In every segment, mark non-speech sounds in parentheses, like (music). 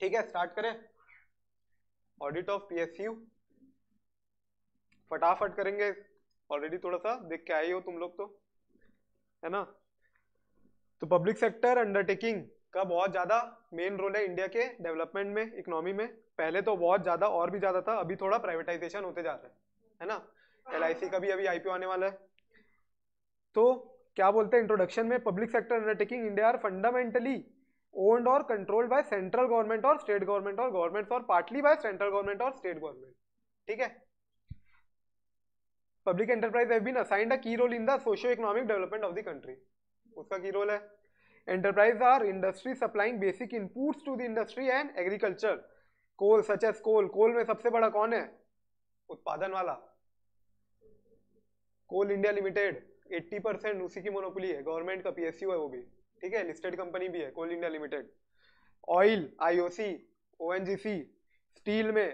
ठीक है स्टार्ट करें ऑडिट ऑफ पीएसयू फटाफट करेंगे ऑलरेडी थोड़ा सा देख के आई हो तुम लोग तो है ना तो पब्लिक सेक्टर अंडरटेकिंग का बहुत ज़्यादा मेन रोल है इंडिया के डेवलपमेंट में इकोनॉमी में पहले तो बहुत ज़्यादा और भी ज़्यादा था अभी थोड़ा प्राइवेटाइजेशन होते जा रहा है है ना एल का भी अभी आईपीओ आने वाला है तो क्या बोलते हैं इंट्रोडक्शन में public sector undertaking India are fundamentally owned और कंट्रोल्ड बाय सेंट्रल गवर्नमेंट और स्टेट गवर्नमेंट और गवर्नमेंट और पार्टली बाय सेंट्रल गवर्नमेंट और स्टेट गवर्नमेंट ठीक है public enterprise have been assigned a key role in the socio economic development of the country उसका key role है enterprise are industry supplying basic inputs to the industry and agriculture coal such as coal coal में सबसे बड़ा कौन है उत्पादन वाला कोल India limited 80% उसी की मोनोपोली है गवर्नमेंट का पीएसयू है वो भी ठीक है लिस्टेड कंपनी भी है Coal India Limited oil IOC ONGC steel में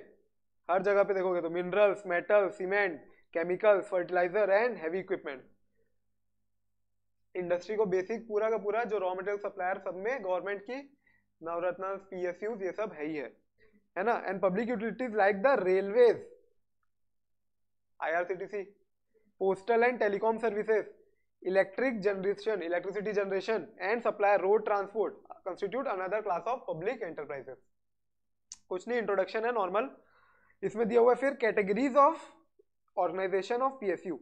हर जगह पे देखोगे तो minerals metal cement chemicals fertiliser and heavy equipment industry को बेसिक पूरा का पूरा जो रॉ मटेरियल सप्लायर सब में गवर्नमेंट की नवरत्न पीएसयू ये सब है ही है है ना and public utilities like the railways IRCTC postal and telecom services electric generation electricity generation and supply road transport constitute another class of public enterprises कुछ नहीं इंट्रोडक्शन है नॉर्मल इसमें दिया हुआ है फिर categories of organisation of PSU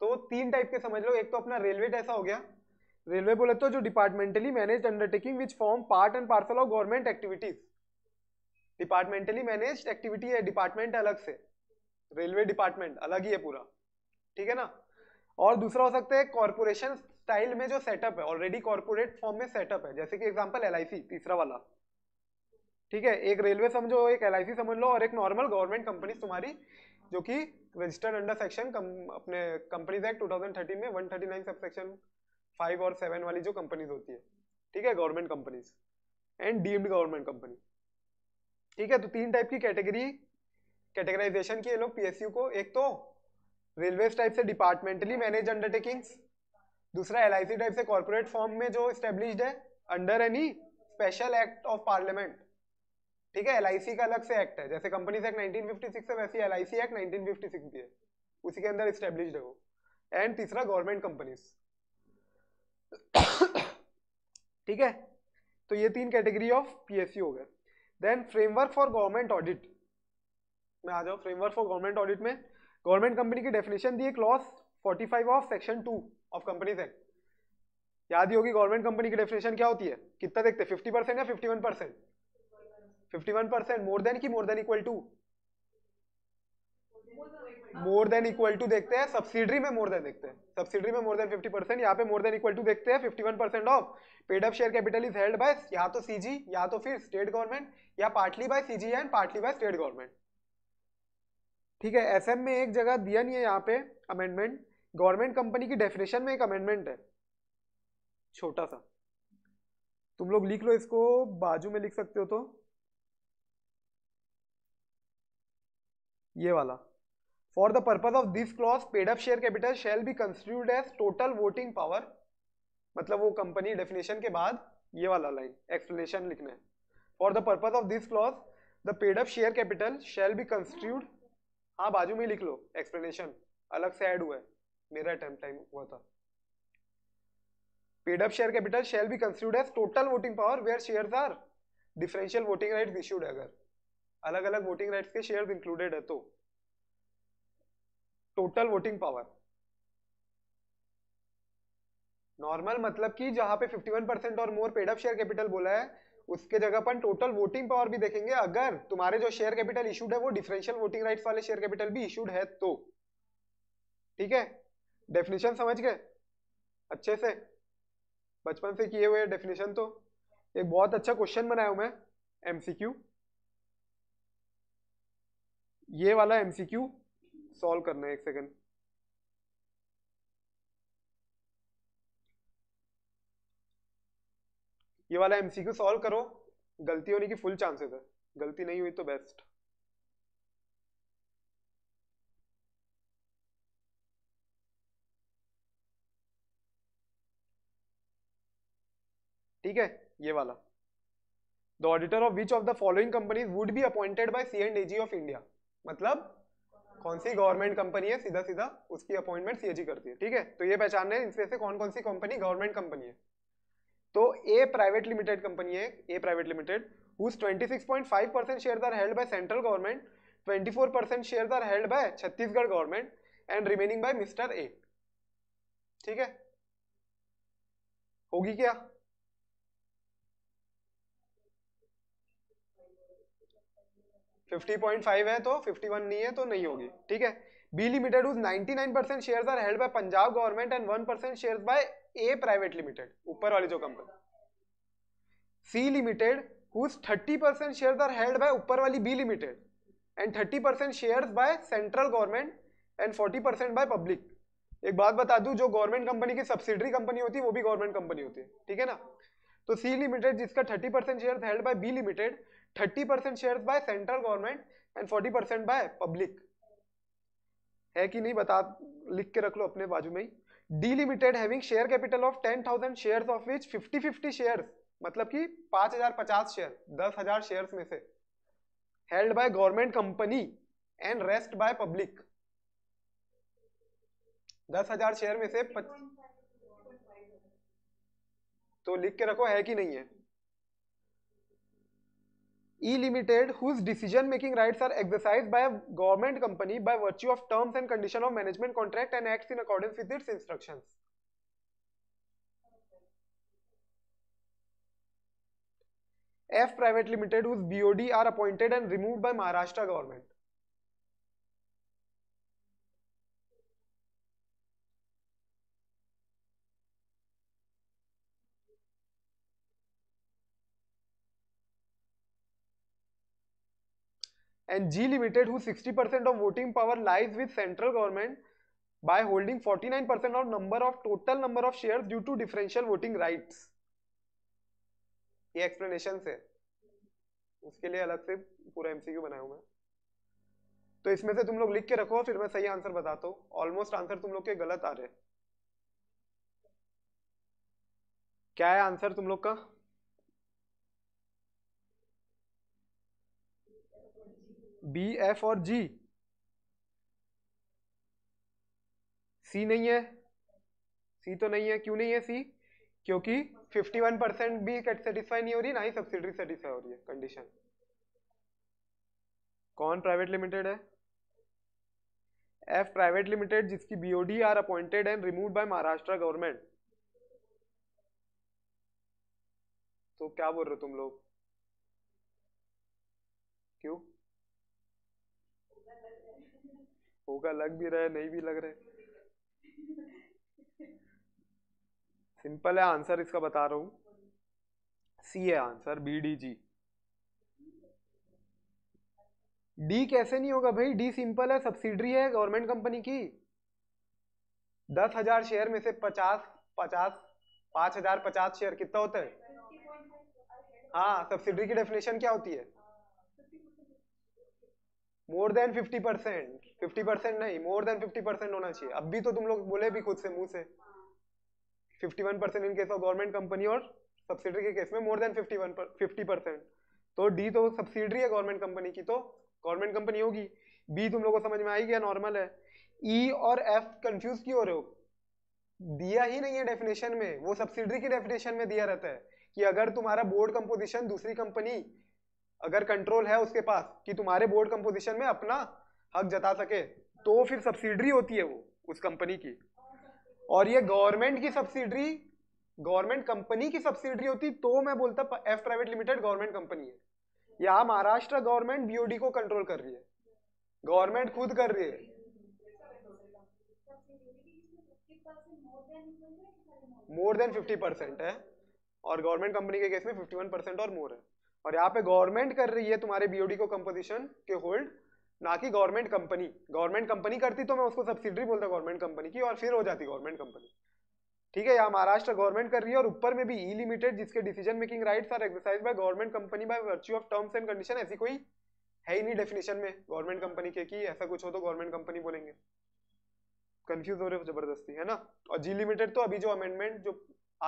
तो तीन टाइप के समझ लो एक तो अपना रेलवे जैसा हो गया रेलवे बोले तो जो departmentally manage undertaking which form part and parcel of government activities departmentally manage activity है डिपार्टमेंट अलग से रेलवे डिपार्टमेंट अलग ही है पूरा ठीक है ना और दूसरा हो सकता है कॉर्पोरेशन स्टाइल में जो सेटअप है ऑलरेडी कॉर्पोरेट फॉर्म में सेटअप है जैसे कि एग्जाम्पल एल तीसरा वाला ठीक है एक रेलवे समझो एक एल समझ लो और एक नॉर्मल गवर्नमेंट कंपनी तुम्हारी जो कि रजिस्टर्ड अंडर सेक्शन अपने कंपनीज एक्ट 2013 में 139 थर्टी सेक्शन फाइव और सेवन वाली जो कंपनीज होती है ठीक है government companies and deemed government company ठीक है तो तीन टाइप की कैटेगरी कैटेगराइजेशन की ये लोग पीएसयू को एक तो रेलवे टाइप से डिपार्टमेंटली मैनेज अंडरटेकिंग्स दूसरा एल टाइप से कॉर्पोरेट फॉर्म में जो स्टेब्लिश्ड है under any special act of parliament ठीक है एल का अलग से एक्ट है जैसे कंपनीज एक्ट 1956 है वैसे एल एक्ट 1956 भी है उसी के अंदर स्टेब्लिश्ड है वो एंड तीसरा गवर्नमेंट कंपनीज ठीक है तो ये तीन कैटेगरी ऑफ पीएसयू हो गए then framework for government audit मैं आ जाओ फ्रेमवर्क फॉर गवर्नमेंट ऑडिट में गवर्नमेंट कंपनी की डेफिनेशन दी है clause 45 of section 2 of companies act याद ही होगी गवर्नमेंट कंपनी की डेफिनेशन क्या होती है कितना देखते हैं फिफ्टी परसेंट या fifty one percent fifty one percent more than की more than equal to more than equal to देखते हैं सब्सिडी में मोर देन देखते हैं सब्सिडी में मोर देन फिफ्टी परसेंट यहाँ पे मोर देन इक्वल टू देखते हैं fifty one percent of paid share capital is held by या तो सीजी या तो फिर स्टेट गवर्नमेंट या partly by CG and partly by state government ठीक है एसएम में एक जगह दिया नहीं है यहाँ पे अमेंडमेंट गवर्नमेंट कंपनी की डेफिनेशन में एक अमेंडमेंट है छोटा सा तुम लोग लिख लो इसको बाजू में लिख सकते हो तो ये वाला for the purpose of this clause paid up share capital shall be constitute as total voting power मतलब वो कंपनी डेफिनेशन के बाद ये वाला लाइन एक्सप्लेनेशन लिखना है for the purpose of this clause the paid up share capital shall be constitute हाँ बाजू में लिख लो एक्सप्लेनेशन अलग से ऐड हुआ है मेरा अटेम्प्ट टाइम हुआ था paid up share capital shall be be as total voting power where shares are differential voting rights rights है अगर अलग अलग वोटिंग राइट्स के शेयर्स इंक्लूडेड है तो टोटल वोटिंग पावर नॉर्मल मतलब कि जहां पे 51 परसेंट और more paid up share capital बोला है उसके जगह पर टोटल वोटिंग पावर भी देखेंगे अगर तुम्हारे जो शेयर कैपिटल इशूड है वो डिफरेंशियल वोटिंग राइट्स वाले शेयर कैपिटल भी इशूड है तो ठीक है डेफिनेशन समझ गए अच्छे से बचपन से किए हुए डेफिनेशन तो एक बहुत अच्छा क्वेश्चन बनाया हूं मैं एमसीक्यू ये वाला एमसीक्यू सॉल्व करना है एक सेकेंड ये वाला एमसीक्यू सॉल्व करो गलती होने की फुल चांसेस है गलती नहीं हुई तो बेस्ट ठीक है ये वाला the auditor of which of the following companies would be appointed by C and AG of India मतलब कौन सी गवर्नमेंट कंपनी है सीधा सीधा उसकी अपॉइंटमेंट सीएजी करती है ठीक है तो ये पहचानना है इनसे से कौन कौन सी कंपनी गवर्नमेंट कंपनी है तो ए प्राइवेट लिमिटेड कंपनी है A private limited whose 26.5 percent share are held by central government 24 percent share are held by Chhattisgarh government and remaining by mister A ठीक है होगी क्या फिफ्टी पॉइंट फाइव है तो fifty one नहीं है तो नहीं होगी ठीक है B limited ninety nine percent share are held by Punjab government and 1 percent share by A private limited ऊपर वाली जो company C limited whose 30 percent share are held by ऊपर वाली B limited and thirty percent share by central government and forty percent by public एक बात बता दू जो गवर्नमेंट कंपनी की सब्सिडरी कंपनी होती है वो भी गवर्नमेंट कंपनी होती है ठीक है ना तो सी लिमिटेड जिसका thirty percent share held by B limited thirty percent share by central government and forty percent by public है कि नहीं बता लिख के रख लो अपने बाजू में ही D limited having share capital of ten thousand share of which fifty fifty share मतलब कि पांच हजार पचास शेयर दस हजार शेयर में से held by government company and rest by public दस हजार शेयर में से पच... तो लिख के रखो है कि नहीं है E Limited, whose decision-making rights are exercised by a government company by virtue of terms and condition of management contract and acts in accordance with its instructions. F Private Limited, whose BOD are appointed and removed by Maharashtra government. and G Limited, whose 60% of voting power lies with central government, by holding 49% of number of total number of shares due to differential voting rights. ये explanation से उसके लिए अलग से पूरा MCQ बनाया हूँ मैं तो इसमें से तुम लोग लिख के रखो फिर मैं सही आंसर बताता हूँ Almost आंसर तुम लोग के गलत आ रहे क्या है आंसर तुम लोग का बी एफ और जी सी नहीं है सी तो नहीं है क्यों नहीं है सी क्योंकि 51 परसेंट भी सेटिस्फाई नहीं हो रही ना ही सब्सिडरी सेटिस्फाई हो रही है कंडीशन कौन प्राइवेट लिमिटेड है एफ प्राइवेट लिमिटेड जिसकी BOD are appointed and removed by Maharashtra government तो क्या बोल रहे हो तुम लोग क्यों होगा लग भी रहे नहीं भी लग रहे सिंपल है आंसर इसका बता रहा हूं सी है answer B D G D कैसे नहीं होगा भाई डी सिंपल है सब्सिडरी है गवर्नमेंट कंपनी की दस हजार शेयर में से पचास पचास पांच हजार पचास शेयर कितना होता है हाँ सब्सिडरी की डेफिनेशन क्या होती है more than fifty percent fifty percent नहीं मोर देन फिफ्टी परसेंट होना चाहिए अब भी तो तुम लोग बोले भी खुद से मुंह से fifty one percent in case of government company और सब्सिडरी के केस में more than fifty one fifty percent तो डी तो सब्सिडरी है गवर्नमेंट कंपनी की तो गवर्नमेंट कंपनी होगी बी तुम लोग को समझ में आई गया नॉर्मल है ई e और एफ कंफ्यूज क्यों हो रहे हो दिया ही नहीं है डेफिनेशन में वो सब्सिडरी की डेफिनेशन में दिया रहता है कि अगर तुम्हारा बोर्ड कंपोजिशन दूसरी कंपनी अगर कंट्रोल है उसके पास कि तुम्हारे बोर्ड कंपोजिशन में अपना हक जता सके तो फिर सब्सिडरी होती है वो उस कंपनी की और ये गवर्नमेंट की सब्सिडरी गवर्नमेंट कंपनी की सब्सिडरी होती तो मैं बोलता F private limited government company है यहाँ महाराष्ट्र गवर्नमेंट बीओडी को कंट्रोल कर रही है गवर्नमेंट खुद कर रही है मोर देन फिफ्टी परसेंट है और गवर्नमेंट कंपनी के केस में फिफ्टी वन परसेंट और मोर है और यहाँ पे गवर्नमेंट कर रही है तुम्हारे बीओडी को कंपोजिशन के होल्ड ना कि गवर्नमेंट कंपनी गवर्नमेंट कंपनी करती तो मैं उसको सब्सिडरी बोलता गवर्नमेंट कंपनी की और फिर हो जाती गवर्नमेंट कंपनी ठीक है यहाँ महाराष्ट्र गवर्नमेंट कर रही है और ऊपर में भी ई लिमिटेड जिसके decision making rights are exercise by government company by virtue of terms and condition ऐसी कोई है ही नहीं डेफिनेशन में गवर्नमेंट कंपनी के कि ऐसा कुछ हो तो गवर्नमेंट कंपनी बोलेंगे कंफ्यूज हो रहे हो जबरदस्ती है ना और जी लिमिटेड तो अभी जो अमेंडमेंट जो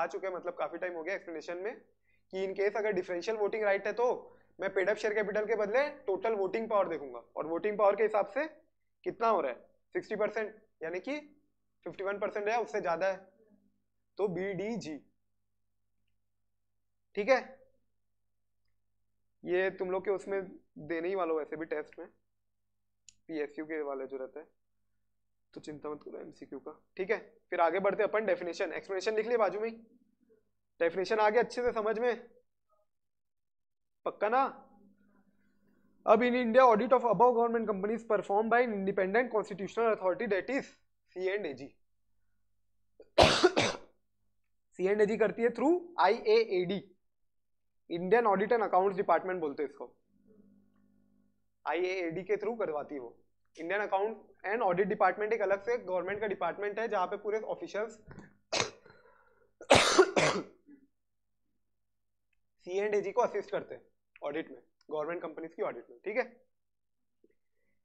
आ चुके हैं मतलब काफी टाइम हो गया एक्सप्लेनेशन में कि इन केस अगर डिफरेंशियल वोटिंग राइट है तो मैं पेडअप शेयर कैपिटल के बदले टोटल वोटिंग पावर देखूंगा और वोटिंग पावर के हिसाब से कितना हो रहा है सिक्सटी परसेंट यानी कि फिफ्टी वन परसेंट है उससे ज्यादा है तो बी डी जी ठीक है ये तुम लोग के उसमें देने ही वालों वैसे भी टेस्ट में पीएसयू के वाले जो रहते हैं तो चिंता मत करो एमसीक्यू का ठीक है फिर आगे बढ़ते अपन डेफिनेशन एक्सप्लेनेशन लिख लिया बाजू में डेफिनेशन आ गया अच्छे से समझ में पक्का ना अब in India audit of above government companies perform by independent constitutional authority that is C and A G C and A G करती है through I A A D Indian audit and accounts department बोलते हैं इसको आई A A D के through करवाती है वो Indian account and audit department एक अलग से गवर्नमेंट का डिपार्टमेंट है जहां पे पूरे ऑफिशियल्स सी एंड ए जी को असिस्ट करते हैं ऑडिट में गवर्नमेंट कंपनीज की ऑडिट में ठीक है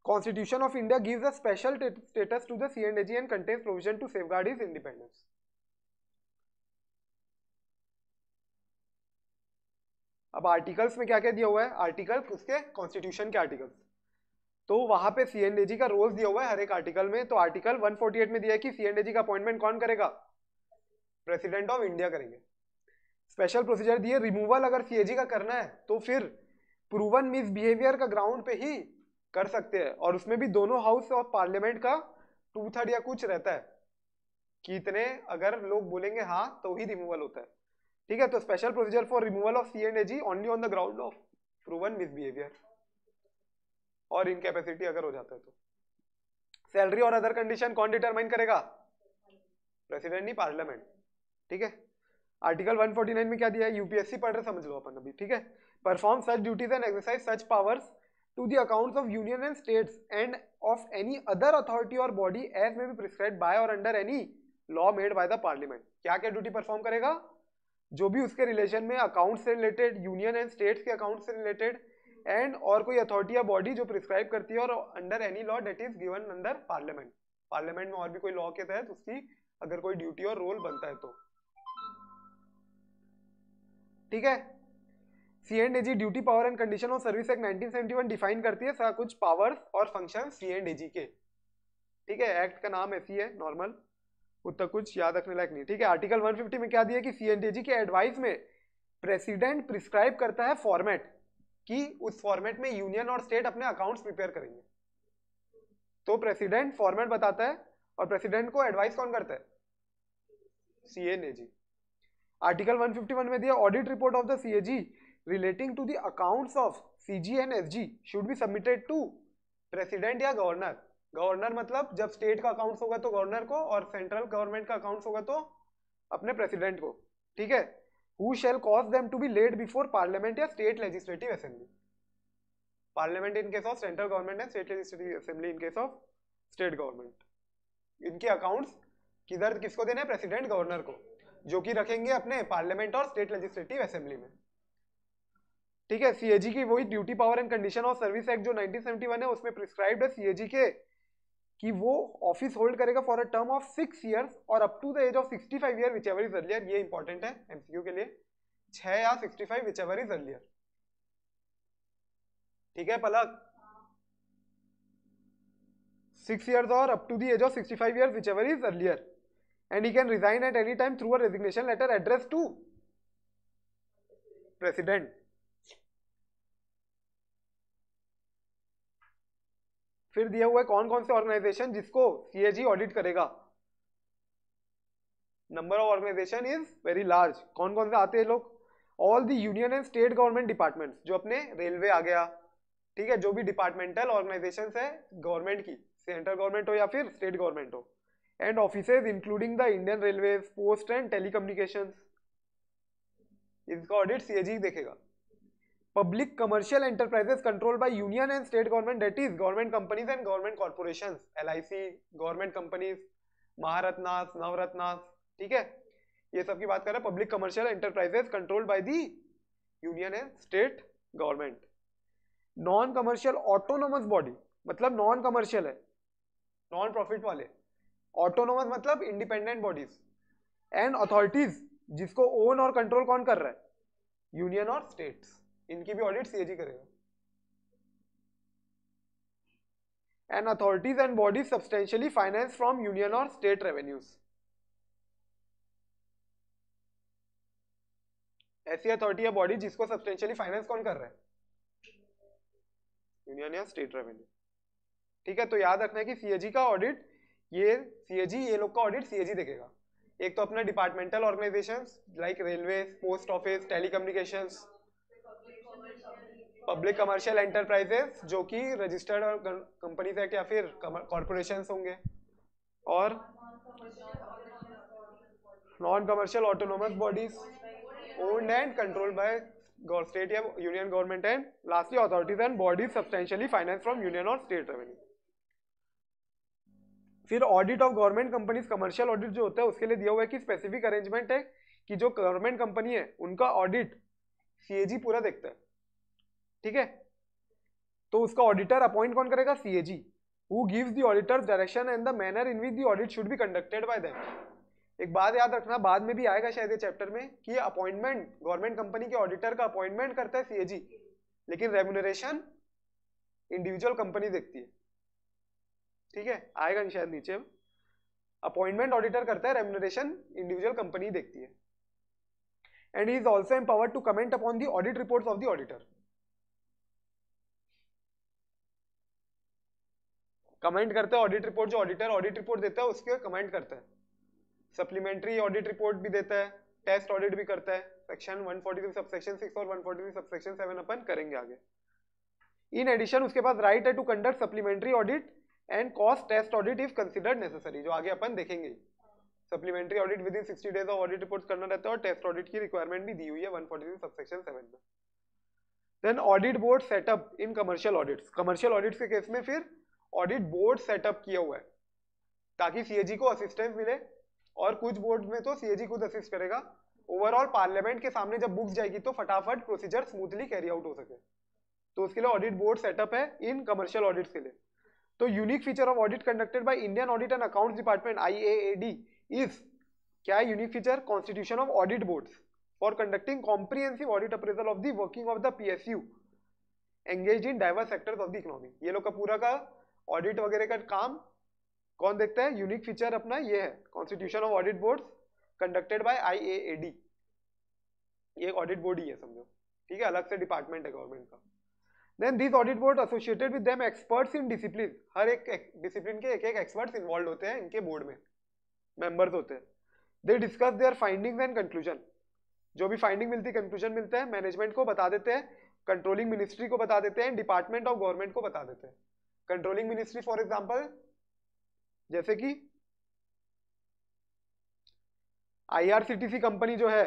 constitution of India gives a special status to the C and A G and contains provision to safeguard its independence अब आर्टिकल्स में क्या क्या दिया हुआ है आर्टिकल उसके कॉन्स्टिट्यूशन के आर्टिकल्स तो वहां पे सी एंड जी का रोल दिया हुआ है हर एक आर्टिकल में तो आर्टिकल 148 में दिया है कि सी एंड जी का अपॉइंटमेंट कौन करेगा प्रेसिडेंट ऑफ इंडिया करेंगे स्पेशल प्रोसीजर दिए रिमूवल अगर सीएजी का करना है तो फिर प्रूवन मिसबिहेवियर का ग्राउंड पे ही कर सकते हैं और उसमें भी दोनों हाउस ऑफ पार्लियामेंट का टू थर्ड या कुछ रहता है कि इतने अगर लोग बोलेंगे हाँ तो ही रिमूवल होता है ठीक है तो special procedure for removal of C and AG only on the ground of proven misbehaviour और इनकेपेसिटी अगर हो जाता है तो सैलरी और अदर कंडीशन कौन डिटरमाइन करेगा प्रेसिडेंट नहीं पार्लियामेंट ठीक है आर्टिकल 149 में क्या दिया है यूपीएससी पढ़ रहे समझ लो अपन अभी ठीक है perform such duties and exercise such powers to the accounts of union and states and of any other authority और body as may be prescribe by और under any law made by the parliament क्या क्या duty perform करेगा जो भी उसके relation में account से रिलेटेड यूनियन एंड स्टेट्स के अकाउंट से रिलेटेड एंड और कोई अथॉरिटी या बॉडी जो प्रिस्क्राइब करती है और under any law that is given under parliament parliament में और भी कोई लॉ के तहत उसकी अगर कोई ड्यूटी और रोल बनता है तो ठीक है C and AG duty power and condition of service act 1971 define करती है सर कुछ पावर्स और फंक्शन सी एंड एजी के ठीक है एक्ट का नाम ऐसी है नॉर्मल उतना कुछ याद रखने लायक नहीं ठीक है आर्टिकल 150 में क्या दिया कि सी एंड एजी के एडवाइस में प्रेसिडेंट प्रिस्क्राइब करता है फॉर्मेट कि उस फॉर्मेट में यूनियन और स्टेट अपने अकाउंट्स प्रिपेयर करेंगे तो प्रेसिडेंट फॉर्मेट बताता है और प्रेसिडेंट को एडवाइस कौन करता है सी एंड एजी आर्टिकल 151 में दिया audit report of the CAG relating to the accounts of CG and SG should be submitted to president या गवर्नर गवर्नर मतलब जब स्टेट का अकाउंट्स होगा तो गवर्नर को और सेंट्रल गवर्नमेंट का अकाउंट्स होगा तो अपने प्रेसिडेंट को ठीक है who shall cause them to be laid before parliament या state legislative assembly parliament in case of central government and state legislative assembly in case of state government इनके accounts किधर किसको देना है प्रेसिडेंट गवर्नर को जो कि रखेंगे अपने पार्लियामेंट और स्टेट लेजिस्लेटिव असेंबली में ठीक है सीएजी की वही duty power and condition of service act जो 1971 है उसमें प्रिस्क्राइब है सीएजी के कि वो ऑफिस होल्ड करेगा for a term of six years और up to the age of sixty five year whichever is earlier ये इंपॉर्टेंट है एमसीक्यू के लिए छह या sixty five whichever is earlier ठीक है पलक सिक्स ईयर्स और up to the age of sixty five year whichever is earlier and he can resign at any time through a resignation letter address to president फिर दिया हुआ है कौन कौन से ऑर्गेनाइजेशन जिसको सीएजी ऑडिट करेगा number of organisation is very large कौन कौन से आते हैं लोग all the union and state government departments जो अपने रेलवे आ गया ठीक है जो भी डिपार्टमेंटल ऑर्गेनाइजेशन है गवर्नमेंट की सेंट्रल गवर्नमेंट हो या फिर स्टेट गवर्नमेंट हो and office including the Indian railway post and telecommunication इसका ऑडिट सीएजी देखेगा public commercial enterprises control by union and state government that is government companies and government corporation all government companies Maharatnas Navratnas ठीक है ये सब की बात कर रहे हैं public commercial enterprises control by the union and state government non commercial autonomous body मतलब नॉन कमर्शियल है नॉन प्रॉफिट वाले ऑटोनोमस मतलब इंडिपेंडेंट बॉडीज एंड अथॉरिटीज जिसको ओन और कंट्रोल कौन कर रहा है यूनियन और स्टेट्स इनकी भी ऑडिट सीएजी करेगा and authorities and bodies substantially finance from union और स्टेट रेवेन्यूज ऐसी अथॉरिटी या बॉडी जिसको सब्सटेंशियली फाइनेंस कौन कर रहा है यूनियन या स्टेट रेवेन्यू ठीक है तो याद रखना है कि सीएजी का ऑडिट ये सीएजी ये लोग का ऑडिट सीएजी देखेगा एक तो अपना departmental organisation like railway post office telecommunication public commercial enterprises जो कि रजिस्टर्ड कंपनीज है या फिर कॉरपोरेशन होंगे और non commercial autonomous bodies owned and controlled by state या union government and lastly authorities and bodies substantially finance from union और state revenue फिर audit of government companies commercial audit जो होता है उसके लिए दिया हुआ है कि स्पेसिफिक अरेंजमेंट है कि जो गवर्नमेंट कंपनी है उनका ऑडिट सीएजी पूरा देखता है ठीक है तो उसका ऑडिटर अपॉइंट कौन करेगा CAG who gives the auditor direction and the manner in which the audit should be conducted by them एक बात याद रखना बाद में भी आएगा शायद ये चैप्टर में कि अपॉइंटमेंट गवर्नमेंट कंपनी के ऑडिटर का अपॉइंटमेंट करता है सीएजी लेकिन रेमुनरेशन इंडिविजुअल कंपनी देखती है ठीक है आएगा शायद नीचे अब अपॉइंटमेंट ऑडिटर करता है रेमुनरेशन इंडिविजुअल कंपनी देखती है and is also empowered to comment upon the audit report of the auditor comment करते हैं ऑडिट रिपोर्ट जो ऑडिटर ऑडिट रिपोर्ट देता है उसके कमेंट करता है सप्लीमेंट्री ऑडिट रिपोर्ट भी देता है टेस्ट ऑडिट भी करता है सेक्शन 143 सबसेक्शन 6 और 143 सबसेक्शन 7 अपन करेंगे आगे इन एडिशन उसके पास राइट है to conduct supplementary audit and cost test audit if considered necessary जो आगे अपन देखेंगे supplementary audit within sixty days of audit report करना रहता है और टेस्ट ऑडिट की रिक्वायरमेंट भी दी हुई है वन फोर्टी सबसेक्शन सेवन में then audit board setup in commercial audits commercial audits के केस में फिर ऑडिट बोर्ड सेटअप किया हुआ है ताकि सीएजी को असिस्टेंस मिले और कुछ बोर्ड में तो सीएजी खुद असिस्ट करेगा ओवरऑल पार्लियामेंट के सामने जब बुक्स जाएगी तो फटाफट प्रोसीजर स्मूथली कैरी आउट हो सके तो उसके लिए ऑडिट बोर्ड सेटअप है इन कमर्शियल ऑडिट्स के लिए तो unique feature of audit conducted by Indian audit and accounts department I A IAAD is क्या है unique feature constitution of audit board for conducting comprehensive audit appraisal of the working of the P S U engage in diverse sectors of the economy ये लोग का पूरा का audit वगैरह का काम कौन देखता है यूनिक फीचर अपना ये है constitution of audit board conducted by IAAD ये ऑडिट बोर्ड ही है समझो ठीक है अलग से डिपार्टमेंट है गवर्नमेंट का then this audit board associated with them experts in discipline हर एक डिसिप्लिन के एक एक एक्सपर्ट्स इन्वॉल्व होते हैं इनके बोर्ड में मेंबर्स होते हैं they discuss their findings and conclusion जो भी फाइंडिंग मिलती है कंक्लूजन मिलता है मैनेजमेंट को बता देते हैं कंट्रोलिंग मिनिस्ट्री को बता देते हैं डिपार्टमेंट ऑफ गवर्नमेंट को बता देते हैं कंट्रोलिंग मिनिस्ट्री फॉर एग्जाम्पल जैसे कि सी कंपनी जो है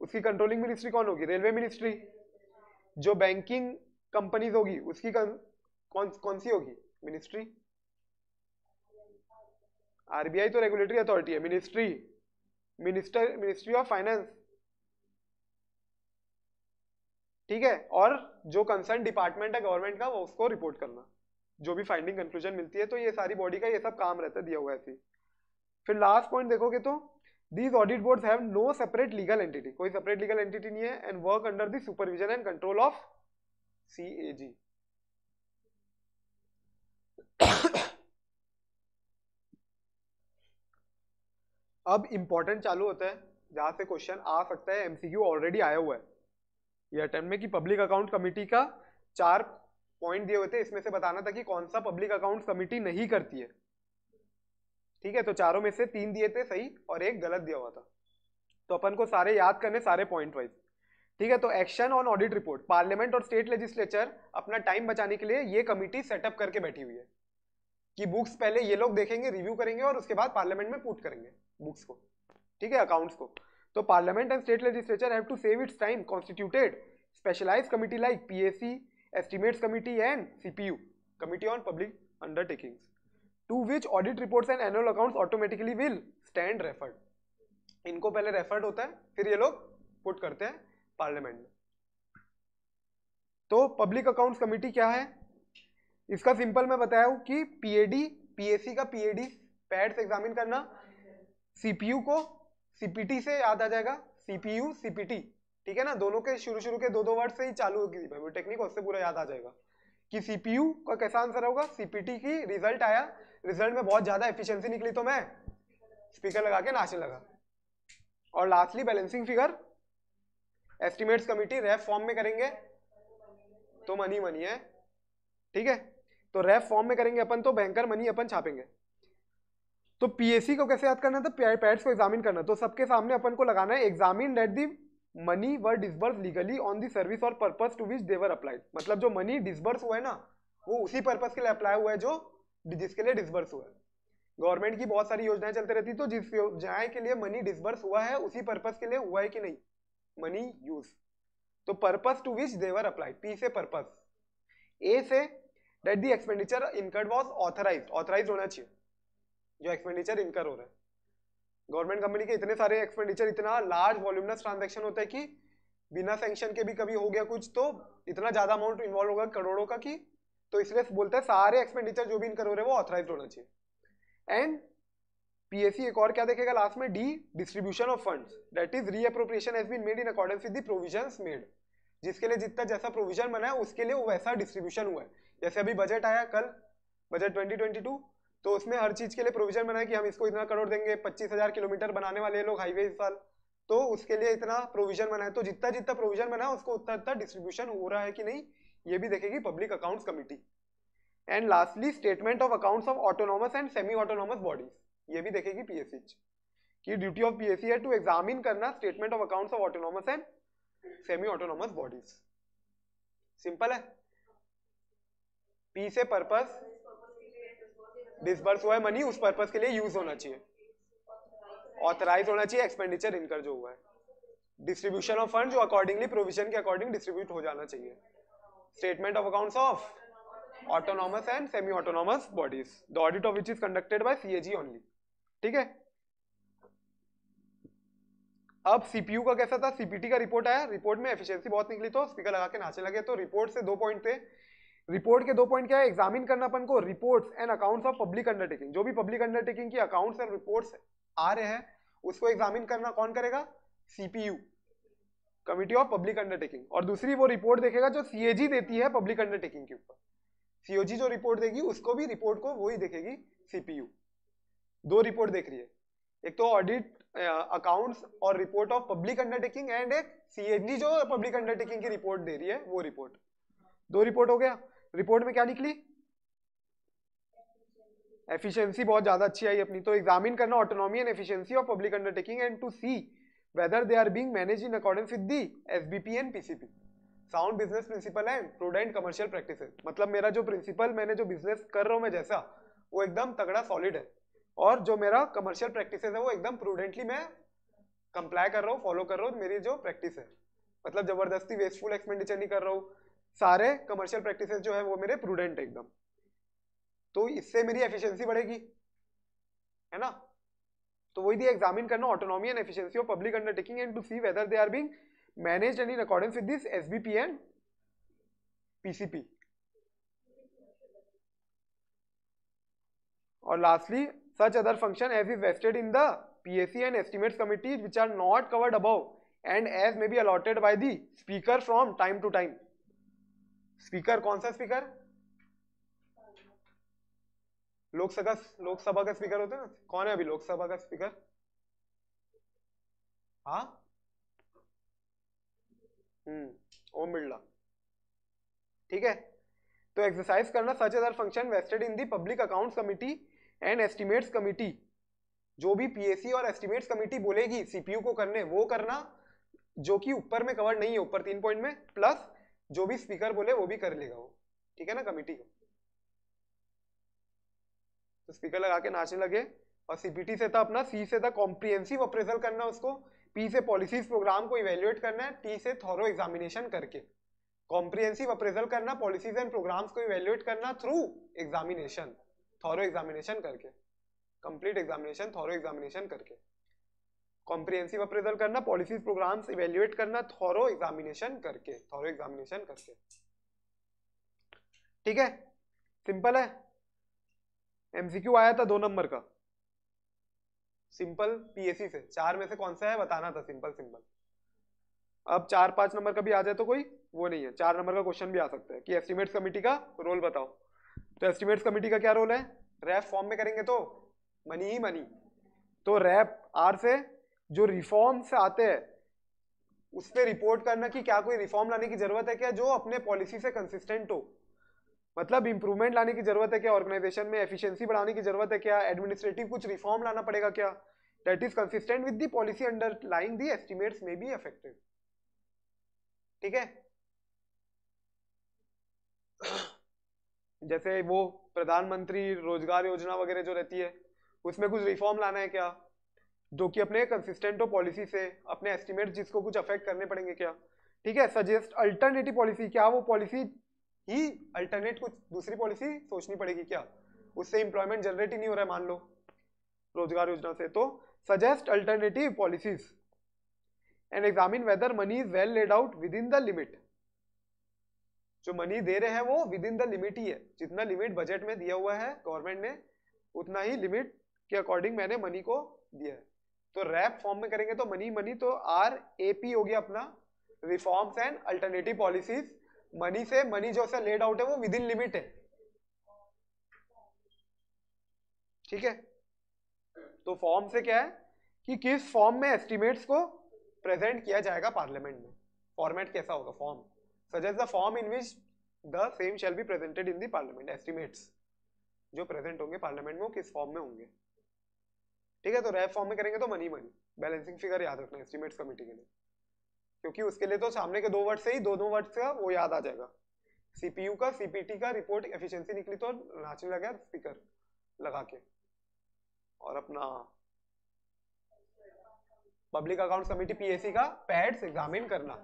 उसकी कंट्रोलिंग मिनिस्ट्री कौन होगी रेलवे मिनिस्ट्री जो बैंकिंग कंपनीज होगी उसकी कौन कौन सी होगी मिनिस्ट्री आरबीआई तो रेगुलेटरी अथॉरिटी है ministry minister ministry of finance ठीक है और जो कंसर्न डिपार्टमेंट है गवर्नमेंट का वो उसको रिपोर्ट करना जो भी फाइंडिंग कंक्लूजन मिलती है तो ये सारी बॉडी का ये सब काम रहता है दिया हुआ ऐसी फिर लास्ट पॉइंट देखोगे तो these audit board have no separate legal entity कोई सेपरेट लीगल एंटिटी नहीं है and work under the supervision and control of C A G अब इंपॉर्टेंट चालू होता है जहां से क्वेश्चन आ सकता है एमसीक्यू ऑलरेडी आया हुआ है ये अटेम्प में कि पब्लिक अकाउंट कमिटी का चार पॉइंट दिए हुए थे इसमें से बताना था कि कौन सा पब्लिक अकाउंट कमिटी नहीं करती है ठीक है तो चारों में से तीन दिए थे सही और एक गलत दिया हुआ था तो अपन को सारे याद करने सारे पॉइंट वाइज ठीक है तो action on audit report parliament और स्टेट लेजिस्लेचर अपना टाइम बचाने के लिए ये कमिटी सेटअप करके बैठी हुई है कि बुक्स पहले ये लोग देखेंगे रिव्यू करेंगे और उसके बाद पार्लियामेंट में पुट करेंगे बुक्स को ठीक है अकाउंट्स को तो parliament and state legislature have to save its time constituted specialise committee like see estimates committee and CPU committee on public undertakings to which audit reports and annual accounts automatically will stand referred इनको पहले referred होता है फिर ये लोग put करते हैं parliament में तो पब्लिक अकाउंट्स कमेटी क्या है इसका सिंपल मैं बताया हूं कि पीएडी पीएससी का पीएडी पैड्स एग्जामिन करना सीपीयू को सीपीटी से याद आ जाएगा सीपीयू सीपीटी ठीक है ना दोनों के शुरू शुरू के दो दो वर्ड से ही चालू होगी वो टेक्निक उससे पूरा याद आ जाएगा कि सीपीयू का कैसा आंसर होगा सीपीटी की रिजल्ट आया रिजल्ट में बहुत ज्यादा एफिशिएंसी निकली तो मैं स्पीकर लगा के नाचने लगा और lastly balancing figure estimates committee ref form में करेंगे तो मनी मनी है ठीक है तो रेफ फॉर्म में करेंगे अपन तो बैंकर मनी अपन छापेंगे तो पीएससी को कैसे याद करना था पैड्स को एग्जामिन करना तो सबके सामने अपन को लगाना है examine that the money were disburse legally on the service और purpose to which they were applied मतलब जो मनी डिसबर्स हुआ है ना वो उसी पर्पज के लिए अप्लाई हुआ है जो जिसके लिए डिसबर्स हुआ है गवर्नमेंट की बहुत सारी योजनाएं चलती रहती तो जिस योजनाएं के लिए मनी डिसबर्स हुआ है उसी पर्पज के लिए हुआ है कि नहीं मनी यूज तो purpose to which they were apply P से पर्पज ए से that the expenditure incurred was authorise authorise होना चाहिए जो एक्सपेंडिचर इनकर हो रहा है गवर्नमेंट कंपनी के इतने सारे एक्सपेंडिचर इतना लार्ज वॉल्यूमस ट्रांजेक्शन होता है कि बिना सेंक्शन के भी कभी हो गया कुछ तो इतना ज्यादा अमाउंट इन्वॉल्व होगा करोड़ों का कि तो इसलिए बोलते हैं सारे एक्सपेंडिचर जो भी इनकर हो रहे हैं वो ऑथराइज होना चाहिए एंड पीएसी e एक और क्या देखेगा लास्ट में D distribution of funds that is reappropriation has been made in accordance with the provisions made जिसके लिए जितना जैसा प्रोविजन बना है उसके लिए वैसा डिस्ट्रीब्यूशन हुआ है जैसे अभी बजट आया कल बजट 2022 तो उसमें हर चीज के लिए प्रोविजन बना है कि हम इसको इतना करोड़ देंगे पच्चीस हजार किलोमीटर बनाने वाले लोग हाईवे इस साल तो उसके लिए इतना प्रोविजन बना है तो जितना जितना प्रोविजन बना है उसको उतना उतना डिस्ट्रीब्यूशन हो रहा है कि नहीं ये भी देखेगी public accounts committee and lastly statement of accounts of autonomous and semi autonomous bodies ये भी देखेगी पीएससी की ड्यूटी ऑफ पीएससी है टू एग्जामिन करना statement of accounts of autonomous and semi autonomous bodies simple है पी से purpose disburse हुआ है मनी उस पर्पस के लिए यूज होना चाहिए ऑथराइज होना चाहिए एक्सपेंडिचर इनकर जो हुआ है डिस्ट्रीब्यूशन ऑफ फंड जो अकॉर्डिंगली प्रोविजन के अकॉर्डिंग डिस्ट्रीब्यूट हो जाना चाहिए statement of accounts of autonomous and semi autonomous bodies the audit of which is conducted by CAG only ठीक है अब सीपीयू का कैसा था सीपीटी का रिपोर्ट आया रिपोर्ट में एफिशिएंसी बहुत निकली तो स्पीकर लगा के नाचे लगे तो रिपोर्ट से दो पॉइंट थे रिपोर्ट के दो पॉइंट क्या है एग्जामिन करना अपन को reports and accounts of public undertaking जो भी पब्लिक अंडरटेकिंग की अकाउंट्स एंड रिपोर्ट्स आ रहे हैं उसको एग्जामिन करना कौन करेगा CPU committee of public undertaking और दूसरी वो रिपोर्ट देखेगा जो सीएजी देती है पब्लिक अंडरटेकिंग के ऊपर सीओजी जो रिपोर्ट देगी उसको भी रिपोर्ट को ही देखेगी सीपीयू दो रिपोर्ट देख रही है एक तो ऑडिट अकाउंट्स और report of public undertaking and एक सी जो पब्लिक अंडरटेकिंग की रिपोर्ट दे रही है वो रिपोर्ट दो रिपोर्ट हो गया रिपोर्ट में क्या निकली एफिशिएंसी बहुत ज्यादा अच्छी आई अपनी तो एग्जामिन करना autonomy and efficiency of public undertaking and to see whether they are being manage in accordance with the SBP and PCP sound business principle and prudent commercial practice मतलब मेरा जो प्रिंसिपल मैंने जो बिजनेस कर रहा हूँ मैं जैसा वो एकदम तगड़ा सॉलिड है और जो मेरा कमर्शियल प्रैक्टिस है वो एकदम प्रूडेंटली मैं कंप्लाई कर रहा हूँ फॉलो कर रहा हूँ मेरी जो प्रैक्टिस है मतलब जबरदस्ती वेस्टफुल एक्सपेंडिचर नहीं कर रहा हूँ सारे कमर्शियल प्रैक्टिस जो है वो मेरे प्रूडेंट एकदम तो इससे मेरी एफिशिएंसी बढ़ेगी है ना तो वही दी एग्जामिन करना autonomy and efficiency of public undertaking and to see whether they are being managed and in accordance with this SBP and PCP और lastly Such other function as is vested in the PAC and estimates committees which are not covered above and as may be allotted by the speaker from time to time. Speaker कौन सा speaker? Lok Sabha Lok Sabha का speaker होता है ना कौन है अभी लोकसभा का स्पीकर हाँ हम्म ओम बिड़ला ठीक है तो एक्सरसाइज करना such other function vested in the public accounts committee and estimates committee जो भी पीएसी और एस्टिमेट्स कमिटी बोलेगी सीपीयू को करने वो करना जो कि ऊपर में कवर नहीं है ऊपर तीन पॉइंट में प्लस जो भी स्पीकर बोले वो भी कर लेगा वो ठीक है ना कमिटी को तो स्पीकर लगा के नाचने लगे और सीपीटी से था अपना सी से था कॉम्प्रीहेंसिव अप्रेजल करना उसको पी से पॉलिसीज प्रोग्राम को इवेल्युएट करना है टी से थॉरो एग्जामिनेशन करके कॉम्प्रीहेंसिव अप्रेजल करना पॉलिसीज एंड प्रोग्राम्स को इवेल्युएट करना थ्रू एग्जामिनेशन थॉरो एग्जामिनेशन करके कंप्लीट एग्जामिनेशन थॉरो एग्जामिनेशन करके कॉम्प्रिहेंसिव अप्रेजल करना पॉलिसीज प्रोग्राम्स इवेल्युएट करना थॉरो एग्जामिनेशन करके थॉरो एग्जामिनेशन करके ठीक है सिंपल है एमसीक्यू आया था दो नंबर का सिंपल पीएससी से चार में से कौन सा है बताना था सिंपल सिंपल अब चार पांच नंबर का भी आ जाए तो कोई वो नहीं है चार नंबर का क्वेश्चन भी आ सकता है कि एस्टिमेट्स कमिटी का रोल बताओ तो एस्टिमेट्स कमेटी का क्या रोल है रैप फॉर्म में करेंगे तो मनी ही मनी तो रैप आर से जो रिफॉर्म से आते हैं उस पर रिपोर्ट करना कि क्या कोई रिफॉर्म लाने की जरूरत है क्या जो अपने पॉलिसी से कंसिस्टेंट हो मतलब इंप्रूवमेंट लाने की जरूरत है क्या ऑर्गेनाइजेशन में एफिशिएंसी बढ़ाने की जरूरत है क्या एडमिनिस्ट्रेटिव कुछ रिफॉर्म लाना पड़ेगा क्या that is consistent with the policy underlying the estimates में बी एफेक्टेड ठीक है जैसे वो प्रधानमंत्री रोजगार योजना वगैरह जो रहती है उसमें कुछ रिफॉर्म लाना है क्या जो कि अपने कंसिस्टेंट हो पॉलिसी से अपने एस्टिमेट जिसको कुछ अफेक्ट करने पड़ेंगे क्या ठीक है सजेस्ट अल्टरनेटिव पॉलिसी क्या वो पॉलिसी ही अल्टरनेट कुछ दूसरी पॉलिसी सोचनी पड़ेगी क्या उससे इंप्लॉयमेंट जनरेट ही नहीं हो रहा है मान लो रोजगार योजना से तो suggest alternative policies and examine whether money is well laid out within the limit जो मनी दे रहे हैं वो विद इन द लिमिट ही है जितना लिमिट बजट में दिया हुआ है गवर्नमेंट ने उतना ही लिमिट के अकॉर्डिंग मैंने मनी को दिया है तो रैप फॉर्म में करेंगे तो मनी मनी तो आर ए पी हो गया अपना reforms and alternative policies money से मनी जो लेड आउट है वो विद इन लिमिट है ठीक है तो फॉर्म से क्या है कि किस फॉर्म में एस्टिमेट्स को प्रेजेंट किया जाएगा पार्लियामेंट में फॉर्मेट कैसा होगा form such the form in which the same shall be presented in the parliament estimates जो प्रेजेंट होंगे पार्लियामेंट में वो किस फॉर्म में होंगे ठीक है तो रैप फॉर्म में करेंगे तो मनी मनी बैलेंसिंग फिगर याद रखना एस्टिमेट्स कमेटी के लिए क्योंकि उसके लिए तो सामने के दो वर्ड से ही दो दो वर्ड का वो याद आ जाएगा सीपीयू का सीपीटी का रिपोर्ट एफिशिएंसी निकली तो नाचने लगा स्पीकर लगा के और अपना पब्लिक अकाउंट कमेटी पीएसी का पैड्स एग्जामिन करना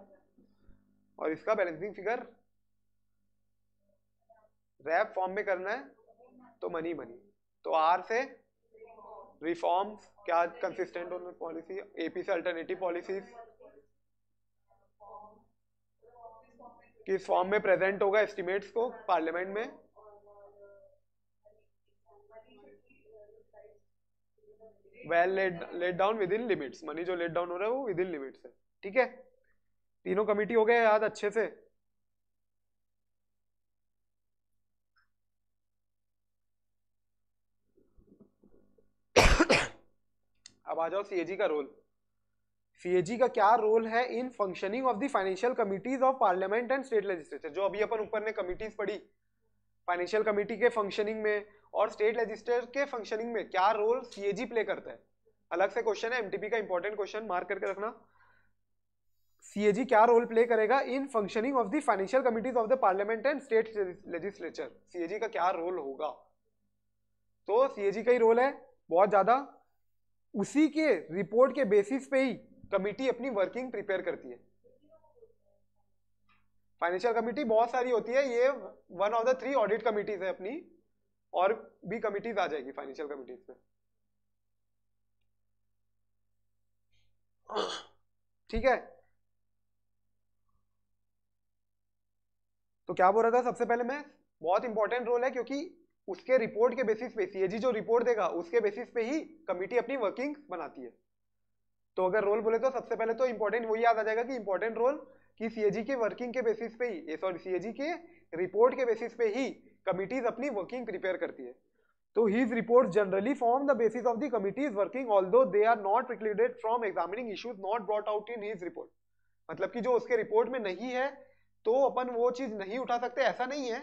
और इसका बैलेंसिंग फिगर रैप फॉर्म में करना है तो मनी मनी तो आर से रिफॉर्म्स क्या कंसिस्टेंट होने पॉलिसी एपी से अल्टरनेटिव पॉलिसीज किस फॉर्म में प्रेजेंट होगा एस्टिमेट्स को पार्लियामेंट में well laid laid down within limits money जो लेट डाउन हो रहा है वो विद इन लिमिट्स है ठीक है तीनों कमेटी हो गए याद अच्छे से अब आ जाओ सीएजी का रोल सीएजी का क्या रोल है in functioning of the financial committees of parliament and state legislature जो अभी अपन ऊपर ने कमिटीज पढ़ी फाइनेंशियल कमिटी के फंक्शनिंग में और स्टेट लेजिस्लेचर के फंक्शनिंग में क्या रोल सीएजी प्ले करता है अलग से क्वेश्चन है एमटीपी का इंपॉर्टेंट क्वेश्चन मार्क करके रखना सीएजी क्या रोल प्ले करेगा in functioning of the financial committees of the parliament and state legislature CAG का क्या रोल होगा तो सीएजी का ही रोल है बहुत ज्यादा उसी के रिपोर्ट के बेसिस पे ही कमिटी अपनी वर्किंग प्रिपेयर करती है फाइनेंशियल कमिटी बहुत सारी होती है ये one of the three audit committees है अपनी और भी कमिटीज आ जाएगी फाइनेंशियल कमिटीज पे ठीक है तो क्या बोल रहा था सबसे पहले मैं बहुत इंपॉर्टेंट रोल है क्योंकि उसके रिपोर्ट के बेसिस पे सीएजी जो रिपोर्ट देगा उसके बेसिस पे ही कमिटी अपनी वर्किंग बनाती है तो अगर रोल बोले तो सबसे पहले तो इम्पोर्टेंट वही याद आ जाएगा कि इम्पोर्टेंट रोल कि सीएजी के वर्किंग के बेसिस पे ही सॉरी सीएजी के रिपोर्ट के बेसिस पे ही कमिटीज अपनी वर्किंग प्रिपेयर करती है तो his report generally form the basis of the committees working although they are not precluded from examining issues not brought out in his report मतलब कि जो उसके रिपोर्ट में नहीं है तो अपन वो चीज नहीं उठा सकते ऐसा नहीं है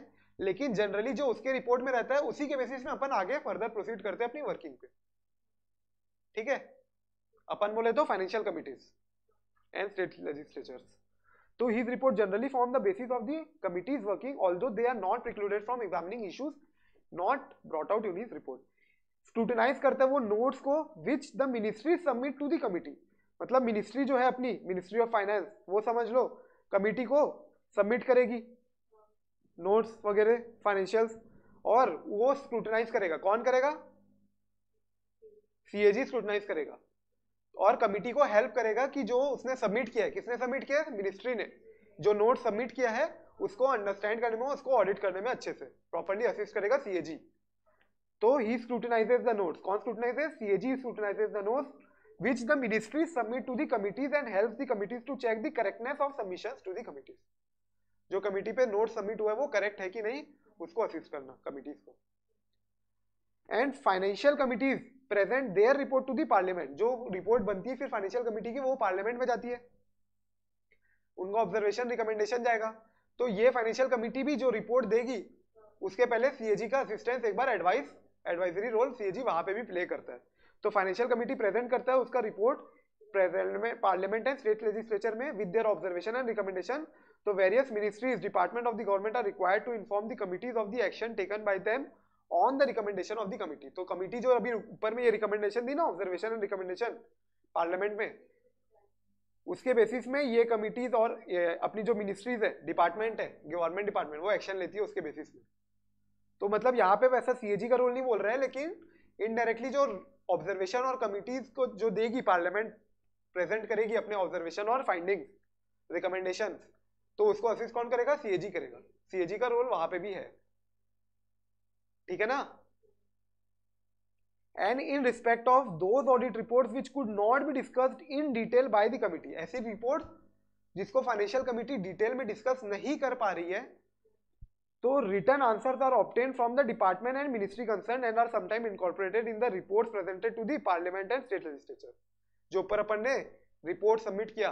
लेकिन जनरली जो उसके रिपोर्ट में रहता है उसी के बेसिस में अपन आगे फर्दर प्रोसीड करते हैं अपनी वर्किंग पे ठीक है अपन बोले तो financial committees and state legislatures तो his report generally form the basis of the committees working although they are not precluded from examining issues not brought out in his report scrutinize करता है वो नोट्स को which the ministry submit to the committee मतलब ministry जो है अपनी ministry of finance वो समझ लो कमिटी को सबमिट करेगी नोट्स वगैरह फाइनेंशियल्स और वो स्क्रूटनाइज करेगा कौन करेगा सीएजी स्क्रूटनाइज करेगा और कमिटी को हेल्प करेगा कि जो उसने सबमिट किया है किसने सबमिट किया है मिनिस्ट्री ने जो नोट सबमिट किया है उसको अंडरस्टैंड करने में उसको ऑडिट करने में अच्छे से प्रॉपरली असिस्ट करेगा सीएजी तो ही स्क्रूटनाइजेज द नोट कौन scrutinizes CAG scrutinizes the note which the ministry submit to the committees and helps the committees to check the correctness of submissions जो कमिटी पे नोट सबमिट हुआ है वो करेक्ट है कि नहीं उसको असिस्ट करना कमिटीज को and financial committees present their report to the parliament जो रिपोर्ट बनती है फिर फाइनेंशियल कमिटी की वो पार्लियामेंट में जाती है उनका ऑब्जर्वेशन रिकमेंडेशन जाएगा तो ये फाइनेंशियल कमिटी भी जो रिपोर्ट देगी उसके पहले सीएजी का असिस्टेंस एक बार एडवाइस एडवाइजरी रोल सीएजी वहां पे भी प्ले करता है तो फाइनेंशियल कमिटी प्रेजेंट करता है उसका रिपोर्ट प्रेजेंट में पार्लियामेंट एंड स्टेट लेजिस्लेचर में with their observation and recommendation तो various ministries department of the government are required to inform the committees of the action taken by them on the recommendation of the committee तो committee जो अभी ऊपर में ये recommendation दी ना observation and recommendation parliament में उसके बेसिस में ये कमिटीज और ये अपनी जो मिनिस्ट्रीज है डिपार्टमेंट है गवर्नमेंट डिपार्टमेंट वो एक्शन लेती है उसके बेसिस में तो मतलब यहाँ पे वैसा सीएजी का रोल नहीं बोल रहे हैं लेकिन इनडायरेक्टली जो ऑब्जर्वेशन और कमिटीज को जो देगी पार्लियामेंट प्रेजेंट करेगी अपने ऑब्जर्वेशन और फाइंडिंग रिकमेंडेशन तो उसको असिस्ट कौन करेगा सीएजी करेगा सीएजी का रोल वहां पे भी है ठीक है ना and in respect of those audit report which could not be discussed in detail by the committee ऐसी रिपोर्ट जिसको फाइनेंशियल कमिटी डिटेल में डिस्कस नहीं कर पा रही है तो return answer are obtain from the department and ministry concern and are sometime incorporated in the report presented to the parliament and state legislature जो पर अपन ने रिपोर्ट सबमिट किया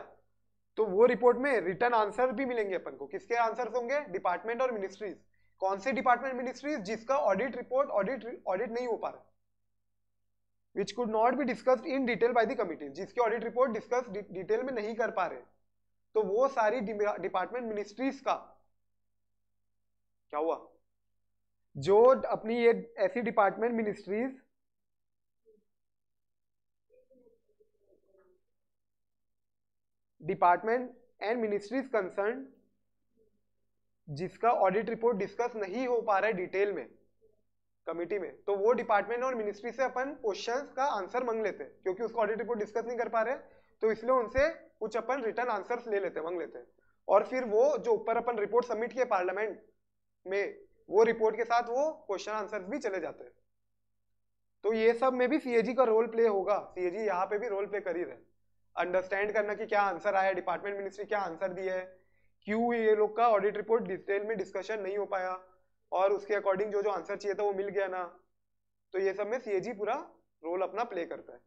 तो वो रिपोर्ट में रिटर्न आंसर भी मिलेंगे अपन को किसके आंसर होंगे डिपार्टमेंट और मिनिस्ट्रीज कौन से डिपार्टमेंट मिनिस्ट्रीज जिसका ऑडिट रिपोर्ट ऑडिट ऑडिट नहीं हो पा रहा which could not be discussed in detail by the committee जिसकी ऑडिट रिपोर्ट डिस्कस डिटेल में नहीं कर पा रहे तो वो सारी डिपार्टमेंट मिनिस्ट्रीज का क्या हुआ जो अपनी ये ऐसी department ministries department and ministries concern जिसका ऑडिट रिपोर्ट डिस्कस नहीं हो पा रहा है डिटेल में कमिटी में तो वो डिपार्टमेंट और मिनिस्ट्री से अपन क्वेश्चंस का आंसर मांग लेते हैं क्योंकि उसका ऑडिट रिपोर्ट डिस्कस नहीं कर पा रहे तो इसलिए उनसे कुछ अपन रिटर्न आंसर्स ले लेते हैं मांग लेते हैं और फिर वो जो ऊपर अपन रिपोर्ट सबमिट किए पार्लियामेंट में वो रिपोर्ट के साथ वो क्वेश्चन आंसर भी चले जाते हैं तो ये सब में भी सीएजी का रोल प्ले होगा सीएजी यहाँ पे भी रोल प्ले कर ही रहे अंडरस्टैंड करना कि क्या आंसर आया डिपार्टमेंट मिनिस्ट्री क्या आंसर दिया है क्यों ये लोग का ऑडिट रिपोर्ट डिटेल में डिस्कशन नहीं हो पाया और उसके अकॉर्डिंग जो जो आंसर चाहिए था वो मिल गया ना तो ये सब में सीएजी पूरा रोल अपना प्ले करता है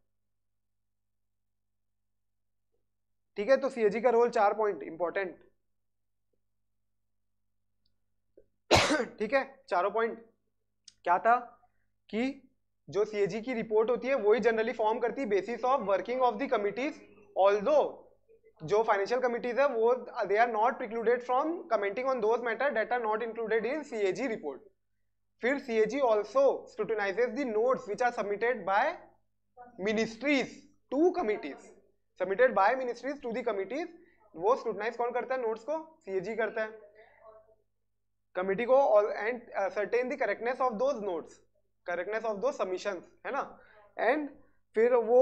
ठीक है तो सीएजी का रोल चार पॉइंट इंपॉर्टेंट (coughs) ठीक है चारों पॉइंट क्या था कि जो सीएजी की रिपोर्ट होती है वही जनरली फॉर्म करती है basis of working of the committees although जो फाइनेंशियल कमिटीज है वो they are not precluded from commenting on those matter that are not included in C A G report फिर C A G also scrutinizes the notes which are submitted by ministries to committees submitted by ministries to the committees वो scrutinize कौन करता है notes को सी A जी करता है committee को and certain the correctness of those notes correctness of those submissions है ना एंड फिर वो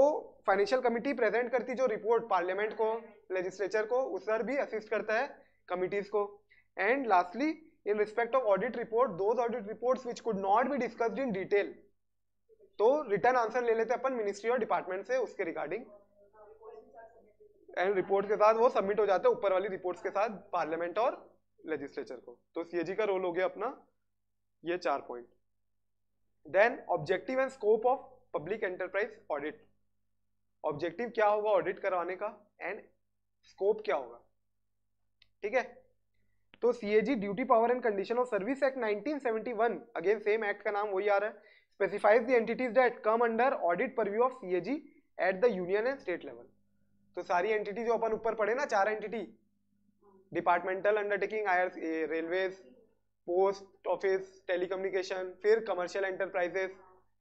फाइनेंशियल कमिटी प्रेजेंट करती जो रिपोर्ट पार्लियामेंट को लेजिस्लेचर को उसर भी असिस्ट करता है कमिटीज को and lastly in respect of audit report those audit reports which could not be discussed in detail तो रिटर्न आंसर ले लेते हैं अपन मिनिस्ट्री और डिपार्टमेंट से उसके रिगार्डिंग एंड रिपोर्ट के साथ वो सबमिट हो जाते हैं ऊपर वाली रिपोर्ट्स के साथ पार्लियामेंट और लेजिस्लेचर को तो सीएजी का रोल हो गया अपना ये चार point then objective and scope of public enterprise audit objective क्या होगा ऑडिट करवाने का एंड स्कोप क्या होगा ठीक है तो CAG duty power and condition of service act 1971 again same act का नाम वही आ रहा है specifies the entities that come under audit purview of CAG at the union and state level तो सारी एंटिटी जो अपन ऊपर पढ़े ना चार entity departmental undertaking are railways post office telecommunication फिर कमर्शियल एंटरप्राइजेस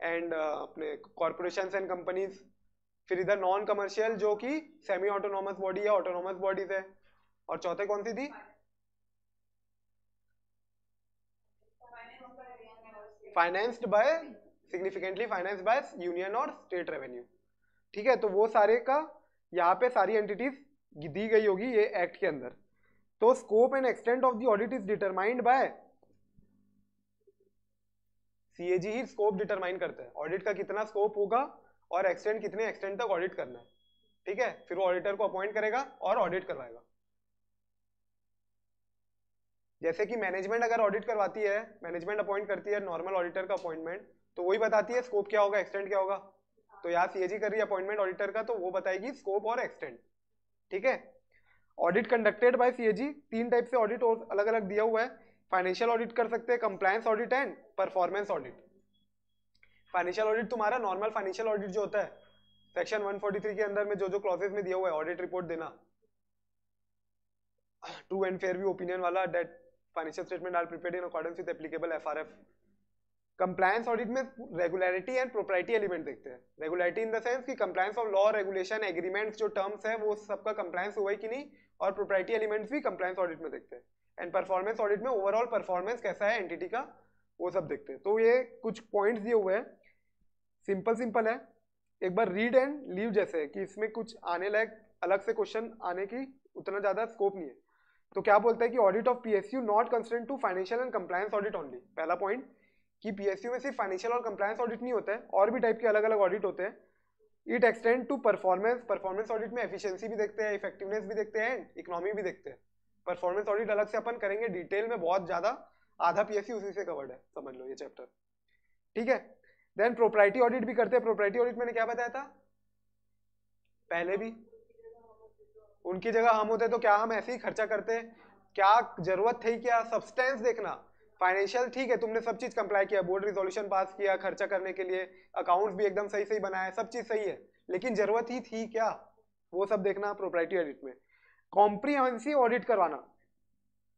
एंड uh, अपने कॉरपोरेशन एंड कंपनीज फिर इधर नॉन कमर्शियल जो कि सेमी ऑटोनॉमस बॉडी है ऑटोनॉमस बॉडीज है और चौथे कौन सी थी financed by significantly finance by union और स्टेट रेवेन्यू ठीक है तो वो सारे का यहाँ पे सारी एंटिटीज दी गई होगी ये एक्ट के अंदर तो scope and extent of the audit is determined by CAG ही स्कोप डिटरमाइन करता है ऑडिट का कितना स्कोप होगा और एक्सटेंड कितने एक्सटेंड तक ऑडिट करना है ठीक है फिर वो ऑडिटर को अपॉइंट करेगा और ऑडिट करवाएगा जैसे कि मैनेजमेंट अगर ऑडिट करवाती है मैनेजमेंट अपॉइंट करती है नॉर्मल ऑडिटर का अपॉइंटमेंट तो वही बताती है स्कोप क्या होगा एक्सटेंड क्या होगा तो यहाँ सी कर रही है अपॉइंटमेंट ऑडिटर का तो वो बताएगी स्कोप और एक्सटेंड ठीक है ऑडिट कंडक्टेड बाय सी तीन टाइप से ऑडिट और अलग अलग दिया हुआ है फाइनेंशियल ऑडिट कर सकते हैं compliance audit and performance audit financial audit तुम्हारा नॉर्मल फाइनेंशियल ऑडिट जो होता है सेक्शन 143 के अंदर में जो जो क्लॉजेज में दिया हुआ है ऑडिट रिपोर्ट देना true and fair view opinion वाला that financial statement are prepared in accordance with applicable FRF compliance audit में रेगुलरिटी एंड प्रोपर्टी एलिमेंट देखते हैं रेगुलरिटी इन द सेंस कि compliance of law regulation agreements जो terms है वो सबका compliance हुआ है कि नहीं और प्रोपर्टी एलिमेंट्स भी कंप्लायंस ऑडिट में देखते हैं एंड परफॉर्मेंस ऑडिट में ओवरऑल परफॉर्मेंस कैसा है एंटिटी का वो सब देखते हैं तो ये कुछ पॉइंट्स दिए हुए हैं सिंपल सिंपल है एक बार रीड एंड लीव जैसे है कि इसमें कुछ आने लायक अलग से क्वेश्चन आने की उतना ज़्यादा स्कोप नहीं है तो क्या बोलता है कि audit of PSU not concern to financial and compliance audit only पहला पॉइंट कि पीएसयू में सिर्फ फाइनेंशियल और कंप्लायंस ऑडिट नहीं होता है और भी टाइप के अलग अलग ऑडिट होते हैं it extend to performance performance audit में एफिशिएंसी भी देखते हैं इफेक्टिवनेस भी देखते हैं इकोनॉमी भी देखते हैं परफॉर्मेंस ऑडिट अलग से अपन करेंगे डिटेल में बहुत ज्यादा आधा पीएससी उसी से कवर्ड है समझ लो ये चैप्टर ठीक है देन प्रोपर्टी ऑडिट भी करते हैं प्रोपर्टी ऑडिट मैंने क्या बताया था पहले भी उनकी जगह हम होते तो क्या हम ऐसे ही खर्चा करते क्या जरूरत थी क्या सब्सटेंस देखना फाइनेंशियल ठीक है तुमने सब चीज कंप्लाई किया बोर्ड रिजोल्यूशन पास किया खर्चा करने के लिए अकाउंट्स भी एकदम सही सही बनाया सब चीज सही है लेकिन जरूरत ही थी क्या वो सब देखना प्रोपर्टी ऑडिट में कॉम्प्रीहेंसिव ऑडिट करवाना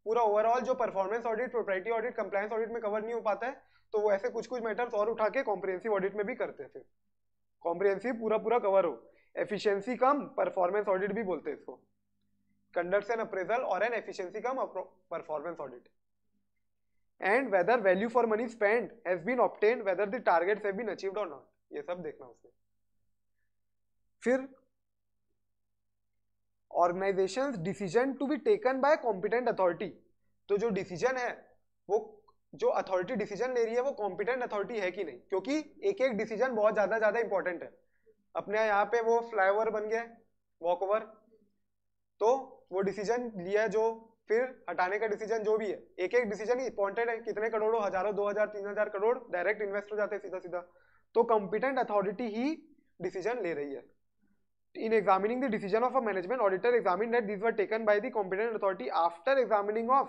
पूरा ओवरऑल जो performance audit property audit compliance audit में कवर नहीं हो पाता है तो वो ऐसे कुछ कुछ मैटर्स और उठा के कॉम्प्रीहेंसिव ऑडिट में भी करते थे फिर कॉम्प्रीहेंसिव पूरा पूरा कवर हो एफिशिएंसी कम परफॉर्मेंस ऑडिट भी बोलते हैं इसको कंडक्ट्स एन अप्रेजल और an efficiency cum performance audit and whether value for money spend has been obtained whether the targets have been achieved और नॉट ये सब देखना उसने फिर organisation decision to be taken by competent authority तो जो decision है वो जो अथॉरिटी डिसीजन ले रही है वो कॉम्पिटेंट अथॉरिटी है कि नहीं क्योंकि एक एक डिसीजन बहुत ज्यादा ज्यादा इंपॉर्टेंट है अपने यहाँ पे वो फ्लाईओवर बन गया वॉक ओवर तो वो डिसीजन लिया जो फिर हटाने का डिसीजन जो भी है एक एक डिसीजन इंपॉर्टेंट है कितने करोड़ों हजारों दो हजार तीन हजार करोड़ डायरेक्ट इन्वेस्ट हो जाते हैं सीधा सीधा तो कॉम्पिटेंट अथॉरिटी ही डिसीजन ले रही है in examining the decision of a management auditor examined that these were taken by the competent authority after examining of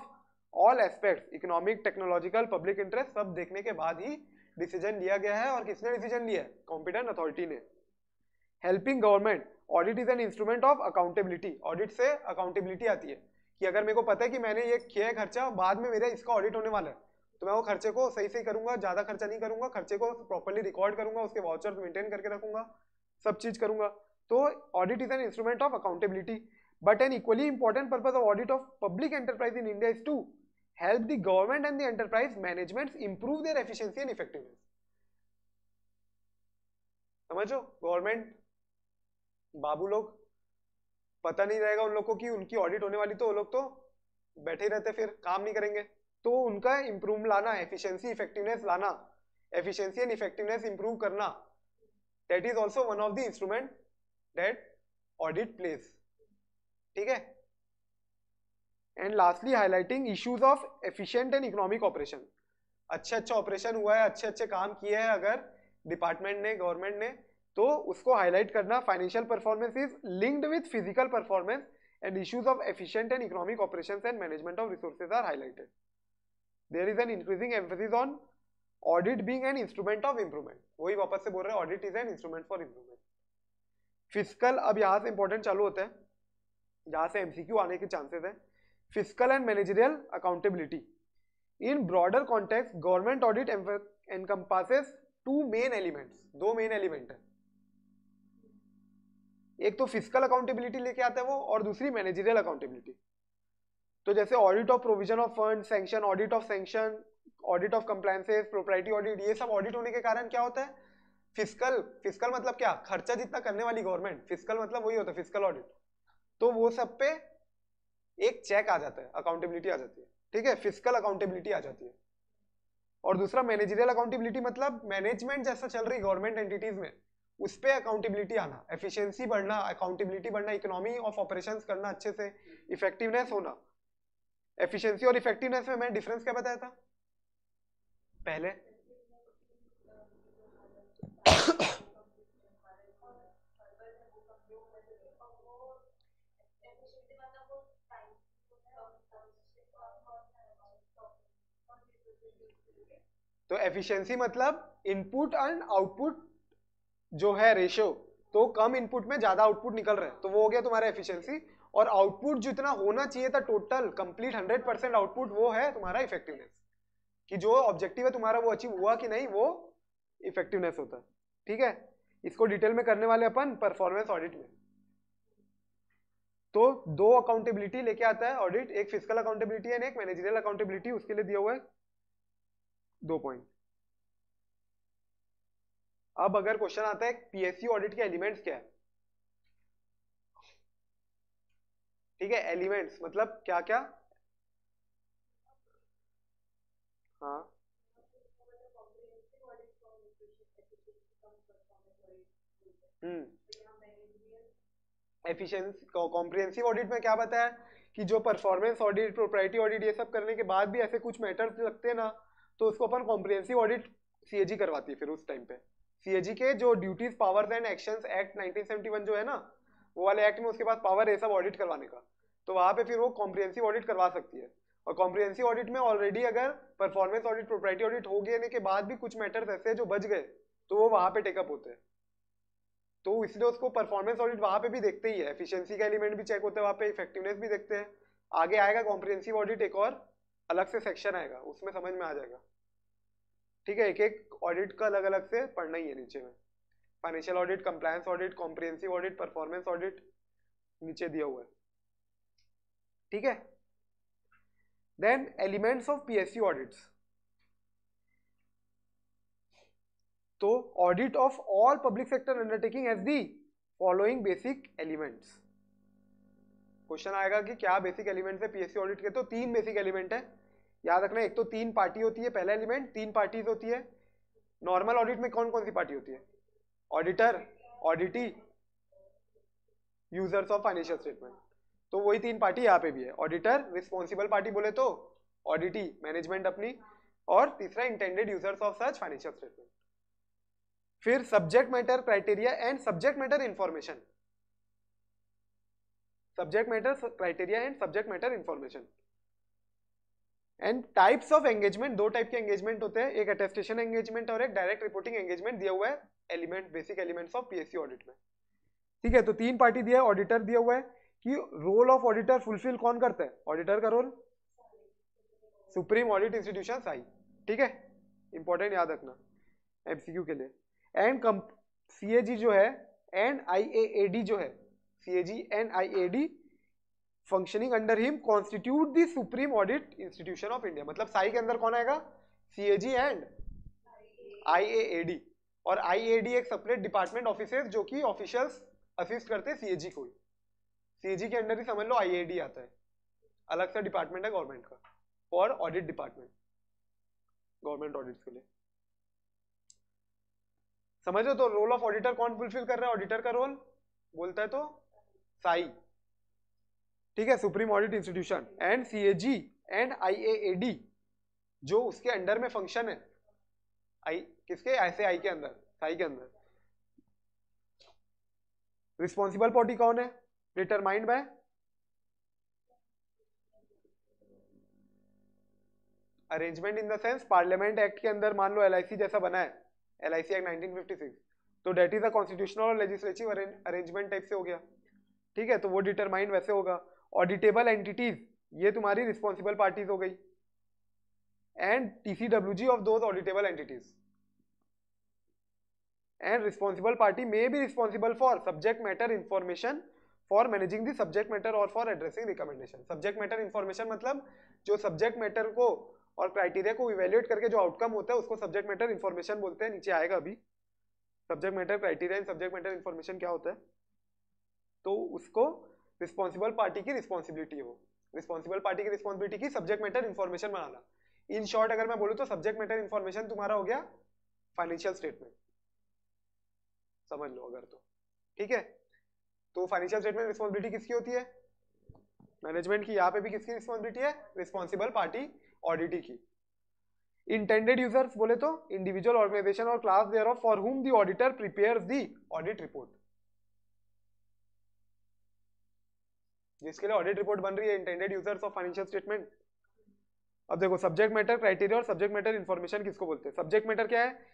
all aspects economic technological public interest सब देखने के बाद ही डिसीजन लिया गया है और किसने डिसीजन लिया है कॉम्पिटेंट अथॉरिटी ने helping government audit is an instrument of accountability audit से अकाउंटेबिलिटी आती है कि अगर मेरे को पता है कि मैंने ये किया है खर्चा बाद में मेरा इसका ऑडिट होने वाला है तो मैं वो खर्चे को सही से करूंगा ज्यादा खर्चा नहीं करूंगा खर्चे को प्रॉपरली रिकॉर्ड करूंगा उसके वाउचर मेंटेन करके रखूंगा सब चीज करूंगा तो audit is an instrument of accountability but an equally important purpose of audit of public enterprise in India is to help the government and the enterprise management improve their efficiency and effectiveness समझो government बाबू लोग पता नहीं रहेगा उन लोगों को कि उनकी ऑडिट होने वाली तो वो लोग तो बैठे रहते फिर काम नहीं करेंगे तो उनका इंप्रूव लाना एफिशिएंसी इफेक्टिवनेस लाना एफिशिएंसी एंड इफेक्टिवनेस इंप्रूव करना that is also one of the instrument that audit plays ठीक है and lastly highlighting issues of efficient and economic operation अच्छे अच्छे ऑपरेशन हुआ है अच्छे अच्छे काम किए हैं अगर डिपार्टमेंट ने गवर्नमेंट ने तो उसको हाईलाइट करना financial performance is linked with physical performance and issues of efficient and economic operation and management of resources are highlighted there is an increasing emphasis on audit being an instrument of improvement वही वापस से बोल रहे हैं audit is an instrument for improvement physical अब यहाँ से important चालू होते हैं जहाँ से एमसीक्यू आने के चांसेस है physical and managerial accountability in broader context government audit encompasses two main elements दो मेन एलिमेंट है एक तो फिजिकल अकाउंटेबिलिटी लेके आता है वो और दूसरी मैनेजरियल अकाउंटेबिलिटी तो जैसे audit of provision of fund sanction audit of sanction audit of compliances property audit ये सब ऑडिट होने के कारण क्या होता है फिस्कल फिस्कल मतलब क्या खर्चा जितना करने वाली गवर्नमेंट फिस्कल मतलब वही होता है फिस्कल ऑडिट तो वो सब पे एक चेक आ जाता है अकाउंटेबिलिटी आ जाती है ठीक है फिस्कल अकाउंटेबिलिटी आ जाती है और दूसरा मैनेजरियल अकाउंटेबिलिटी मतलब मैनेजमेंट जैसा चल रही गवर्नमेंट एंटिटीज में उस पर अकाउंटेबिलिटी आना एफिशिएंसी बढ़ना अकाउंटेबिलिटी बढ़ना इकोनॉमी ऑफ ऑपरेशंस करना अच्छे से इफेक्टिवनेस होना एफिशिएंसी और इफेक्टिवनेस में मैंने डिफरेंस क्या बताया था पहले तो एफिशिएंसी मतलब इनपुट एंड आउटपुट जो है रेशियो तो कम इनपुट में ज्यादा आउटपुट निकल रहे हैं तो वो हो गया तुम्हारा एफिशिएंसी और आउटपुट जितना होना चाहिए था total complete hundred percent output वो है तुम्हारा इफेक्टिवनेस कि जो ऑब्जेक्टिव है तुम्हारा वो अचीव हुआ कि नहीं वो इफेक्टिवनेस होता है ठीक है इसको डिटेल में करने वाले अपन परफॉर्मेंस ऑडिट में तो दो अकाउंटेबिलिटी लेके आता है ऑडिट एक फिजिकल अकाउंटेबिलिटी है एक मैनेजरियल अकाउंटेबिलिटी उसके लिए दिया हुआ है दो पॉइंट अब अगर क्वेश्चन आता है पीएससी ऑडिट के एलिमेंट्स क्या है ठीक है एलिमेंट्स मतलब क्या क्या हाँ हम्म एफिशिएंसी कॉम्प्रिहेंसिव ऑडिट में क्या बताया कि जो परफॉर्मेंस ऑडिट प्रोपर्टी ऑडिट ये सब करने के बाद भी ऐसे कुछ मैटर्स लगते हैं ना तो उसको अपन कॉम्प्रिहेंसिव ऑडिट सीएजी करवाती है फिर उस टाइम पे सीएजी के जो duties powers and actions act 1971 जो है ना वो वाले एक्ट में उसके पास पावर है सब ऑडिट करवाने का तो वहाँ पे फिर वो कॉम्प्रिहेंसिव ऑडिट करवा सकती है और कॉम्प्रिहेंसिव ऑडिट में ऑलरेडी अगर परफॉर्मेंस ऑडिट प्रोपर्टी ऑडिट हो गए के बाद भी कुछ मैटर्स ऐसे जो बच गए तो वो वहाँ पे टेकअप होते हैं तो इसलिए उसको परफॉर्मेंस ऑडिट वहाँ पे भी देखते ही है एफिशिएंसी का एलिमेंट भी चेक होता है वहाँ पे इफेक्टिवनेस भी देखते हैं आगे आएगा कॉम्प्रिहेंसिव ऑडिट एक और अलग से सेक्शन आएगा उसमें समझ में आ जाएगा ठीक है एक एक ऑडिट का अलग अलग से पढ़ना ही है नीचे में financial audit compliance audit comprehensive audit performance audit नीचे दिया हुआ है ठीक है then elements of PSC audits तो audit of all public sector undertaking as the following basic elements question आएगा कि क्या बेसिक एलिमेंट है पीएससी ऑडिट के तो तीन बेसिक एलिमेंट है याद रखना एक तो तीन पार्टी होती है पहला एलिमेंट तीन पार्टीज होती है नॉर्मल ऑडिट में कौन कौन सी पार्टी होती है auditor auditee users of financial statement तो वही तीन पार्टी यहाँ पे भी है ऑडिटर रिस्पॉन्सिबल पार्टी बोले तो ऑडिटी मैनेजमेंट अपनी और तीसरा intended users of such financial statement फिर subject matter criteria and subject matter information subject matter criteria and subject matter information and types of engagement दो टाइप के एंगेजमेंट होते हैं एक अटेस्टेशन एंगेजमेंट और एक डायरेक्ट रिपोर्टिंग एंगेजमेंट दिया हुआ है element basic element of P S C audit में ठीक है तो तीन पार्टी दिया है ऑडिटर दिया हुआ है कि रोल ऑफ ऑडिटर फुलफिल कौन करता है ऑडिटर का role supreme audit institution I ठीक है इंपॉर्टेंट याद रखना एमसीक्यू के लिए एंड सी जो है एंड आई ए जो है C A N I D functioning under him constitute the supreme audit institution of India मतलब साई के अंदर कौन आएगा सी A G and I A A D और आई ए डी एक सेपरेट डिपार्टमेंट ऑफिस जो कि ऑफिशियल्स असिस्ट करते हैं सी ए जी को ही जी के अंडर ही समझ लो आई ए डी आता है अलग सा डिपार्टमेंट है गवर्नमेंट का for audit department government audit के लिए समझो तो रोल ऑफ ऑडिटर कौन फुलफिल कर रहा है ऑडिटर का रोल बोलता है तो साई ठीक है supreme audit institution and C CAG and I A IAAD जो उसके अंडर में फंक्शन है आई किसके ऐसे आई के अंदर साई के अंदर रिस्पॉन्सिबल पॉटी कौन है determined by arrangement in the sense parliament act के अंदर मान लो एलआईसी जैसा बना है एल आई सी एक्ट 1956 तो डेट इज अ कॉन्स्टिट्यूशनल और लेजिस्लेटिव अरेंजमेंट टाइप से हो गया ठीक है तो वो डिटरमाइन वैसे होगा ऑडिटेबल एंटिटीज ये तुम्हारी रिस्पॉन्सिबल पार्टीज हो गई and G of those auditable entities and responsible party may be responsible for subject matter information for managing the subject matter और for addressing recommendation subject matter information मतलब जो subject matter को और criteria को evaluate करके जो outcome होता है उसको सब्जेक्ट मैटर इन्फॉर्मेशन बोलते हैं नीचे आएगा अभी subject matter criteria and subject matter information क्या होता है तो उसको रिस्पॉन्सिबल पार्टी की रिस्पॉन्सिबिलिटी हो रिस्पॉन्सिबल पार्टी की रिस्पॉन्सिबिलिटी की सब्जेक्ट मैटर इन्फॉर्मेशन बनाना इन शॉर्ट अगर मैं बोलूँ तो सब्जेक्ट मैटर इन्फॉर्मेशन तुम्हारा हो गया फाइनेंशियल स्टेटमेंट समझ लो अगर तो ठीक है तो फाइनेंशियल स्टेटमेंट रिस्पॉन्सिबिलिटी किसकी होती है मैनेजमेंट की यहाँ पे भी किसकी रिस्पॉन्सिबिलिटी है रिस्पॉन्सिबल पार्टी ऑडिटी की इंटेंडेड यूजर्स बोले तो इंडिविजुअल ऑर्गेनाइजेशन और class thereof for whom the auditor prepare the audit report जिसके लिए ऑडिट रिपोर्ट बन रही है intended users of financial statement अब देखो सब्जेक्ट मैटर क्राइटेरिया और सब्जेक्ट मैटर इन्फॉर्मेशन किसको बोलते हैं सब्जेक्ट मैटर क्या है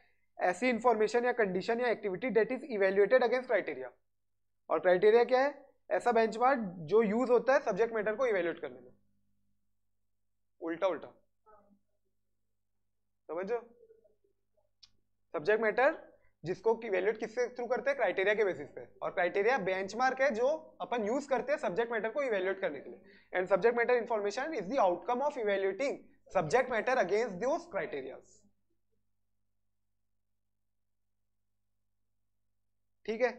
ऐसी इन्फॉर्मेशन या कंडीशन या activity that is evaluated against criteria और क्राइटेरिया क्या है ऐसा बेंच जो यूज होता है सब्जेक्ट मैटर को इवेल्युएट करने में उल्टा उल्टा समझो सब्जेक्ट मैटर जिसको की वैल्यूट किससे थ्रू करते हैं क्राइटेरिया के बेसिस पे और क्राइटेरिया बेंचमार्क है जो अपन यूज करते हैं सब्जेक्ट मैटर को इवेल्युएट करने के लिए and subject matter information is the outcome of evaluating subject matter against those criteria ठीक है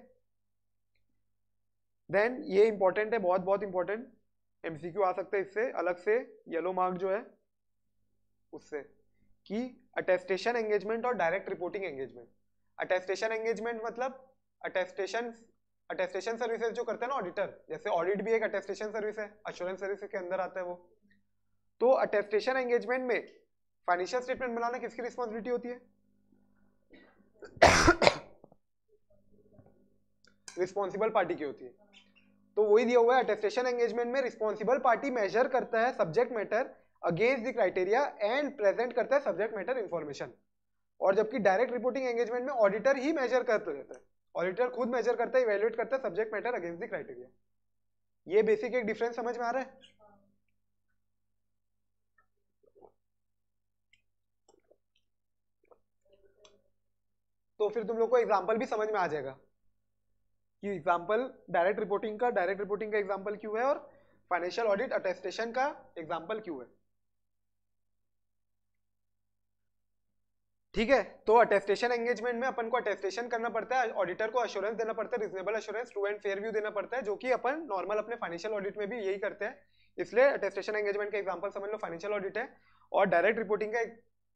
देन ये इंपॉर्टेंट है बहुत बहुत इंपॉर्टेंट एमसीक्यू आ सकता है इससे अलग से येलो मार्क जो है उससे कि अटेस्टेशन एंगेजमेंट और direct reporting engagement attestation engagement मतलब अटेस्टेशन अटेस्टेशन सर्विसेज जो करते हैं ना ऑडिटर जैसे ऑडिट भी एक अटेस्टेशन सर्विस है अश्योरेंस सर्विस के अंदर आता है वो तो अटेस्टेशन एंगेजमेंट में फाइनेंशियल स्टेटमेंट बनाना किसकी रिस्पॉन्सिबिलिटी होती है रिस्पॉन्सिबल पार्टी की होती है तो वही दिया हुआ है अटेस्टेशन एंगेजमेंट में रिस्पॉन्सिबल पार्टी मेजर करता है subject matter against the criteria and present करता है सब्जेक्ट मैटर इंफॉर्मेशन और जबकि डायरेक्ट रिपोर्टिंग एंगेजमेंट में ऑडिटर ही मेजर करते रहता है ऑडिटर खुद मेजर करता है इवेल्युएट करता है subject matter against the criteria ये बेसिक एक डिफरेंस समझ में आ रहा है तो फिर तुम लोग को एग्जाम्पल भी समझ में आ जाएगा कि एग्जाम्पल डायरेक्ट रिपोर्टिंग का डायरेक्ट रिपोर्टिंग का एग्जाम्पल क्यों है और फाइनेंशियल ऑडिट अटेस्टेशन का एग्जाम्पल क्यों है ठीक है तो अटेस्टेशन एंगेजमेंट में अपन को अटेस्टेशन करना पड़ता है ऑडिटर को अश्योरेंस देना पड़ता है reasonable assurance true and fair view देना पड़ता है जो कि अपन नॉर्मल अपने फाइनेंशियल ऑडिट में भी यही करते हैं इसलिए अटेस्टेशन एंगेजमेंट का एग्जाम्पल समझ लो फाइनेंशियल ऑडिट है और डायरेक्ट रिपोर्टिंग का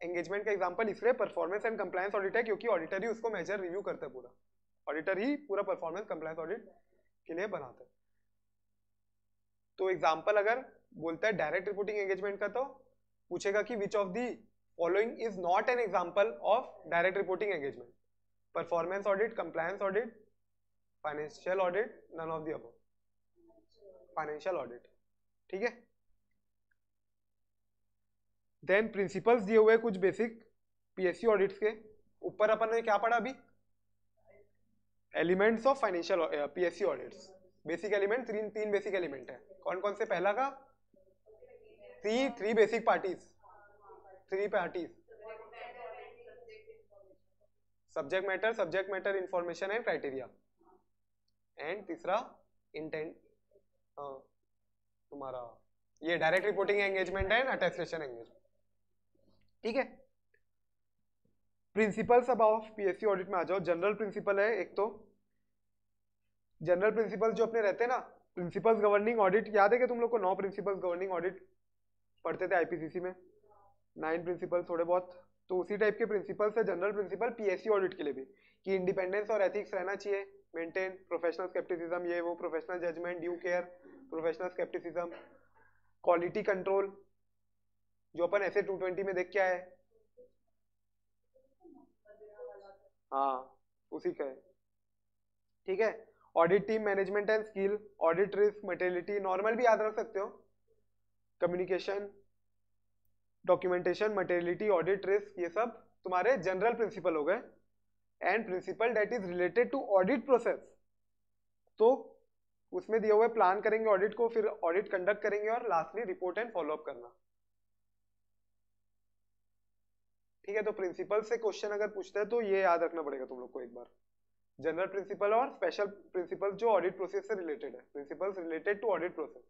एंगेजमेंट का एग्जाम्पल इसलिए परफॉर्मेंस एंड कंप्लायंस ऑडिट है क्योंकि ऑडिटर ही उसको मेजर रिव्यू करता है पूरा ऑडिटर ही पूरा परफॉर्मेंस कंप्लायंस ऑडिट के लिए बनाता है तो एग्जाम्पल अगर बोलता है डायरेक्ट रिपोर्टिंग एंगेजमेंट का तो पूछेगा कि which of the following is not an example of direct reporting engagement performance audit compliance audit financial audit none of the above financial audit ठीक है देन प्रिंसिपल्स दिए हुए कुछ बेसिक पीएससी ऑडिट्स के ऊपर अपन ने क्या पढ़ा अभी elements of financial PSC audits basic element तीन तीन बेसिक एलिमेंट है कौन कौन से पहला का three three basic parties three parties subject matter subject matter information and criteria and तीसरा इंटेंट तुम्हारा ये direct reporting engagement and attestation engagement ठीक है प्रिंसिपल्स अब ऑफ पीएससी ऑडिट में आ जाओ जनरल प्रिंसिपल है एक तो जनरल प्रिंसिपल जो अपने रहते हैं ना प्रिंसिपल्स गवर्निंग ऑडिट याद है कि तुम लोग को नौ प्रिंसिपल्स गवर्निंग ऑडिट पढ़ते थे आईपीसीसी में नाइन प्रिंसिपल थोड़े बहुत तो उसी टाइप के प्रिंसिपल है जनरल प्रिंसिपल पीएससी ऑडिट के लिए भी कि इंडिपेंडेंस और एथिक्स रहना चाहिए मेंटेन प्रोफेशनल स्केप्टिसिज्म ये वो professional judgement due care professional scepticism quality control जो अपन ऐसे 220 में देख के आए हाँ उसी का है ठीक है audit team management and skill audit risk materiality normal भी याद रख सकते हो communication documentation materiality audit risk ये सब तुम्हारे जनरल प्रिंसिपल हो गए and principle that is related to audit process तो उसमें दिए हुए प्लान करेंगे ऑडिट को फिर ऑडिट कंडक्ट करेंगे और लास्टली रिपोर्ट एंड फॉलोअप करना ठीक है तो प्रिंसिपल से क्वेश्चन अगर पूछते हैं तो ये याद रखना पड़ेगा तुम लोग को एक बार जनरल प्रिंसिपल और स्पेशल प्रिंसिपल जो ऑडिट प्रोसेस से रिलेटेड है principle related to audit process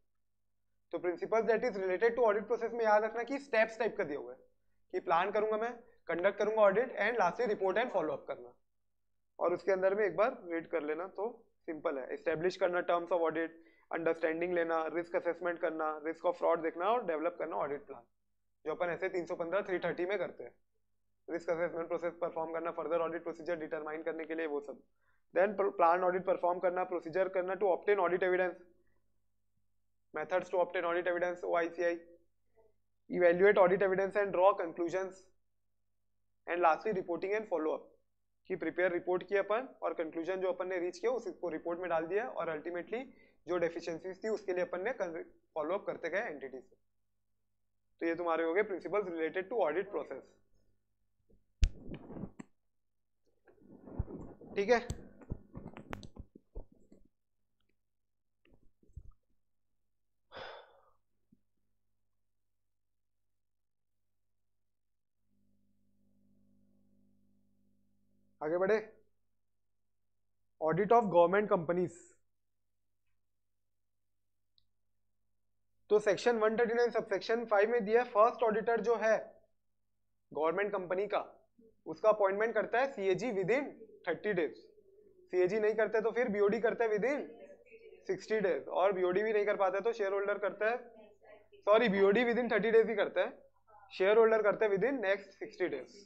तो principle that is related to audit process में याद रखना कि स्टेप्स टाइप का दिया हुआ है कि प्लान करूंगा मैं कंडक्ट करूंगा ऑडिट एंड लास्ट में रिपोर्ट एंड फॉलोअप करना और उसके अंदर में एक बार रीड कर लेना तो सिंपल है स्टेब्लिश करना टर्म्स ऑफ ऑडिट अंडरस्टैंडिंग लेना रिस्क असेसमेंट करना रिस्क ऑफ फ्रॉड देखना और डेवलप करना ऑडिट प्लान जो अपन ऐसे 315 330 में करते हैं रिस्क असेसमेंट प्रोसेस परफॉर्म करना फर्दर ऑडिट प्रोसीजर डिटरमाइन करने के लिए वो सब देन प्लान ऑडिट परफॉर्म करना प्रोसीजर करना to obtain audit evidence methods to obtain audit evidence OICI, evaluate audit evidence and draw conclusions, and lastly reporting and follow up. कि prepare report की अपन और कंक्लूजन जो अपन ने रीच किया उसको रिपोर्ट में डाल दिया और अल्टीमेटली जो डेफिशिएंसीज थी उसके लिए अपन ने फॉलोअप करते गए एंटिटी से तो ये तुम्हारे हो गए principles related to audit process ठीक है आगे बढ़े ऑडिट ऑफ गवर्नमेंट कंपनीज तो सेक्शन 139 सब सेक्शन फाइव में दिया फर्स्ट ऑडिटर जो है गवर्नमेंट कंपनी का उसका अपॉइंटमेंट करता है CAG within thirty days CAG नहीं करते तो फिर बीओडी करते हैं विद इन सिक्सटी डेज और बीओडी भी नहीं कर पाते तो शेयर होल्डर करता है sorry BOD within thirty days ही करते हैं शेयर होल्डर करते हैं within next sixty days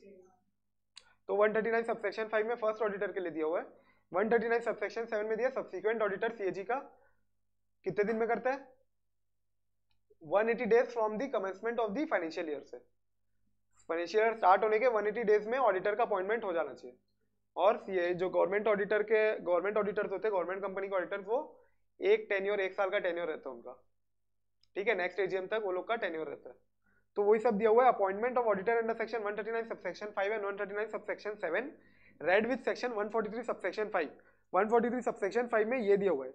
तो 139 सबसेक्शन 5 में फर्स्ट ऑडिटर के लिए दिया हुआ है 139 सबसेक्शन 7 में दिया सब्सिक्वेंट ऑडिटर सीएजी का कितने दिन में करता है 180 days from the commencement of the financial year से फाइनेंशियल ईयर स्टार्ट होने के 180 डेज में ऑडिटर का अपॉइंटमेंट हो जाना चाहिए और सीए जो गवर्नमेंट ऑडिटर के गवर्नमेंट ऑडिटर्स होते हैं गवर्नमेंट कंपनी के ऑडिटर्स वो एक टेन्योर एक साल का टेन्योर रहता है उनका ठीक है नेक्स्ट एजीएम तक वो लोग का टेन्योर रहता है तो वही सब दिया हुआ है appointment of auditor under section 139 subsection 5 and 139 subsection 7 read with section 143 subsection 5 143 subsection 5 में ये दिया हुआ है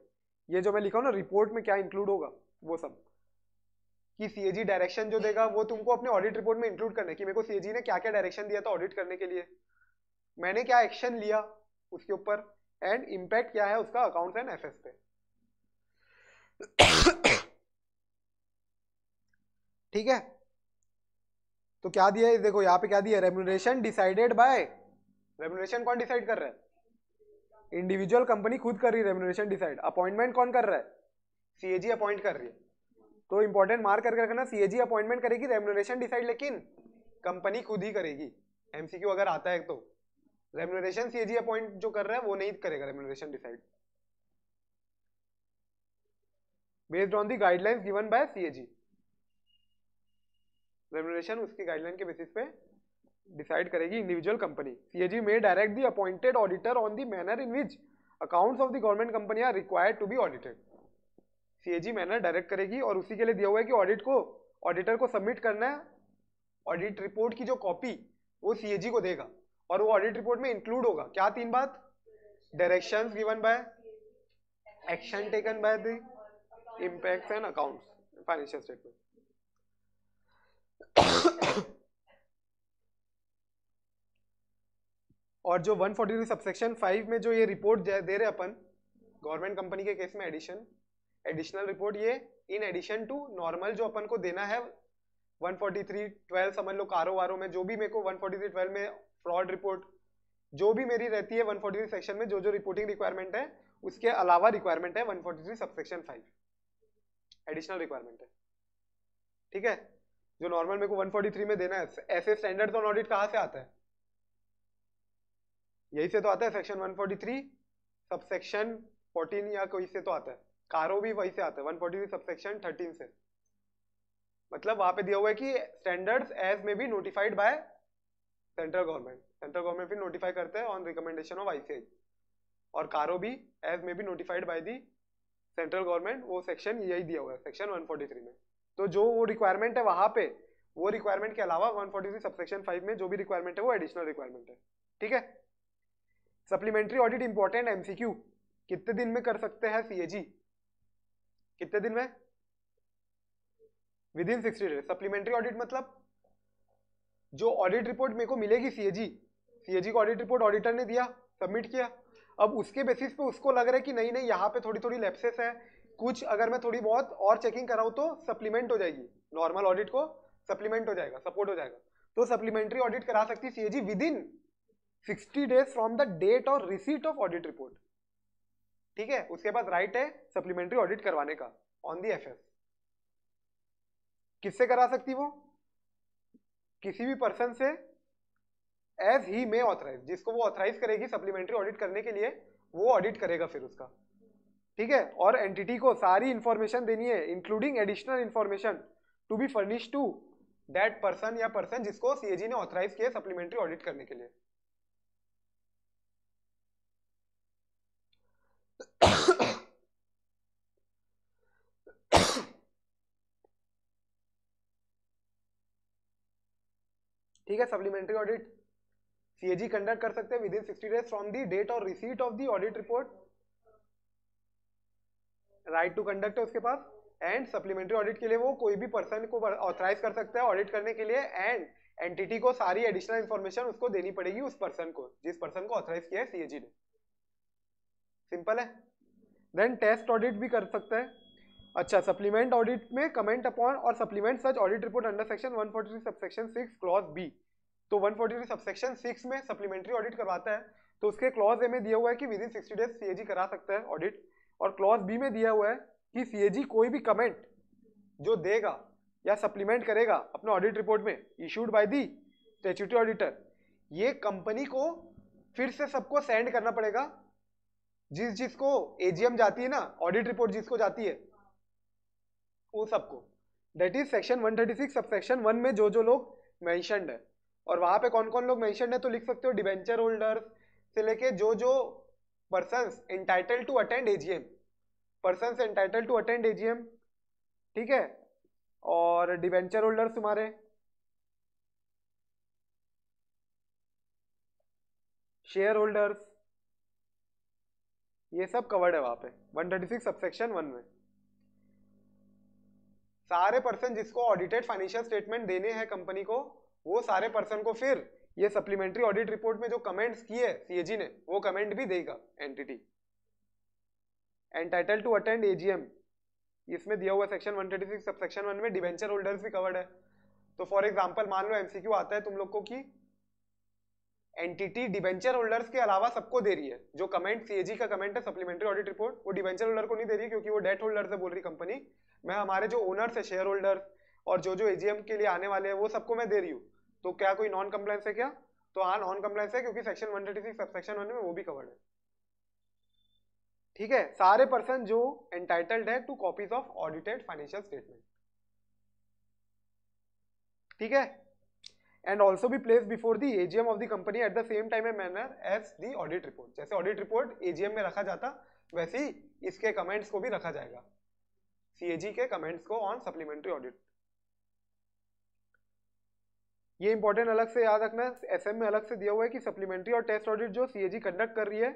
ये जो मैं लिखा हूँ ना रिपोर्ट में क्या इंक्लूड होगा वो सब कि सी डायरेक्शन जो देगा वो तुमको अपने ऑडिट रिपोर्ट में इंक्लूड करना है कि मेरे को सी ने क्या क्या डायरेक्शन दिया था ऑडिट करने के लिए मैंने क्या एक्शन लिया उसके ऊपर एंड इम्पैक्ट क्या है उसका अकाउंट्स एंड एफ पे (coughs) ठीक है तो क्या दिया है देखो यहाँ पे क्या दिया रेमुनरेशन डिसाइडेड बाय रेमुनरेशन कौन डिसाइड कर रहा है इंडिविजुअल कंपनी खुद कर रही है रेमुनरेशन डिसाइड अपॉइंटमेंट कौन कर रहा है सीएजी अपॉइंट कर रही है तो इंपॉर्टेंट मार्क करके रखना सीएजी अपॉइंटमेंट करेगी रेमुनरेशन डिसाइड लेकिन कंपनी खुद ही करेगी एमसीक्यू अगर आता है तो रेमुनरेशन सीएजी अपॉइंट जो कर रहा है वो नहीं करेगा remuneration decide based on the guidelines given by CAG remuneration उसकी गाइडलाइन के बेसिस पे डिसाइड करेगी इंडिविजुअल कंपनी सीएजी में direct the appointed auditor on the manner in which accounts of the government company are required to be audited CAG manner direct करेगी और उसी के लिए दिया हुआ है कि ऑडिट को ऑडिटर को सबमिट करना है ऑडिट रिपोर्ट की जो कॉपी वो सीएजी को देगा और वो ऑडिट रिपोर्ट में इंक्लूड होगा क्या तीन बात directions given by action taken by the impact and accounts financial statement (coughs) और जो 143 फोर्टी सबसेक्शन फाइव में जो ये रिपोर्ट दे रहे अपन गवर्नमेंट कंपनी के केस में एडिशन एडिशनल रिपोर्ट ये इन एडिशन टू नॉर्मल जो अपन को देना है 143 फोर्टी समझ लो कारो वारो में जो भी मेरे को 143 फोर्टी में फ्रॉड रिपोर्ट जो भी मेरी रहती है 143 सेक्शन में जो जो रिपोर्टिंग रिक्वायरमेंट है उसके अलावा रिक्वायरमेंट है three subsection five additional requirement है ठीक है जो नॉर्मल मेरे को 143 में देना है ऐसे स्टैंडर्ड ऑन ऑडिट कहाँ से आता है यही से तो आता है सेक्शन 143 सबसेक्शन फोर्टीन या कोई से तो आता है कारो भी वही से आता है 143 सबसेक्शन थर्टीन से मतलब वहां पे दिया हुआ है कि standards as may be notified by central government central government भी नोटिफाई करते हैं ऑन रिकमेंडेशन ऑफ आईसीआई और कारो भी as may be notified by the central government वो सेक्शन यही दिया हुआ है सेक्शन 143 में तो जो वो रिक्वायरमेंट है वहां पे वो रिक्वायरमेंट के अलावा 143 सबसेक्शन 5 में जो भी रिक्वायरमेंट है वो एडिशनल रिक्वायरमेंट है ठीक है सप्लीमेंट्री ऑडिट इंपॉर्टेंट एमसीक्यू कितने दिन में कर सकते हैं सीएजी कितने दिन में within sixty days supplementary audit मतलब जो ऑडिट रिपोर्ट मेरे को मिलेगी सीएजी सीएजी को ऑडिट रिपोर्ट ऑडिटर ने दिया सबमिट किया अब उसके बेसिस पे उसको लग रहा है कि नहीं नहीं यहाँ पे थोड़ी थोड़ी लेप्सेस है कुछ अगर मैं थोड़ी बहुत और चेकिंग कराऊँ तो सप्लीमेंट हो जाएगी नॉर्मल ऑडिट को सप्लीमेंट हो जाएगा सपोर्ट हो जाएगा तो सप्लीमेंट्री ऑडिट करा सकती है CAG within sixty days from the date और रिसीट ऑफ ऑडिट रिपोर्ट ठीक है उसके पास राइट है सप्लीमेंट्री ऑडिट करवाने का ऑन दी एफ किससे करा सकती वो किसी भी पर्सन से एज ही मे ऑथराइज जिसको वो ऑथराइज करेगी सप्लीमेंट्री ऑडिट करने के लिए वो ऑडिट करेगा फिर उसका ठीक है और एंटिटी को सारी इंफॉर्मेशन देनी है including additional information to be furnish to that person या पर्सन जिसको सीएजी ने ऑथराइज किया सप्लीमेंट्री ऑडिट करने के लिए ठीक है सप्लीमेंट्री ऑडिट सीएजी कंडक्ट कर सकते हैं within sixty days from the date और receipt of the audit report right to conduct है उसके पास एंड सप्लीमेंट्री ऑडिट के लिए वो कोई भी पर्सन को ऑथराइज कर सकता है ऑडिट करने के लिए एंड एंटिटी को सारी एडिशनल इन्फॉर्मेशन उसको देनी पड़ेगी उस पर्सन को जिस पर्सन को ऑथराइज किया है सीएजी ने सिंपल है देन टेस्ट ऑडिट भी कर सकता है अच्छा सप्लीमेंट ऑडिट में कमेंट अपॉन और supplement such audit report under section 143 subsection six clause B तो 143 सबसेक्शन सिक्स में सप्लीमेंट्री ऑडिट करवाता है तो उसके क्लॉज ए में दिया हुआ है कि within sixty days CAG करा सकता है ऑडिट और क्लॉज बी में दिया हुआ है कि सीएजी कोई भी कमेंट जो देगा या सप्लीमेंट करेगा अपने ऑडिट रिपोर्ट में issued by the statutory auditor ये कंपनी को फिर से सबको सेंड करना पड़ेगा जिस जिसको एजीएम जाती है ना ऑडिट रिपोर्ट जिसको जाती है वो सबको date is section 136 sub section one में जो जो लोग मैंशनड है और वहां पे कौन कौन लोग मैंशनड है तो लिख सकते हो डिवेंचर होल्डर्स से लेके जो जो persons entitled to attend AGM persons entitled to attend AGM ठीक है और डिवेंचर होल्डर्स तुम्हारे शेयर होल्डर्स ये सब कवर्ड है वहां पे 136 सबसेक्शन वन में सारे पर्सन जिसको ऑडिटेड फाइनेंशियल स्टेटमेंट देने हैं कंपनी को वो सारे पर्सन को फिर ये सप्लीमेंट्री ऑडिट रिपोर्ट में जो कमेंट्स किए सीएजी ने वो कमेंट भी देगा entity entitled to attend AGM इसमें दिया हुआ सेक्शन 136 सब सेक्शन 1 में डिवेंचर होल्डर्स भी कवर्ड है तो फॉर एग्जांपल मान लो एमसीक्यू आता है तुम लोग को कि एंटिटी डिवेंचर होल्डर्स के अलावा सबको दे रही है जो कमेंट सीएजी का कमेंट है सप्लीमेंट्री ऑडिट रिपोर्ट वो डिवेंचर होल्डर को नहीं दे रही है क्योंकि वो डेट होल्डर से बोल रही कंपनी मैं हमारे जो ओनर्स है शेयर होल्डर्स और जो जो एजीएम के लिए आने वाले हैं वो सबको मैं दे रही हूँ तो क्या कोई नॉन कंप्लायंस है क्या तो हाँ नॉन कंप्लायंस है क्योंकि सेक्शन सिक्स सबसेक्शन वन में वो भी कवर्ड है ठीक है सारे पर्सन जो एंटाइटल्ड है to copies of audited financial statement ठीक है एंड ऑल्सो भी place before the AGM of the company at the same time a manner as the audit report जैसे ऑडिट रिपोर्ट एजीएम में रखा जाता वैसे ही इसके कमेंट्स को भी रखा जाएगा सीएजी के कमेंट्स को ऑन सप्लीमेंट्री ऑडिट ये इंपॉर्टेंट अलग से याद रखना एस में अलग से दिया हुआ है कि सप्लीमेंट्री और टेस्ट ऑडिट जो सी कंडक्ट कर रही है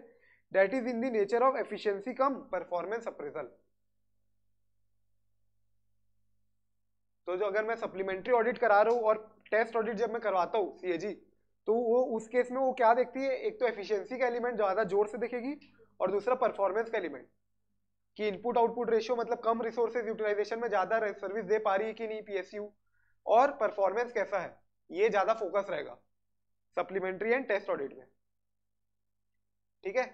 that is in the nature of efficiency cum performance appraisal तो जो अगर मैं सप्लीमेंट्री ऑडिट करा रहा हूँ और टेस्ट ऑडिट जब मैं करवाता हूँ सीएजी तो वो उस केस में वो क्या देखती है एक तो एफिशिएंसी का एलिमेंट ज़्यादा जोर से देखेगी और दूसरा परफॉर्मेंस का एलिमेंट कि इनपुट आउटपुट रेशियो मतलब कम रिसोर्सेज यूटिलाइजेशन में ज़्यादा सर्विस दे पा रही है कि नहीं पी और परफॉर्मेंस कैसा है ये ज्यादा फोकस रहेगा सप्लीमेंट्री एंड टेस्ट ऑडिट में ठीक है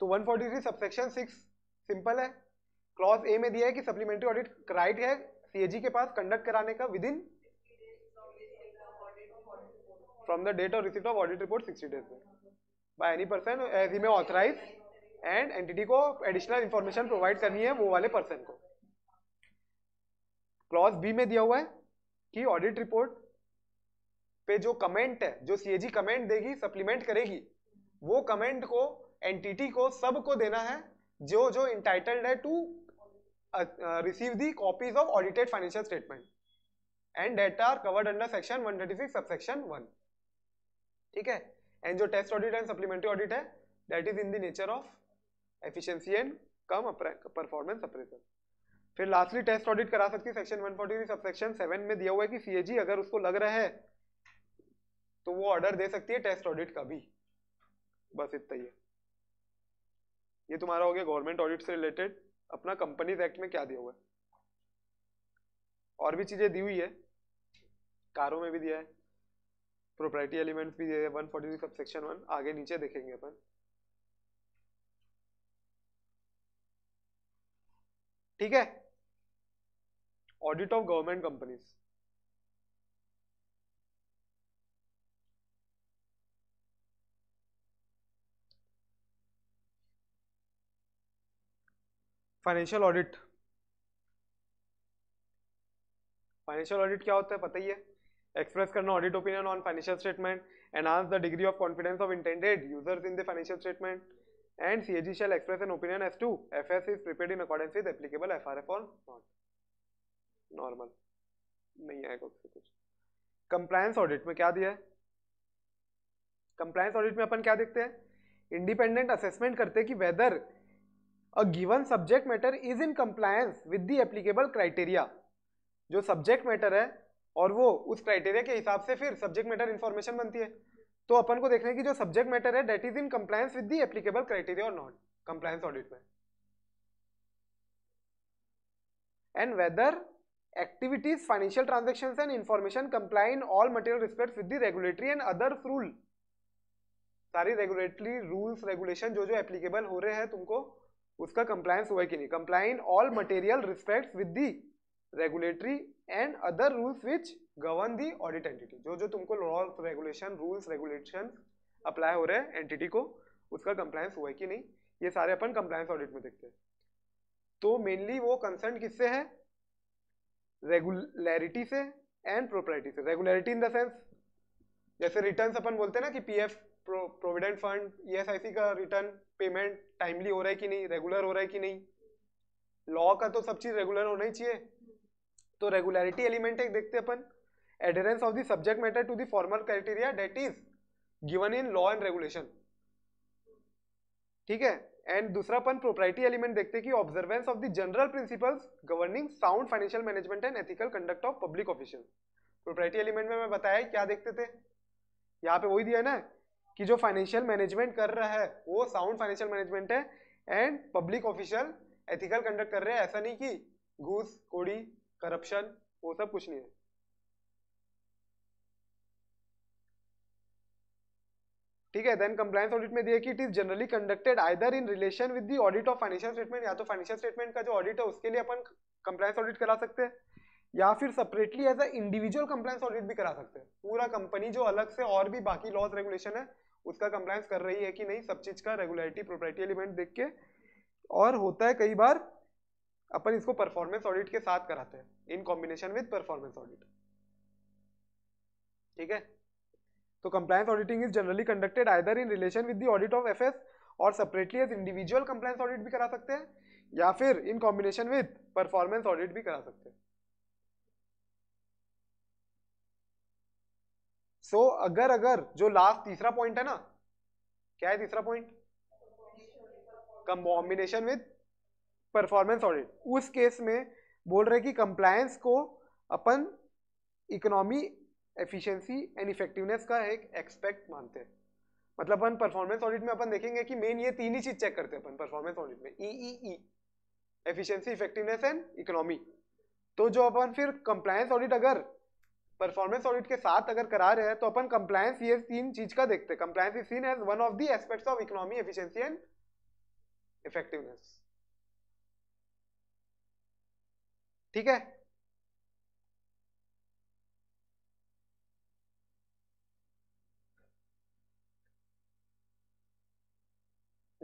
तो 143 सबसेक्शन सिक्स सिंपल है क्लॉज ए में दिया है कि सप्लीमेंट्री ऑडिट राइट है सीएजी के पास कंडक्ट कराने का within from the date of receipt of audit report sixty days में by any person as he may authorise and entity को एडिशनल इन्फॉर्मेशन प्रोवाइड करनी है वो वाले पर्सन को क्लॉज बी में दिया हुआ है कि ऑडिट रिपोर्ट पे जो कमेंट है जो सीएजी कमेंट देगी सप्लीमेंट करेगी वो कमेंट को एंटिटी को सबको देना है जो जो इंटाइटल्ड है to receive the copies of audited financial statement and that are covered under section one thirty 136 subsection one ठीक है एंड जो test audit and supplementary audit है that is in the nature of efficiency and cum performance appraisal फिर lastly test audit करा सकती है section 143 subsection seven में दिया हुआ है कि सीएजी अगर उसको लग रहा है तो वो ऑर्डर दे सकती है टेस्ट ऑडिट का भी बस इतना ही है ये तुम्हारा हो गया गवर्नमेंट ऑडिट से रिलेटेड अपना कंपनीज एक्ट में क्या दिया हुआ है और भी चीजें दी हुई है कारों में भी दिया है प्रोपर्टी एलिमेंट भी दिया है वन फोर्टी सबसेक्शन वन आगे नीचे देखेंगे अपन ठीक है audit of government companies financial audit financial audit क्या होता है पता ही है एक्सप्रेस करना audit opinion on financial statement enhance the degree of confidence of intended users in the financial statement and C AG express an opinion as to F S is prepared in accordance with applicable F R F on not normal नहीं आएगा उससे कुछ compliance audit में क्या दिया है compliance audit में अपन क्या देखते हैं इंडिपेंडेंट असेसमेंट करते हैं कि whether a given subject matter is in compliance with the applicable criteria जो सब्जेक्ट मैटर है और वो उस क्राइटेरिया के हिसाब से फिर सब्जेक्ट मैटर इंफॉर्मेशन बनती है तो अपन को देखना है कि जो सब्जेक्ट मैटर है that is in compliance with the applicable criteria और नॉट कंप्लायंस ऑडिट में and whether activities financial transactions and information comply in all material respects with the regulatory and rule rule सारी regulatory rules regulation जो जो applicable हो रहे हैं तुमको उसका कंप्लायंस हुआ है कि नहीं complying all material respects with the regulatory and other rules which govern the audit entity जो जो तुमको laws regulation rules regulation apply हो रहे हैं एंटिटी को उसका कंप्लायंस हुआ है कि नहीं ये सारे अपन कंप्लायंस ऑडिट में देखते हैं तो मेनली वो कंसर्न किससे है रेगुलरिटी से एंड प्रोपर्टी से रेगुलरिटी इन द सेंस जैसे रिटर्न अपन बोलते हैं ना कि P F provident fund ESIC का रिटर्न पेमेंट टाइमली हो रहा है कि नहीं रेगुलर हो रहा है कि नहीं लॉ का तो सब चीज़ रेगुलर होना ही चाहिए तो रेगुलरिटी एलिमेंट एक देखते अपन adherence of the subject matter to the formal criteria that is given in law and regulation ठीक है एंड दूसरा अपन प्रोपर्टी एलिमेंट देखते हैं कि observance of the general principles governing sound financial management and ethical conduct of public official property element में मैं बताया क्या देखते थे यहाँ पे वही दिया है ना कि जो फाइनेंशियल मैनेजमेंट कर रहा है वो साउंड फाइनेंशियल मैनेजमेंट है and public official ethical conduct कर रहे हैं ऐसा नहीं कि घूस कोड़ी करप्शन वो सब कुछ नहीं है ठीक है देन कंप्लायंस ऑडिट में दिया कि it is generally conducted either in relation with the audit of financial statement या तो फाइनेंशियल स्टेटमेंट का जो ऑडिट है उसके लिए अपन कंप्लायंस ऑडिट करा सकते हैं या फिर separately as a individual compliance audit भी करा सकते हैं पूरा कंपनी जो अलग से और भी बाकी लॉज रेगुलेशन है उसका कंप्लायंस कर रही है कि नहीं सब चीज का रेगुलरिटी प्रोपर्टी एलिमेंट देख के और होता है कई बार अपन इसको परफॉर्मेंस ऑडिट के साथ कराते हैं in combination with performance audit ठीक है So तो compliance auditing is generally conducted either in relation with the audit of FS और separately as individual compliance audit भी करा सकते हैं या फिर in combination with performance audit भी करा सकते हैं सो so, अगर अगर जो लास्ट तीसरा पॉइंट है ना क्या है तीसरा point combination with performance audit उस केस में बोल रहे कि कंप्लायंस को अपन इकोनॉमी एफिशिएंसी एंड इफेक्टिवनेस का एक एक्सपेक्ट मानते हैं मतलब अपन परफॉर्मेंस ऑडिट में अपन देखेंगे कि मेन ये तीन ही चीज चेक करते हैं अपन परफॉर्मेंस ऑडिट में EE efficiency effectiveness and economy तो जो अपन फिर कंप्लायंस ऑडिट अगर परफॉर्मेंस ऑडिट के साथ अगर करा रहे हैं तो अपन कंप्लायंस ये तीन चीज का देखते हैं compliance is seen as one of the aspects of economy efficiency and effectiveness ठीक है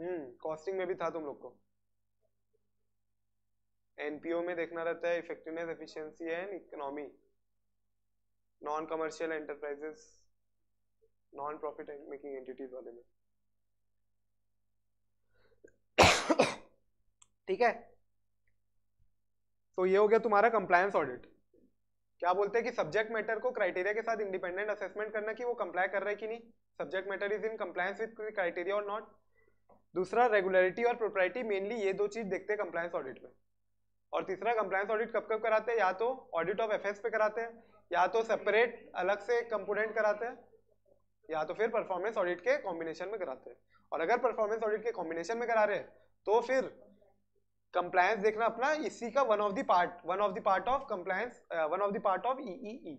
हम्म कॉस्टिंग में भी था तुम लोग को एनपीओ में देखना रहता है effectiveness efficiency and economy non commercial enterprises non profit making entities वाले में ठीक है तो ये हो गया तुम्हारा कंप्लायंस ऑडिट क्या बोलते हैं कि सब्जेक्ट मैटर को क्राइटेरिया के साथ इंडिपेंडेंट असेसमेंट करना कि वो कंप्लाई कर रहा है कि नहीं subject matter is in compliance with criteria और नॉट दूसरा रेगुलरिटी और प्रोपराइटी मेनली ये दो चीज देखते हैं कंप्लायंस ऑडिट में और तीसरा कंप्लायंस ऑडिट कब कब कराते हैं या तो ऑडिट ऑफ एफएस पे कराते हैं या तो सेपरेट अलग से कंपोनेंट कराते हैं या तो फिर परफॉर्मेंस ऑडिट के कॉम्बिनेशन में कराते हैं और अगर परफॉर्मेंस ऑडिट के कॉम्बिनेशन में करा रहे हैं तो फिर कंप्लायंस देखना अपना इसी का one of the part one of the part of compliance one of the part of E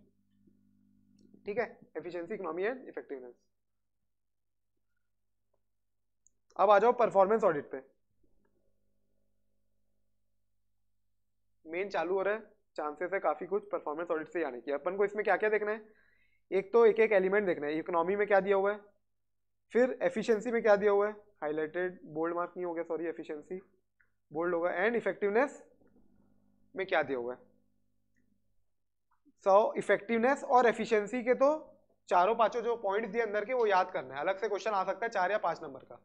ठीक है एफिशिएंसी इकोनॉमी एंड इफेक्टिवनेस अब आ जाओ परफॉर्मेंस ऑडिट पे मेन चालू हो रहा है चांसेस है काफी कुछ परफॉर्मेंस ऑडिट से आने की अपन को इसमें क्या क्या देखना है एक तो एक एक एलिमेंट देखना है इकोनॉमी में क्या दिया हुआ है फिर एफिशिएंसी में क्या दिया हुआ है हाईलाइटेड बोल्ड मार्क नहीं हो गया सॉरी एफिशिएंसी बोल्ड होगा एंड इफेक्टिवनेस में क्या दिया हुआ है सो so, इफेक्टिवनेस और एफिशिएंसी के तो चारों पांचों जो पॉइंट्स दिए अंदर के वो याद करना है अलग से क्वेश्चन आ सकता है चार या पांच नंबर का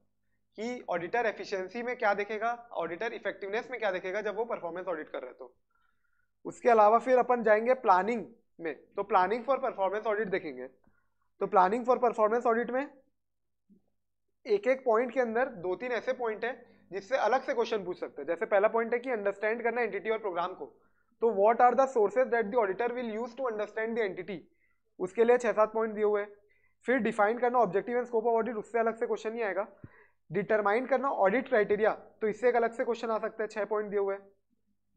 कि ऑडिटर एफिशिएंसी में क्या देखेगा ऑडिटर इफेक्टिवनेस में क्या देखेगा जब वो परफॉर्मेंस ऑडिट कर रहे तो उसके अलावा फिर अपन जाएंगे प्लानिंग में तो प्लानिंग फॉर परफॉर्मेंस ऑडिट देखेंगे तो प्लानिंग फॉर परफॉर्मेंस ऑडिट में एक एक पॉइंट के अंदर दो तीन ऐसे पॉइंट है जिससे अलग से क्वेश्चन पूछ सकते हैं जैसे पहला पॉइंट है कि अंडरस्टैंड करना एंटिटी और प्रोग्राम को तो what are the sources that the auditor will use to understand the entity उसके लिए छः सात पॉइंट दिए हुए हैं फिर डिफाइन करना objective and scope of audit उससे अलग से क्वेश्चन ही आएगा डिटरमाइन करना ऑडिट क्राइटेरिया तो इससे एक अलग से क्वेश्चन आ सकता है छह पॉइंट दिए हुए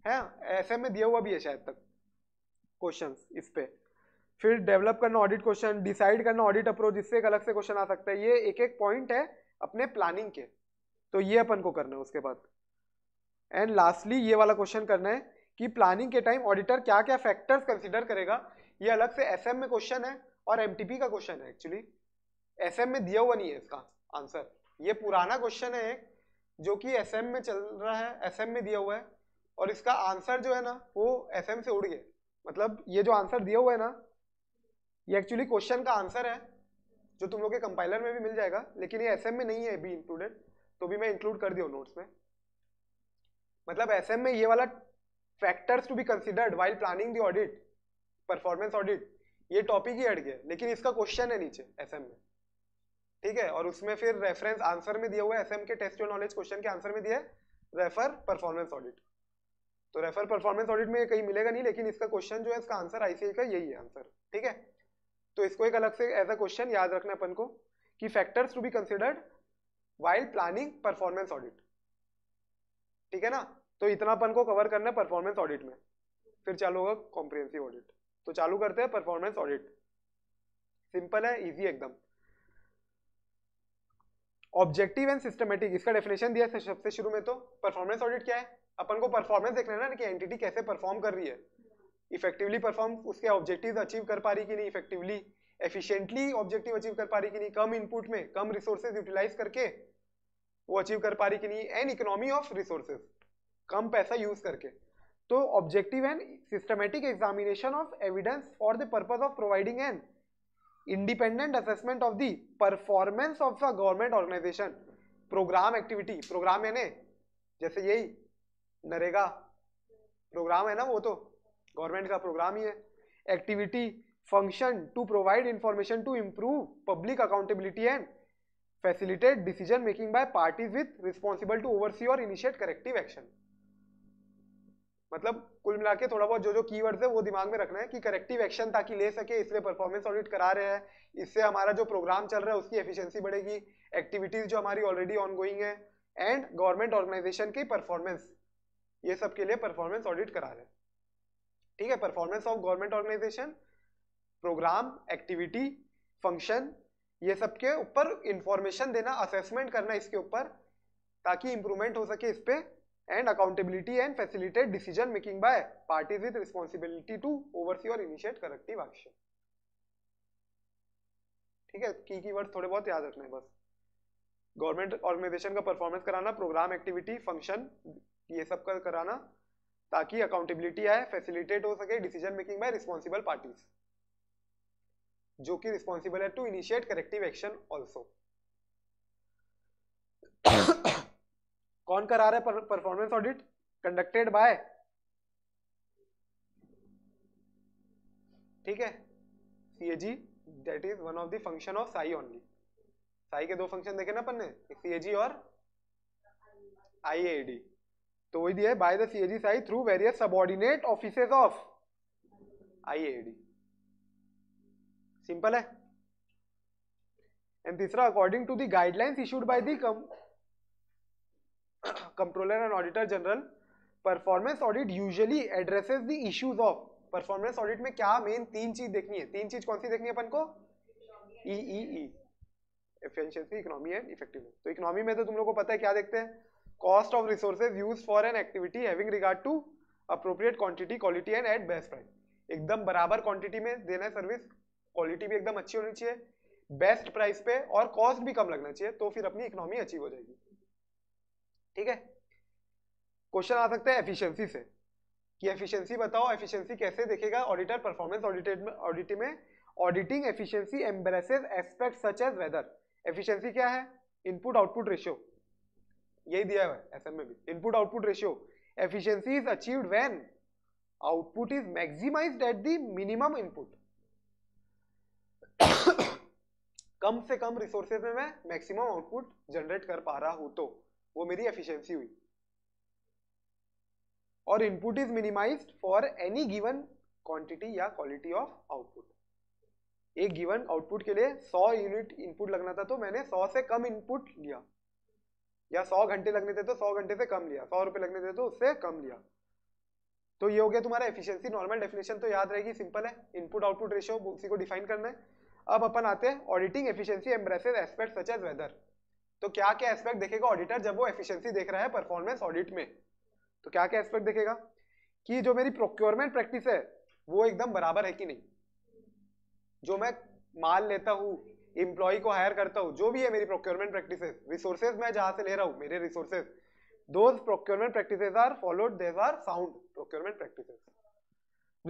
है ऐसे में दिया हुआ भी है शायद तक क्वेश्चन इस पे फिर डेवलप करना ऑडिट क्वेश्चन डिसाइड करना ऑडिट अप्रोच इससे एक अलग से क्वेश्चन आ सकता है ये एक एक पॉइंट है अपने प्लानिंग के तो ये अपन को करना है उसके बाद एंड लास्टली ये वाला क्वेश्चन करना है कि प्लानिंग के टाइम ऑडिटर क्या क्या फैक्टर्स कंसिडर करेगा ये अलग से एस में क्वेश्चन है और एम का क्वेश्चन है एक्चुअली एस में दिया हुआ नहीं है इसका आंसर ये पुराना क्वेश्चन है एक जो कि एसएम में चल रहा है एसएम में दिया हुआ है और इसका आंसर जो है ना वो एसएम से उड़ गया मतलब ये जो आंसर दिया हुआ है ना ये एक्चुअली क्वेश्चन का आंसर है जो तुम लोग के कंपाइलर में भी मिल जाएगा लेकिन ये एसएम में नहीं है अभी इंक्लूडेड तो भी मैं इंक्लूड कर दिया नोट्स में मतलब एम में ये वाला factors to be considered while planning the audit performance audit ये टॉपिक ही अड़ गया लेकिन इसका क्वेश्चन है नीचे एम में ठीक है और उसमें फिर रेफरेंस आंसर में दिया हुआ है एसएम के टेस्ट योर नॉलेज क्वेश्चन के आंसर में दिया है रेफर परफॉर्मेंस ऑडिट तो रेफर परफॉर्मेंस ऑडिट में कहीं मिलेगा नहीं लेकिन इसका क्वेश्चन जो है इसका आंसर आईसीआई का यही है आंसर ठीक है तो इसको एक अलग से एज अ क्वेश्चन याद रखना अपन को कि factors to be considered while planning performance audit ठीक है ना तो इतना अपन को कवर करना है परफॉर्मेंस ऑडिट में फिर चालू होगा कॉम्प्रिहेंसिव ऑडिट तो चालू करते हैं परफॉर्मेंस ऑडिट सिंपल है इजी एकदम ऑब्जेक्टिव एंड सिस्टमेटिक इसका डेफिनेशन दिया सबसे शुरू में तो परफॉर्मेंस ऑडिट क्या है अपन को परफॉर्मेंस देखना है ना कि एंटिटी कैसे परफॉर्म कर रही है इफेक्टिवली परफॉर्म उसके ऑब्जेक्टिव अचीव कर पा रही कि नहीं इफेक्टिवली एफिशिएंटली ऑब्जेक्टिव अचीव कर पा रही कि नहीं कम इनपुट में कम रिसोर्सेज यूटिलाइज करके वो अचीव कर पा रही कि नहीं एंड इकोनॉमी ऑफ रिसोर्सेज कम पैसा यूज करके तो objective and systematic examination of evidence for the purpose of providing and assessment of of performance of the government organization program activity program है यानी जैसे यही नरेगा प्रोग्राम है ना वो तो गवर्नमेंट का प्रोग्राम ही है activity function to provide information to improve public accountability and facilitate decision making by parties with responsible to oversee और इनिशिएट करेक्टिव एक्शन मतलब कुल मिला के थोड़ा बहुत जो जो कीवर्ड्स है वो दिमाग में रखना है कि करेक्टिव एक्शन ताकि ले सके इसलिए परफॉर्मेंस ऑडिट करा रहे हैं इससे हमारा जो प्रोग्राम चल रहा है उसकी एफिशिएंसी बढ़ेगी एक्टिविटीज जो हमारी ऑलरेडी गोइंग है एंड गवर्नमेंट ऑर्गेनाइजेशन की परफॉर्मेंस ये सब के लिए परफॉर्मेंस ऑडिट करा रहे हैं ठीक है performance of government organization program activity function ये सब के ऊपर इंफॉर्मेशन देना असेसमेंट करना इसके ऊपर ताकि इंप्रूवमेंट हो सके इस पर and accountability and facilitate decision making by parties with responsibility to oversee और इनिशिएट करेक्टिव एक्शन ठीक है की की वर्ड थोड़े बहुत याद रखने बस गवर्नमेंट ऑर्गेनाइजेशन का परफॉर्मेंस कराना प्रोग्राम एक्टिविटी फंक्शन ये सब का कराना ताकि अकाउंटेबिलिटी आए फैसिलिटेट हो सके decision making by responsible parties जो कि रिस्पॉन्सिबल है to initiate corrective action also कौन करा रहा है परफॉर्मेंस ऑडिट कंडक्टेड बाय ठीक है C A G that is one of the function of SAI only SAI के दो फंक्शन देखे ना अपन ने सी ए जी और आई ए डी तो वही दिया है by the C A G SAI through various subordinate offices of I A D simple है एंड तीसरा according to the guidelines issued by the controller and auditor general performance audit usually addresses the issues of performance audit में क्या main तीन चीज देखनी है तीन चीज कौन सी देखनी है अपन को E efficiency economy and effectiveness तो इकोनॉमी में तो तुम लोग को पता है क्या देखते हैं cost of resources use for an activity having regard to appropriate quantity quality and at best price एकदम बराबर क्वांटिटी में देना है सर्विस क्वालिटी भी एकदम अच्छी होनी चाहिए बेस्ट प्राइस पे और कॉस्ट भी कम लगना चाहिए तो फिर अपनी इकोनॉमी अचीव हो जाएगी ठीक है क्वेश्चन आ सकता है एफिशिएंसी से कि एफिशिएंसी बताओ एफिशिएंसी कैसे देखेगा ऑडिटर परफॉर्मेंस ऑडिटेड ऑडिट में auditing efficiency embraces aspect such as whether efficiency क्या है इनपुट आउटपुट रेशियो यही दिया हुआ है एसएम में भी input output ratio efficiency is achieved when output is maximised at the minimum input कम से कम रिसोर्सेज में मैं मैक्सिमम आउटपुट जनरेट कर पा रहा हूं तो वो मेरी एफिशिएंसी हुई और input is minimised for any given quantity या क्वालिटी ऑफ आउटपुट एक गिवन आउटपुट के लिए 100 यूनिट इनपुट लगना था तो मैंने 100 से कम इनपुट लिया या 100 घंटे लगने थे तो 100 घंटे से कम लिया 100 रुपए लगने थे तो उससे कम लिया तो ये हो गया तुम्हारा एफिशिएंसी नॉर्मल डेफिनेशन तो याद रहेगी सिंपल है इनपुट आउटपुट रेशियो उसी को डिफाइन करना है अब अपन आते हैं auditing efficiency embraces aspect such as whether तो क्या क्या एस्पेक्ट देखेगा ऑडिटर जब वो एफिशिएंसी देख रहा है परफॉर्मेंस ऑडिट में तो क्या क्या एस्पेक्ट देखेगा कि जो मेरी प्रोक्योरमेंट प्रैक्टिस है वो एकदम बराबर है कि नहीं जो मैं माल लेता हूँ इम्प्लॉय को हायर करता हूँ जो भी है मेरी प्रोक्योरमेंट प्रैक्टिस रिसोर्सेज मैं जहां से ले रहा हूँ मेरे resources those procurement practice are followed these are sound procurement practice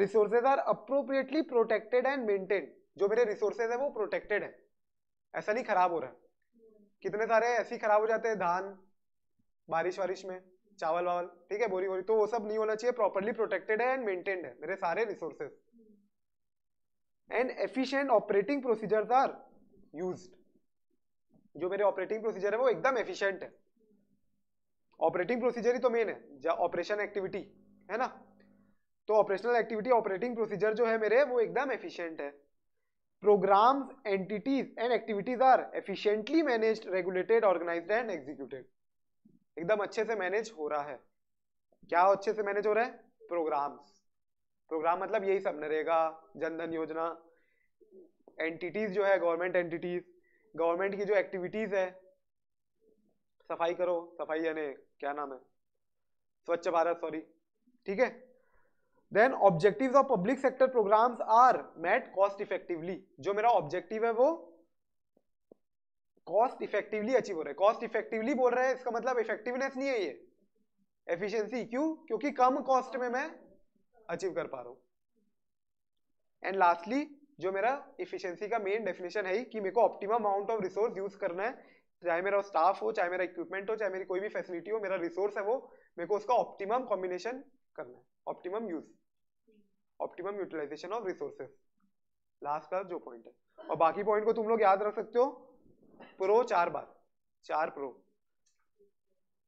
resources are appropriately protected and maintain जो मेरे रिसोर्सेज है वो प्रोटेक्टेड है ऐसा नहीं खराब हो रहा है कितने सारे ऐसे खराब हो जाते हैं धान बारिश वारिश में चावल वावल ठीक है बोरी बोरी तो वो सब नहीं होना चाहिए प्रॉपरली प्रोटेक्टेड है एंड मेंटेन्ड है मेरे सारे resources and efficient operating procedures are use जो मेरे ऑपरेटिंग प्रोसीजर है वो एकदम एफिशिएंट है ऑपरेटिंग प्रोसीजर ही तो मेन है ऑपरेशन एक्टिविटी है ना तो ऑपरेशनल एक्टिविटी ऑपरेटिंग प्रोसीजर जो है मेरे वो एकदम एफिशिएंट है programs entities and activities are efficiently managed regulated organized and executed एकदम अच्छे से मैनेज हो रहा है क्या अच्छे से मैनेज हो रहा है प्रोग्राम्स प्रोग्राम मतलब यही सब नरेगा जनधन योजना एंटिटीज जो है गवर्नमेंट एंटिटीज गवर्नमेंट की जो एक्टिविटीज है सफाई करो सफाई यानी क्या नाम है स्वच्छ भारत सॉरी ठीक है then objective of public sector programs are met cost effectively जो मेरा ऑब्जेक्टिव है वो कॉस्ट इफेक्टिवली अचीव हो रहा है कॉस्ट इफेक्टिवली बोल रहे हैं इसका मतलब इफेक्टिवनेस नहीं है ये एफिशिएंसी क्यों क्योंकि कम कॉस्ट में मैं अचीव कर पा रहा हूं एंड लास्टली जो मेरा इफिशियंसी का मेन डेफिनेशन है ही कि मेरे को optimum amount of resource use करना है चाहे मेरा स्टाफ हो चाहे मेरा इक्विपमेंट हो चाहे मेरी कोई भी फैसिलिटी हो मेरा रिसोर्स है वो मेरे को उसका ऑप्टिमम कॉम्बिनेशन करना है optimum use optimum utilisation of resources last का जो पॉइंट है और बाकी पॉइंट को तुम लोग याद रख सकते हो प्रो चार बार चार प्रो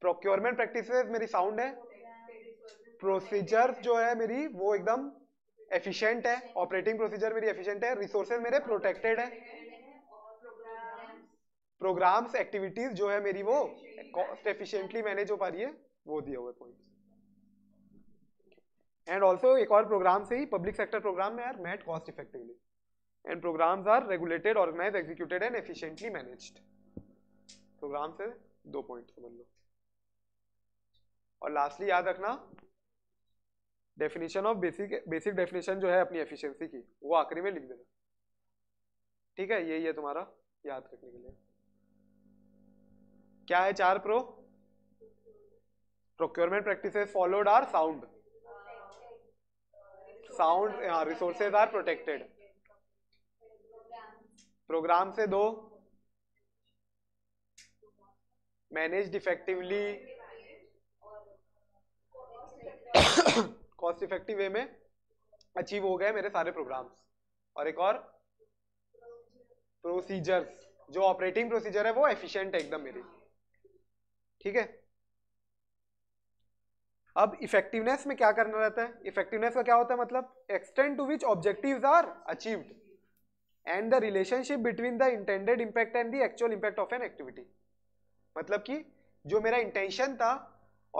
प्रोक्योरमेंट प्रैक्टिस मेरी साउंड है प्रोसीजर्स जो है मेरी वो एकदम एफिशिएंट है ऑपरेटिंग प्रोसीजर मेरी एफिशिएंट है रिसोर्सेज मेरे प्रोटेक्टेड है प्रोग्राम्स एक्टिविटीज जो है मेरी वो कॉस्ट एफिशिएंटली मैनेज हो पा रही है वो दिए हुए पॉइंट्स एंड ऑल्सो एक और प्रोग्राम से ही पब्लिक सेक्टर प्रोग्राम में are met cost effectively and programmes are regulated organise executed and efficiently manage programme से दो पॉइंट समझ लो और लास्टली याद रखना definition of basic basic definition जो है अपनी एफिशिएंसी की वो आखिरी में लिख देना ठीक है यही है तुम्हारा याद रखने के लिए क्या है चार pro procurement practices followed are sound sound resources are protected programme से दो manage effectively cost effective way में अचीव हो गए मेरे सारे प्रोग्राम्स और एक और प्रोसीजर्स जो ऑपरेटिंग प्रोसीजर है वो एफिशिएंट है एकदम मेरी ठीक है अब इफेक्टिवनेस में क्या करना रहता है इफेक्टिवनेस का क्या होता है मतलब extent to which objective are achieved and the relationship between the intended impact and the actual impact of an activity मतलब कि जो मेरा इंटेंशन था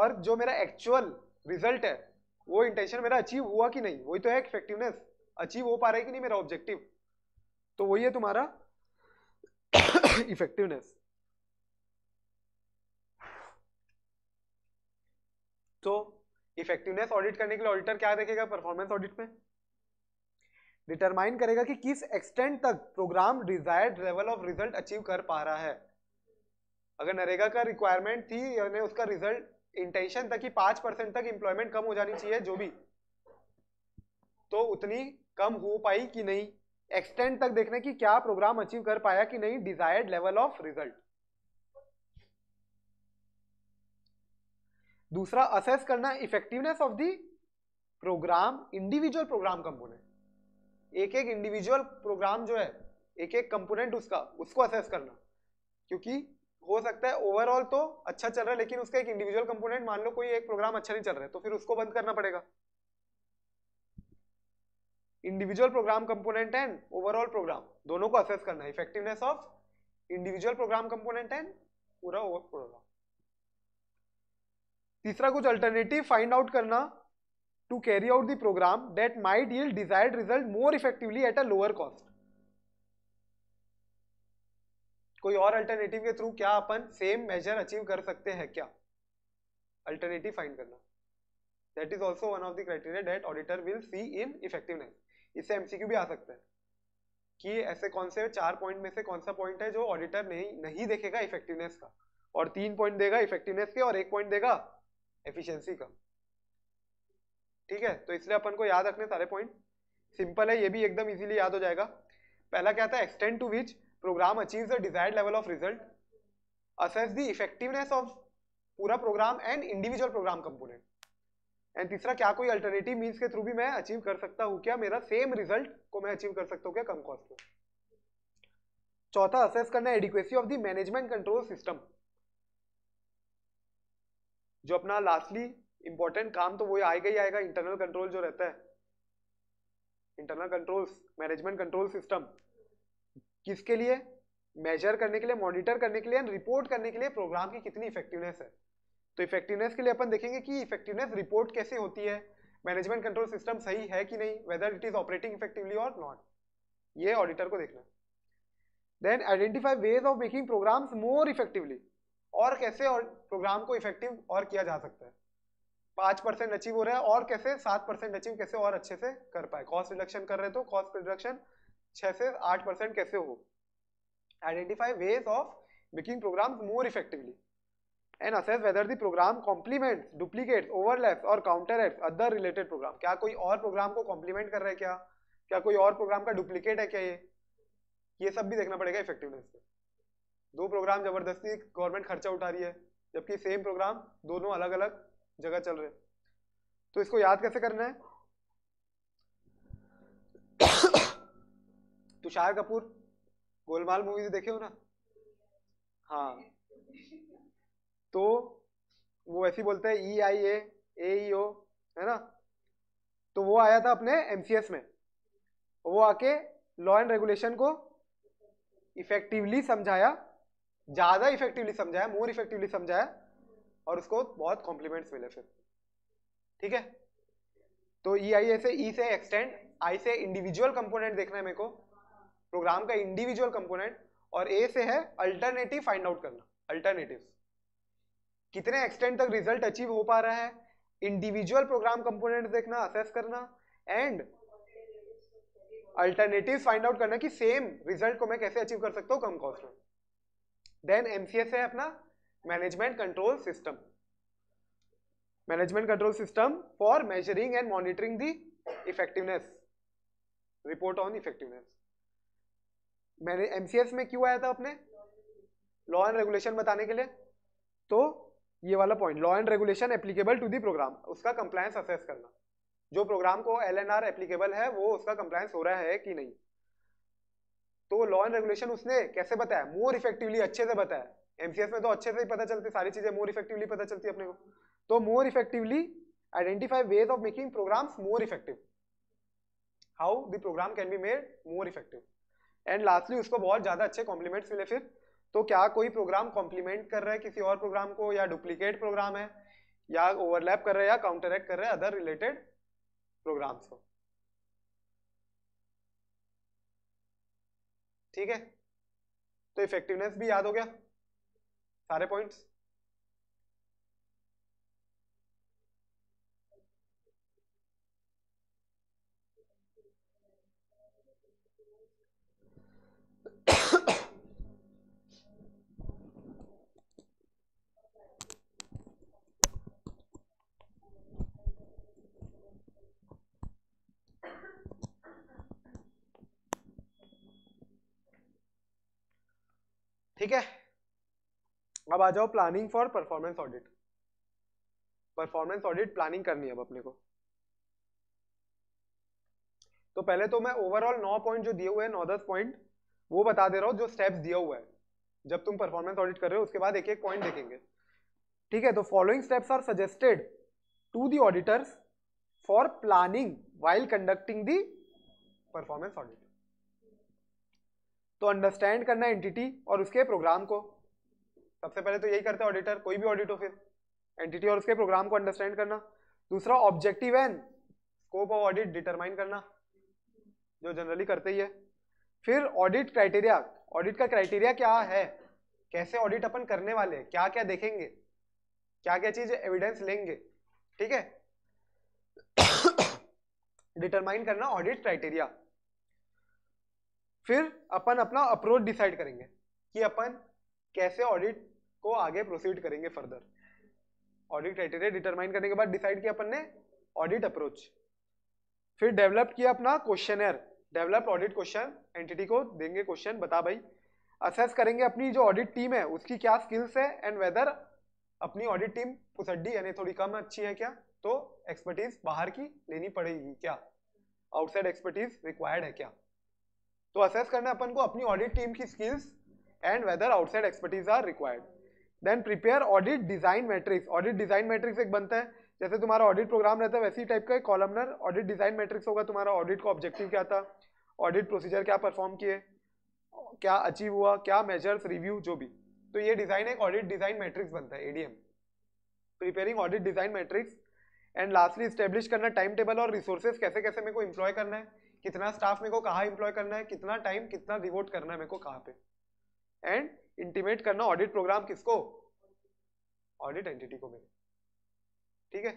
और जो मेरा एक्चुअल रिजल्ट है वो इंटेंशन मेरा अचीव हुआ कि नहीं वही तो है इफेक्टिवनेस अचीव हो पा रहा है कि नहीं मेरा ऑब्जेक्टिव तो वही है तुम्हारा इफेक्टिवनेस (coughs) तो इफेक्टिवनेस ऑडिट करने के लिए ऑडिटर क्या देखेगा परफॉर्मेंस ऑडिट में डिटरमाइन करेगा कि किस एक्सटेंट तक programme desired level of result achieve कर पा रहा है अगर नरेगा का रिक्वायरमेंट थी यानी उसका रिजल्ट इंटेंशन था कि पांच परसेंट तक इंप्लॉयमेंट कम हो जानी चाहिए जो भी तो उतनी कम हो पाई कि नहीं एक्सटेंट तक देखना कि क्या प्रोग्राम अचीव कर पाया कि नहीं डिजायर्ड लेवल ऑफ रिजल्ट दूसरा असेस करना effectiveness of the programme individual programme component एक एक इंडिविजुअल प्रोग्राम जो है एक एक कंपोनेंट उसका उसको असेस करना क्योंकि हो सकता है ओवरऑल तो अच्छा चल रहा है लेकिन उसका एक इंडिविजुअल कंपोनेंट मान लो कोई एक प्रोग्राम अच्छा नहीं चल रहा है तो फिर उसको बंद करना पड़ेगा individual programme component and overall programme दोनों को असेस करना है effectiveness of individual programme component and पूरा प्रोग्राम तीसरा कुछ अल्टरनेटिव फाइंड आउट करना to carry out the programme that might yield desired result more effectively at a lower cost कोई और अल्टरनेटिव के थ्रू क्या अपन सेम मेजर अचीव कर सकते हैं क्या अल्टरनेटिव फाइंड करना that is also one of the criteria that auditor will see in effectiveness इससे एमसीक्यू भी आ सकता है कि ऐसे कौन से चार पॉइंट में से कौन सा पॉइंट है जो ऑडिटर नहीं नहीं देखेगा इफेक्टिवनेस का और तीन पॉइंट देगा इफेक्टिवनेस के और एक पॉइंट देगा एफिशिएंसी का ठीक है तो इसलिए अपन को याद रखने सारे पॉइंट सिंपल है ये भी एकदम इजीली याद हो जाएगा पहला क्या था extent to which programme achieve the desired level of result assess the effectiveness of पूरा programme and individual programme component and तीसरा क्या कोई अल्टरनेटिव मीन्स के थ्रू भी मैं अचीव कर सकता हूँ क्या मेरा सेम रिजल्ट को मैं अचीव कर सकता हूँ क्या कम कॉस्ट में चौथा असेस करना adequacy of the management control system जो अपना लास्टली इंपॉर्टेंट काम तो वो आएगा ही आएगा इंटरनल कंट्रोल जो रहता है internal control management control system किसके लिए मेजर करने के लिए मॉनिटर करने के लिए एंड रिपोर्ट करने के लिए प्रोग्राम की कितनी इफेक्टिवनेस है तो इफेक्टिवनेस के लिए अपन देखेंगे कि इफेक्टिवनेस रिपोर्ट कैसे होती है मैनेजमेंट कंट्रोल सिस्टम सही है कि नहीं whether it is operating effectively or not ये ऑडिटर को देखना then identify ways of making programmes more effectively और कैसे और प्रोग्राम को इफेक्टिव और किया जा सकता है पाँच परसेंट अचीव हो रहा है और कैसे सात परसेंट अचीव कैसे और अच्छे से कर पाए कॉस्ट रिडक्शन कर रहे तो कॉस्ट रिडक्शन छः से आठ परसेंट कैसे हो identify ways of programme more effectively and assess whether whether programme program duplicate duplicates or counter counteracts other related programme क्या कोई और प्रोग्राम को कॉम्प्लीमेंट कर रहा है क्या क्या कोई और प्रोग्राम का डुप्लीकेट है क्या ये ये सब भी देखना पड़ेगा इफेक्टिवनेस पे दो प्रोग्राम जबरदस्ती गवर्नमेंट खर्चा उठा रही है जबकि सेम प्रोग्राम दोनों अलग अलग जगह चल रहे तो इसको याद कैसे करना है (coughs) तुषार कपूर गोलमाल मूवीज देखे हो ना हाँ तो वो ऐसे बोलते हैं ई आई ए ए ओ है ना तो वो आया था अपने एमसीएस में वो आके लॉ एंड रेगुलेशन को इफेक्टिवली समझाया ज्यादा इफेक्टिवली समझाया मोर इफेक्टिवली समझाया और उसको बहुत कॉम्प्लीमेंट्स मिले फिर ठीक है तो ई e आई से ई e से एक्सटेंड आई से इंडिविजुअल कंपोनेंट देखना है मेरे को प्रोग्राम का इंडिविजुअल कंपोनेंट और ए से है अल्टरनेटिव फाइंड आउट करना अल्टरनेटिव कितने एक्सटेंड तक रिजल्ट अचीव हो पा रहा है इंडिविजुअल प्रोग्राम कंपोनेंट देखना असेस करना एंड अल्टरनेटिव फाइंड आउट करना कि सेम रिजल्ट को मैं कैसे अचीव कर सकता हूँ कम कॉस्ट में देन एमसीएस है अपना management control system management control system for measuring and monitoring the effectiveness report on effectiveness मैंने एमसीएस में क्यों आया था अपने लॉ एंड रेगुलेशन बताने के लिए तो ये वाला point law and regulation applicable to the programme उसका कंप्लायंस असेस करना जो प्रोग्राम को एल एन आर एप्लीकेबल है वो उसका कंप्लायंस हो रहा है कि नहीं तो लॉ एंड रेगुलेशन उसने कैसे बताया मोर इफेक्टिवली अच्छे से बताया एमसीएस में तो अच्छे से ही पता चलती सारी चीजें मोर इफेक्टिवली पता चलती है अपने को तो more effectively identify ways of making programme more effective how the programme can be made more effective and lastly उसको बहुत ज्यादा अच्छे कॉम्प्लीमेंट्स मिले फिर तो क्या कोई प्रोग्राम कॉम्प्लीमेंट कर रहा है किसी और प्रोग्राम को या डुप्लीकेट प्रोग्राम है या ओवरलैप कर रहा है या काउंटरैक्ट कर रहा है अदर रिलेटेड प्रोग्राम्स को ठीक है तो इफेक्टिवनेस भी याद हो गया सारे पॉइंट्स ठीक है अब आ जाओ planning for performance audit performance audit planning करनी है अब अपने को तो पहले तो मैं ओवरऑल नौ पॉइंट जो दिए हुए हैं नौ दस पॉइंट वो बता दे रहा हूँ जो स्टेप्स दिया हुआ है जब तुम परफॉर्मेंस ऑडिट कर रहे हो उसके बाद एक एक पॉइंट देखेंगे ठीक है तो following steps are suggested to the auditors for planning while conducting the performance audit तो अंडरस्टैंड करना एंटिटी और उसके प्रोग्राम को सबसे पहले तो यही करते हैं ऑडिटर कोई भी ऑडिट ऑफिस एंटिटी और उसके प्रोग्राम को अंडरस्टैंड करना दूसरा objective and scope of audit determine करना जो जनरली करते ही है फिर ऑडिट क्राइटेरिया ऑडिट का क्राइटेरिया क्या है कैसे ऑडिट अपन करने वाले क्या क्या देखेंगे क्या क्या चीज एविडेंस लेंगे ठीक है डिटरमाइन (coughs) करना ऑडिट क्राइटेरिया फिर अपन अपना अप्रोच डिसाइड करेंगे कि अपन कैसे ऑडिट को आगे प्रोसीड करेंगे फर्दर ऑडिट क्राइटेरिया डिटरमाइन करने के बाद डिसाइड किया अपन ने ऑडिट अप्रोच फिर डेवलप किया अपना questionnaire develop audit question entity को देंगे क्वेश्चन बता भाई असेस करेंगे अपनी जो ऑडिट टीम है उसकी क्या स्किल्स है एंड वेदर अपनी ऑडिट टीम फुसड्डी यानी थोड़ी कम अच्छी है क्या तो एक्सपर्टीज बाहर की लेनी पड़ेगी क्या आउटसाइड एक्सपर्टीज रिक्वायर्ड है क्या तो असेस करना है अपन को अपनी ऑडिट टीम की skills and whether outside expertise are required then prepare audit design matrix audit design matrix एक बनता है जैसे तुम्हारा ऑडिट प्रोग्राम रहता है वैसी टाइप का एक कॉलमनर ऑडिट डिजाइन मैट्रिक्स होगा तुम्हारा ऑडिट का ऑब्जेक्टिव क्या था ऑडिट प्रोसीजर क्या परफॉर्म किए क्या अचीव हुआ क्या मेजर्स रिव्यू जो भी तो ये डिजाइन एक ऑडिट डिजाइन मैट्रिक्स बनता है ADM preparing audit design matrix and lastly establish करना टाइम टेबल और रिसोर्सेज कैसे कैसे मेरे को इम्प्लॉय करना है कितना स्टाफ मेरे को कहाँ इंप्लॉय करना है कितना टाइम कितना डिवोट करना है मेरे को कहाँ पे एंड इंटीमेट करना ऑडिट प्रोग्राम किसको ऑडिट एंटिटी को मेरे ठीक है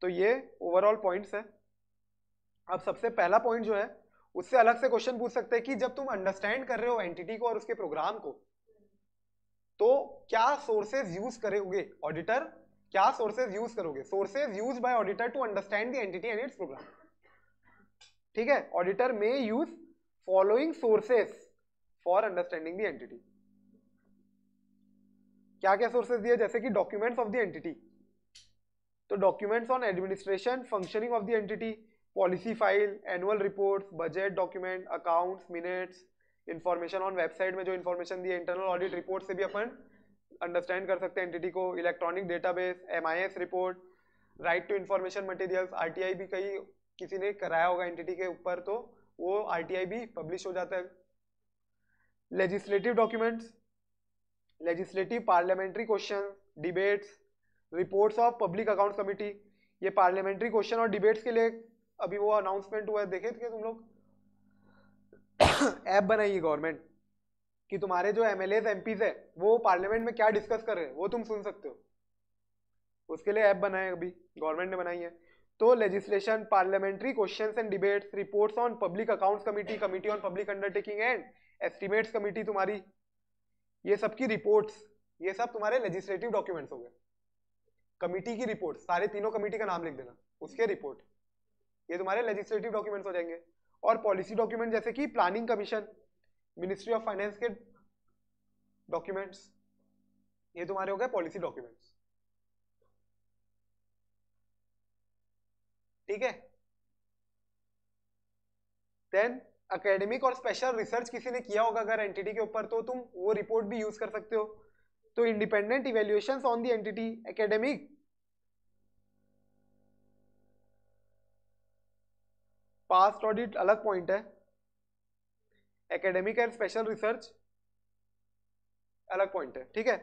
तो ये ओवरऑल पॉइंट्स है अब सबसे पहला पॉइंट जो है उससे अलग से क्वेश्चन पूछ सकते हैं कि जब तुम अंडरस्टैंड कर रहे हो एंटिटी को और उसके प्रोग्राम को तो क्या सोर्सेज यूज करोगे ऑडिटर क्या सोर्सेज यूज करोगे sources use by auditor to understand the entity and its programme ठीक है auditor may use following sources for understanding the entity क्या क्या सोर्सेज दिए जैसे कि डॉक्यूमेंट्स ऑफ द एंटिटी तो documents on administration functioning of the entity policy file annual report budget document accounts minutes information on website में जो information दी internal audit report से भी अपन अंडरस्टैंड कर सकते हैं एंटिटी को electronic database MIS report right to information materials RTI भी कई किसी ने कराया होगा एंटिटी के ऊपर तो वो आर भी पब्लिश हो जाता है legislative documents legislative parliamentary question debates reports of public account committee ये पार्लियामेंट्री क्वेश्चन और डिबेट्स के लिए अभी वो अनाउंसमेंट हुआ है देखे थे तुम लोग ऐप (coughs) बनाई है गवर्नमेंट कि तुम्हारे जो MLAs MPs है वो पार्लियामेंट में क्या डिस्कस कर रहे हैं वो तुम सुन सकते हो उसके लिए ऐप बनाए अभी गवर्नमेंट ने बनाई है तो legislation parliamentary questions and debates reports on public accounts committee committee on public undertaking and estimates committee तुम्हारी ये सब की रिपोर्ट्स ये सब तुम्हारे लेजिस्लेटिव डॉक्यूमेंट्स हो गए कमिटी की रिपोर्ट सारे तीनों कमिटी का नाम लिख देना उसके रिपोर्ट ये तुम्हारे लेजिस्लेटिव डॉक्यूमेंट्स हो जाएंगे और पॉलिसी डॉक्यूमेंट जैसे कि planning commission ministry of finance के डॉक्यूमेंट्स ये तुम्हारे हो गए पॉलिसी डॉक्यूमेंट्स ठीक है देन अकेडमिक और स्पेशल रिसर्च किसी ने किया होगा अगर एंटिटी के ऊपर तो तुम वो रिपोर्ट भी यूज कर सकते हो तो independent evaluation on the entity academic past audit अलग पॉइंट है एकेडमिक एंड स्पेशल रिसर्च अलग पॉइंट है ठीक है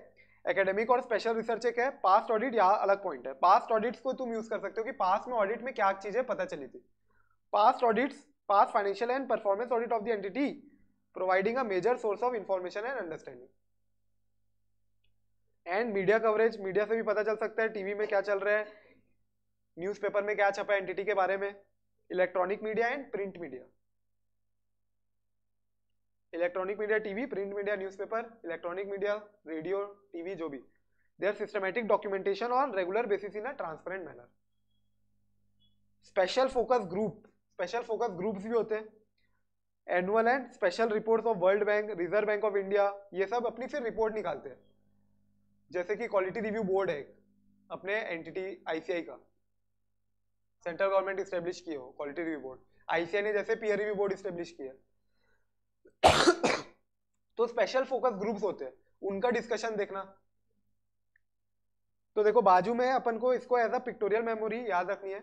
एकेडमिक और स्पेशल रिसर्च एक है पास्ट ऑडिट यहाँ अलग पॉइंट है पास्ट ऑडिट्स को तुम यूज कर सकते हो कि पास्ट में ऑडिट में क्या चीजें पता चली थी past audits past financial and performance audit of the entity providing a major source of information and understanding and media coverage media से भी पता चल सकता है टीवी में क्या चल रहा है पेपर में क्या छपा है एंटिटी के बारे में electronic media and print media electronic media TV print media newspaper electronic media radio TV जो भी their systematic documentation on regular basis in a transparent manner special focus group special focus groups भी होते हैं annual and special report of World Bank Reserve Bank of India ये सब अपनी फिर report निकालते हैं जैसे कि क्वालिटी रिव्यू बोर्ड है अपने एंटिटी आईसीआई का सेंट्रल गवर्नमेंट स्टेब्लिश की हो क्वालिटी रिव्यू बोर्ड आईसीआई ने जैसे पीयर रिव्यू बोर्ड स्टेब्लिश किया तो स्पेशल फोकस ग्रुप्स होते हैं उनका डिस्कशन देखना तो देखो बाजू में अपन को इसको एज अ पिक्टोरियल मेमोरी याद रखनी है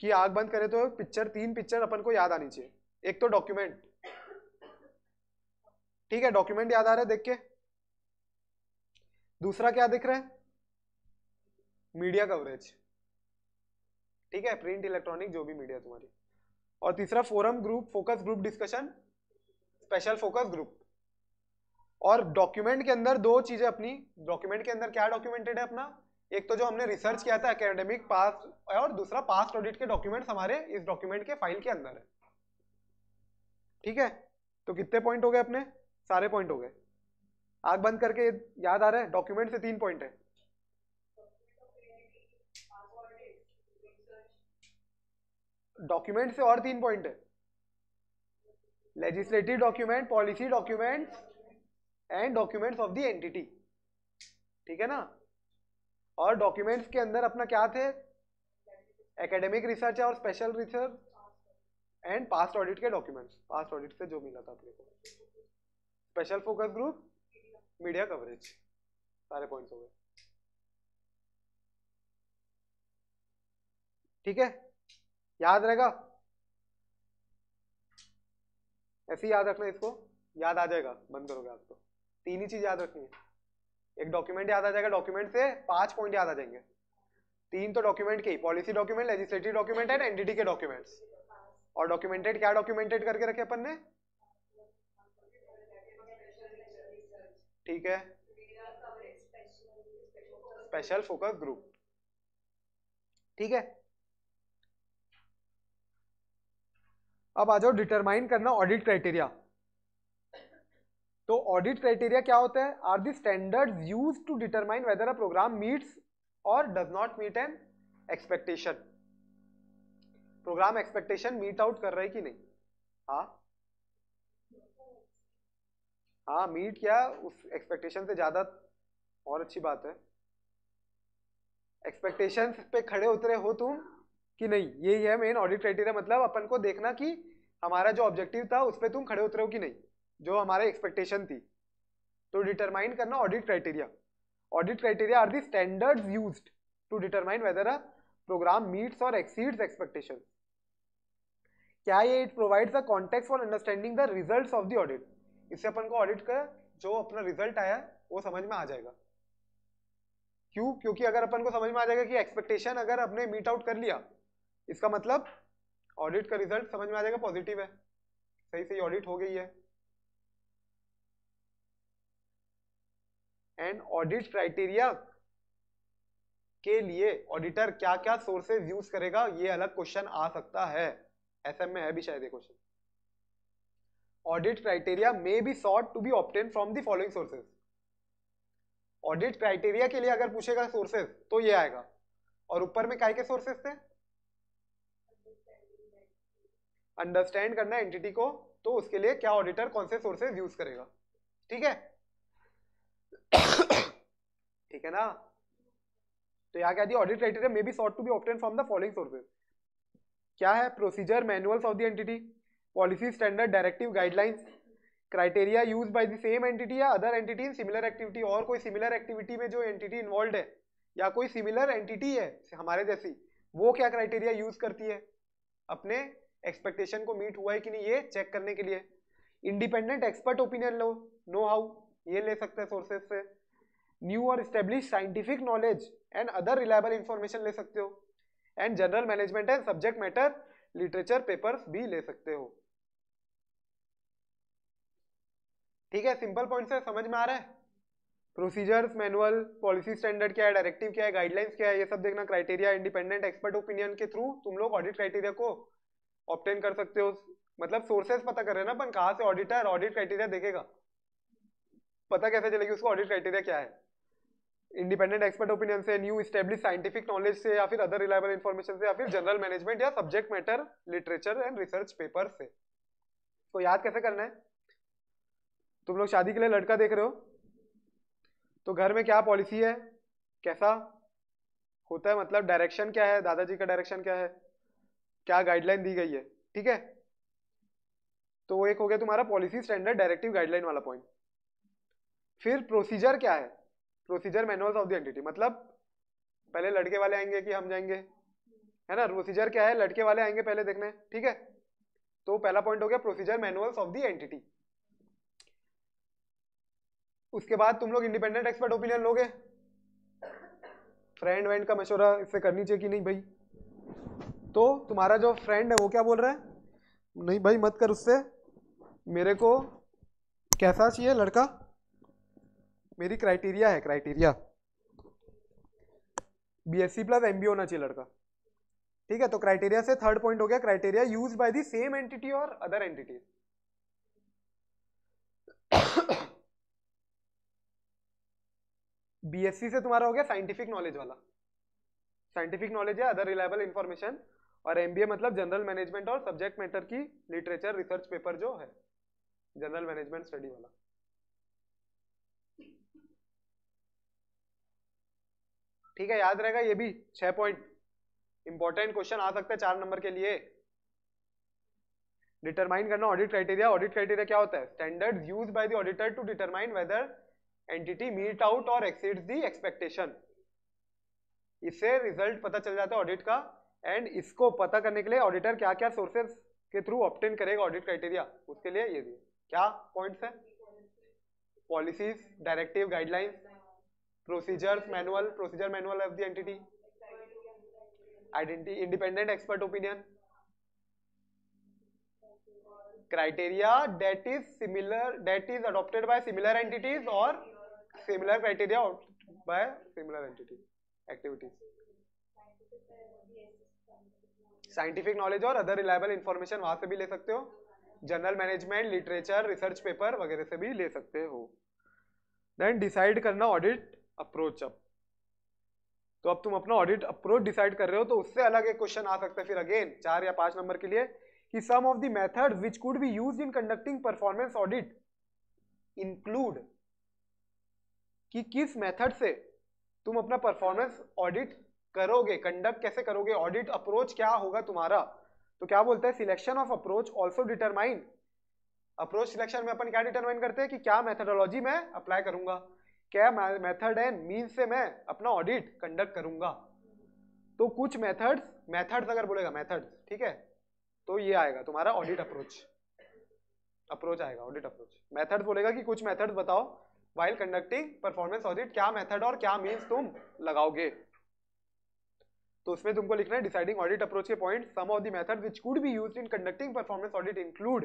कि आग बंद करें तो पिक्चर तीन पिक्चर अपन को याद आनी चाहिए एक तो डॉक्यूमेंट ठीक है डॉक्यूमेंट याद आ रहा है देख के दूसरा क्या दिख रहा है मीडिया कवरेज ठीक है प्रिंट इलेक्ट्रॉनिक जो भी मीडिया तुम्हारी और तीसरा forum group focus group discussion special focus group और डॉक्यूमेंट के अंदर दो चीजें अपनी डॉक्यूमेंट के अंदर क्या डॉक्यूमेंटेड है अपना एक तो जो हमने रिसर्च किया था एकेडमिक पास और दूसरा पास्ट ऑडिट के डॉक्यूमेंट्स हमारे इस डॉक्यूमेंट के फाइल के अंदर है ठीक है तो कितने पॉइंट हो गए अपने सारे पॉइंट हो गए आग बंद करके याद आ रहा है डॉक्यूमेंट से तीन पॉइंट है डॉक्यूमेंट से और तीन पॉइंट है legislative document policy documents and documents of the entity ठीक है ना और documents के अंदर अपना क्या थे academic research और special research and past audit के डॉक्यूमेंट्स पास्ट ऑडिट से जो मिला था अपने को special focus group media coverage सारे पॉइंट्स हो गए ठीक है याद रहेगा ऐसे ही याद रखना इसको याद आ जाएगा बंद करोगे आपको तो। तीन ही चीज याद रखनी है एक डॉक्यूमेंट याद आ जाएगा डॉक्यूमेंट से पांच पॉइंट याद आ जाएंगे तीन तो डॉक्यूमेंट के ही policy document legislative document and NDT के डॉक्यूमेंट्स और डॉक्यूमेंटेड क्या डॉक्यूमेंटेड करके रखे अपन ने ठीक है स्पेशल फोकस ग्रुप ठीक है अब आ जाओ डिटरमाइन करना ऑडिट क्राइटेरिया तो ऑडिट क्राइटेरिया क्या होता है are the standard use to determine whether a programme meets or does not meet an expectation programme expectation meet out कर रहे कि नहीं हा हा मीट क्या उस एक्सपेक्टेशन से ज्यादा और अच्छी बात है एक्सपेक्टेशन पे खड़े उतरे हो तुम कि नहीं यही है मेन ऑडिट क्राइटेरिया मतलब अपन को देखना कि हमारा जो ऑब्जेक्टिव था उस पर तुम खड़े उतरे हो कि नहीं जो हमारा एक्सपेक्टेशन थी तो डिटरमाइन करना audit criteria audit criteria are the standard use to determine whether a programme meets or exceeds expectation क्या ये it provides the context for understanding the result of the audit इससे अपन को ऑडिट का जो अपना रिजल्ट आया वो समझ में आ जाएगा क्यों क्योंकि अगर अपन को समझ में आ जाएगा कि एक्सपेक्टेशन अगर अपने मीट आउट कर लिया इसका मतलब ऑडिट का रिजल्ट समझ में आ जाएगा पॉजिटिव है सही सही ऑडिट हो गई है एंड ऑडिट क्राइटेरिया के लिए ऑडिटर क्या क्या सोर्सेज यूज करेगा ये अलग क्वेश्चन आ सकता है एसएम में है भी शायद ये question audit criteria may be sought to be obtain from the following sources audit criteria के लिए अगर पूछेगा सोर्सेज तो ये आएगा और ऊपर में काय के सोर्सेज थे अंडरस्टैंड करना है एंटिटी को तो उसके लिए क्या ऑडिटर कौन से सोर्सेज यूज करेगा ठीक है (coughs) ठीक है ना तो यहाँ क्या audit criteria may be sought to be obtain from the following sources क्या है procedure manuals of the entity policy standard directive guidelines criteria use by the same entity या other entity in similar activity और कोई similar activity में जो entity involve है या कोई सिमिलर एंटिटी है हमारे जैसी वो क्या क्राइटेरिया यूज करती है अपने एक्सपेक्टेशन को मीट हुआ है कि नहीं ये चेक करने के लिए इंडिपेंडेंट एक्सपर्ट ओपिनियन लो नो हाउ ये ले सकते हैं सोर्सेज से new or establish scientific knowledge and other reliable information ले सकते हो and general management and subject matter literature papers भी ले सकते हो ठीक है सिंपल पॉइंट से समझ में आ रहा है प्रोसीजर्स मैनुअल पॉलिसी स्टैंडर्ड क्या है डायरेक्टिव क्या है गाइडलाइंस क्या है ये सब देखना क्राइटेरिया इंडिपेंडेंट एक्सपर्ट ओपिनियन के थ्रू तुम लोग ऑडिट क्राइटेरिया को ऑप्टेन कर सकते हो मतलब सोर्सेस पता कर रहे हैं ना अपन कहा से ऑडिटर ऑडिट क्राइटेरिया देखेगा पता कैसे चलेगी उसको ऑडिट क्राइटेरिया क्या है इंडिपेंडेंट एक्सपर्ट ओपिनियन से न्यू स्टेब्लिश साइंटिफिक नॉलेज से या फिर अदर रिलायबल इन्फॉर्मेशन से या फिर जनरल मैनेजमेंट या subject matter literature and research paper से तो याद कैसे करना है तुम लोग शादी के लिए लड़का देख रहे हो तो घर में क्या पॉलिसी है कैसा होता है मतलब डायरेक्शन क्या है दादाजी का डायरेक्शन क्या है क्या गाइडलाइन दी गई है ठीक है तो वो एक हो गया तुम्हारा पॉलिसी स्टैंडर्ड डायरेक्टिव गाइडलाइन वाला पॉइंट फिर प्रोसीजर क्या है procedure manuals of the entity मतलब पहले लड़के वाले आएंगे कि हम जाएंगे है ना प्रोसीजर क्या है लड़के वाले आएंगे पहले देखने ठीक है तो पहला पॉइंट हो गया procedure manuals of the entity उसके बाद तुम लोग इंडिपेंडेंट एक्सपर्ट ओपिनियन लोगे फ्रेंड वेंड का मशुरा इससे करनी चाहिए कि नहीं भाई तो तुम्हारा जो फ्रेंड है वो क्या बोल रहा है नहीं भाई मत कर उससे मेरे को कैसा चाहिए लड़का मेरी क्राइटेरिया है criteria B S C plus M B होना चाहिए लड़का ठीक है तो क्राइटेरिया से थर्ड पॉइंट हो गया criteria use by the same entity और अदर एंटिटी बीएससी से तुम्हारा हो गया साइंटिफिक नॉलेज वाला साइंटिफिक नॉलेज है अदर रिलायबल इंफॉर्मेशन और एमबीए मतलब जनरल मैनेजमेंट और सब्जेक्ट मैटर की लिटरेचर रिसर्च पेपर जो है जनरल मैनेजमेंट स्टडी वाला ठीक है याद रहेगा ये भी छह पॉइंट इंपॉर्टेंट क्वेश्चन आ सकते हैं चार नंबर के लिए डिटरमाइन करना ऑडिट क्राइटेरिया ऑडिट क्राइटेरिया क्या होता है standards used by the auditor to determine whether entity meet out और एक्सीड्स द एक्सपेक्टेशन इससे रिजल्ट पता चल जाता है ऑडिट का एंड इसको पता करने के लिए ऑडिटर क्या क्या सोर्सेज के थ्रू ऑप्टेन करेगा ऑडिट क्राइटेरिया उसके लिए ये दिए क्या पॉइंट्स है policies directive guidelines procedures manual procedure manual of the entity identity independent expert opinion criteria that is similar that is adopted by similar entities और similar criteria by similar entity activities scientific knowledge और other reliable information वहां से भी ले सकते हो general management literature research paper वगैरह से भी ले सकते हो देन डिसाइड करना ऑडिट अप्रोच अब तो अब तुम अपना ऑडिट अप्रोच डिसाइड कर रहे हो तो उससे अलग एक क्वेश्चन आ सकता है फिर अगेन चार या पांच नंबर के लिए कि some of the method which could be used in conducting performance audit include कि किस मेथड से तुम अपना परफॉर्मेंस ऑडिट करोगे कंडक्ट कैसे करोगे ऑडिट अप्रोच क्या होगा तुम्हारा तो क्या बोलते हैं selection of approach also determine approach selection में अपन क्या डिटरमाइन करते हैं कि क्या मेथडोलॉजी मैं अप्लाई करूंगा क्या मेथड एंड मीन से मैं अपना ऑडिट कंडक्ट करूंगा तो कुछ मेथड्स मेथड्स अगर बोलेगा मेथड्स ठीक है तो ये आएगा तुम्हारा ऑडिट अप्रोच अप्रोच आएगा ऑडिट अप्रोच मेथड बोलेगा कि कुछ मेथड बताओ वाइल कंडक्टिंग परफॉर्मेंस ऑडिट क्या मेथड और क्या मीन्स तुम लगाओगे तो उसमें तुमको लिखना है डिसाइडिंग ऑडिट अप्रोच के point some of the method which could be use in conducting performance audit include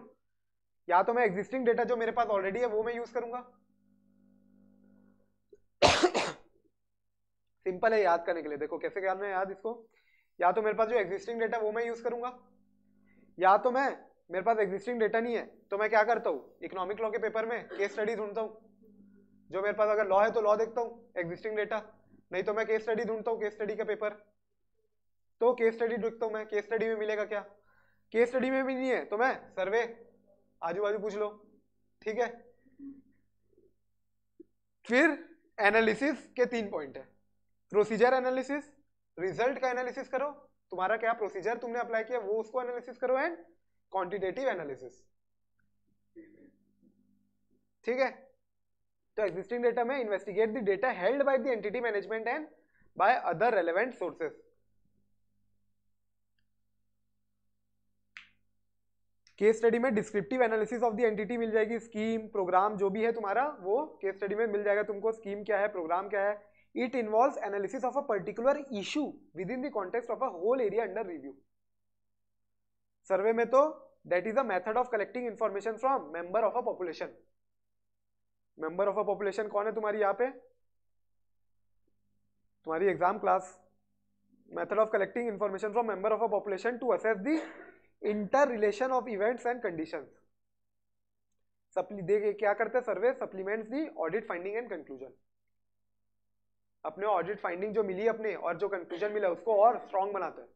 या तो मैं एग्जिस्टिंग डेटा जो मेरे पास ऑलरेडी है वो मैं यूज करूंगा सिंपल है याद करने के लिए देखो कैसे करना है याद इसको या तो मेरे पास जो एग्जिस्टिंग डेटा वो मैं यूज करूंगा या तो मैं मेरे पास एग्जिस्टिंग डेटा नहीं है तो मैं क्या करता हूँ इकोनॉमिक लॉ के पेपर में केस स्टडी ढूंढता हूँ जो मेरे पास अगर लॉ है तो लॉ देखता हूँ एग्जिस्टिंग डेटा नहीं तो मैं केस स्टडी ढूंढता हूँ केस स्टडी का पेपर तो केस स्टडी देखता हूं मैं केस स्टडी में मिलेगा क्या केस स्टडी में भी नहीं है तो मैं सर्वे आजू बाजू पूछ लो ठीक है फिर एनालिसिस के तीन पॉइंट है प्रोसीजर एनालिसिस रिजल्ट का एनालिसिस करो तुम्हारा क्या प्रोसीजर तुमने अप्लाई किया वो उसको एनालिसिस करो एंड क्वांटिटेटिव एनालिसिस ठीक है तो एग्जिस्टिंग डेटा में investigate the data held by the entity management and by other relevant sources case study में descriptive analysis of the entity मिल जाएगी स्कीम प्रोग्राम जो भी है तुम्हारा वो केस स्टडी में मिल जाएगा तुमको स्कीम क्या है प्रोग्राम क्या है it involve analysis of a particular issue within the context of a whole area under review survey में तो that is a method of collecting information from member of a population member of a population कौन है तुम्हारी यहाँ पे तुम्हारी exam class method of collecting information from member of a population to assess the interrelation of events and condition देखिए क्या करते हैं सर्वे supplements the audit finding and conclusion अपने ऑडिट फाइंडिंग जो मिली अपने और जो कंक्लूजन मिला उसको और स्ट्रॉन्ग बनाते हैं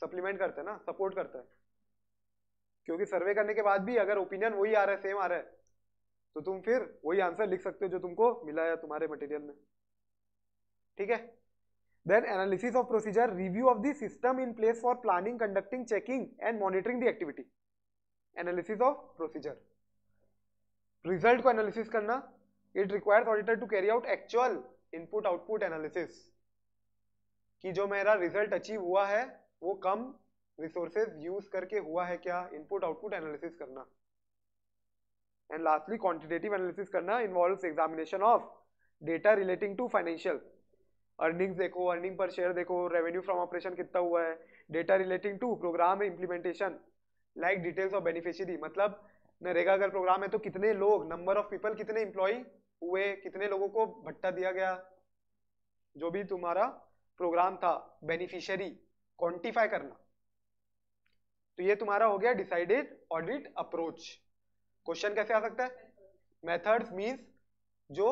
सप्लीमेंट करते हैं ना सपोर्ट करते हैं क्योंकि सर्वे करने के बाद भी अगर ओपिनियन वही आ रहा है सेम आ रहा है तो तुम फिर वही आंसर लिख सकते हो जो तुमको मिला है तुम्हारे मटेरियल में ठीक है then analysis of procedure review of the system in place for planning conducting checking and monitoring the activity analysis of procedure result ko analysis karna it requires auditor to carry out actual input output analysis ki jo mera result achieve hua hai wo kam resources use karke hua hai kya input output analysis karna and lastly quantitative analysis karna involves examination of data relating to financial earnings देखो earning पर share देखो revenue from operation कितना हुआ है data relating to program implementation like details of beneficiary मतलब नरेगा अगर program है तो कितने लोग नंबर ऑफ पीपल कितने इम्प्लॉय हुए कितने लोगों को भट्टा दिया गया जो भी तुम्हारा प्रोग्राम था बेनिफिशियरी क्वान्टिफाई करना तो ये तुम्हारा हो गया डिसाइडेड ऑडिट अप्रोच क्वेश्चन कैसे आ सकता है मेथड्स मींस जो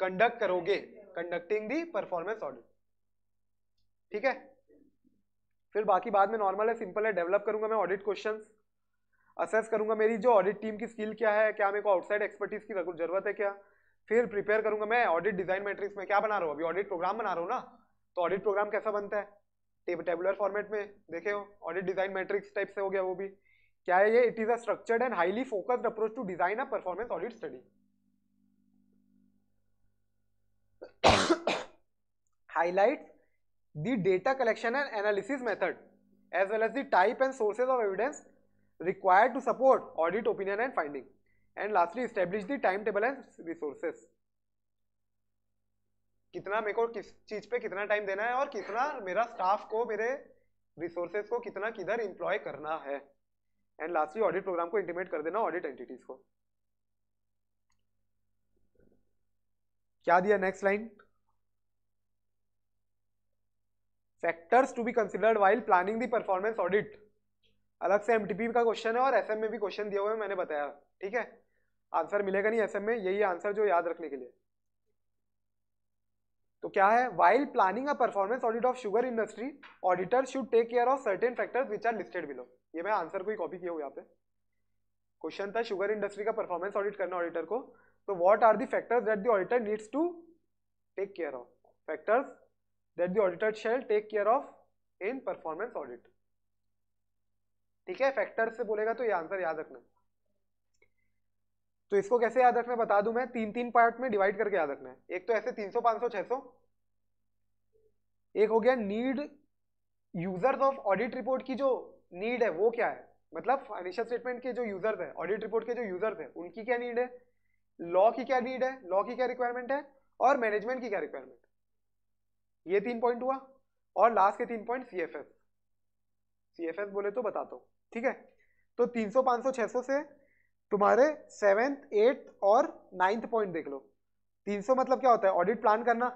कंडक्ट करोगे कंडक्टिंग दी परफॉर्मेंस ऑडिट ठीक है फिर बाकी बाद में नॉर्मल है सिंपल है डेवलप करूंगा मैं ऑडिट क्वेश्चन असेस करूंगा मेरी जो ऑडिट टीम की स्किल क्या है क्या मेरे को आउटसाइड एक्सपर्टीज की जरूरत है क्या फिर प्रिपेयर करूंगा मैं ऑडिट डिजाइन मैट्रिक्स में क्या बना रहा हूँ अभी ऑडिट प्रोग्राम बना रहा हूँ ना तो ऑडिट प्रोग्राम कैसा बनता है टेबुलर फॉर्मेट में देखे हो ऑडिट डिजाइन मैट्रिक्स टाइप से हो गया वो भी क्या है ये it is a structured and highly focused approach to design a performance audit study highlights the data collection and analysis method as well as the type and sources of evidence required to support audit opinion and finding and lastly establish the timetable and resources कितना मेरे को किस चीज पे कितना time देना है और कितना मेरा स्टाफ को मेरे रिसोर्सेज को कितना किधर इंप्लॉय करना है एंड लास्टली ऑडिट प्रोग्राम को इंटीमेट कर देना ऑडिट एंटिटीज को क्या दिया next line factors to be considered while planning the performance audit अलग से एमटीपी का क्वेश्चन है और एम में भी क्वेश्चन दिया हुआ है मैंने बताया ठीक है आंसर मिलेगा नहीं एसएम में यही आंसर जो याद रखने के लिए तो क्या है while planning a performance audit of sugar industry auditor should take care of certain factors which are listed below ये मैं आंसर को ही कॉपी किया हूँ यहाँ पे क्वेश्चन था शुगर इंडस्ट्री का परफॉर्मेंस ऑडिट करना ऑडिटर को तो what are the factors that the auditor needs to take care of factors that the auditor shall take care of in performance audit. ठीक है फैक्टर से बोलेगा तो ये आंसर याद रखना तो इसको कैसे याद रखना बता दूं मैं तीन तीन पार्ट में डिवाइड करके याद रखना है एक तो ऐसे 300 500 600 एक हो गया need users of audit report की जो नीड है वो क्या है मतलब फाइनेंशियल स्टेटमेंट के जो यूजर्स है ऑडिट रिपोर्ट के जो यूजर्स है उनकी क्या नीड है लॉ की क्या नीड है लॉ की क्या रिक्वायरमेंट है और मैनेजमेंट की क्या रिक्वायरमेंट ये तीन पॉइंट हुआ और लास्ट के तीन पॉइंट सीएफएस सीएफएस बोले तो बता दो ठीक है तो 300 500 600 से तुम्हारे सेवेंथ एट्थ और नाइन्थ पॉइंट देख लो 300 मतलब क्या होता है ऑडिट प्लान करना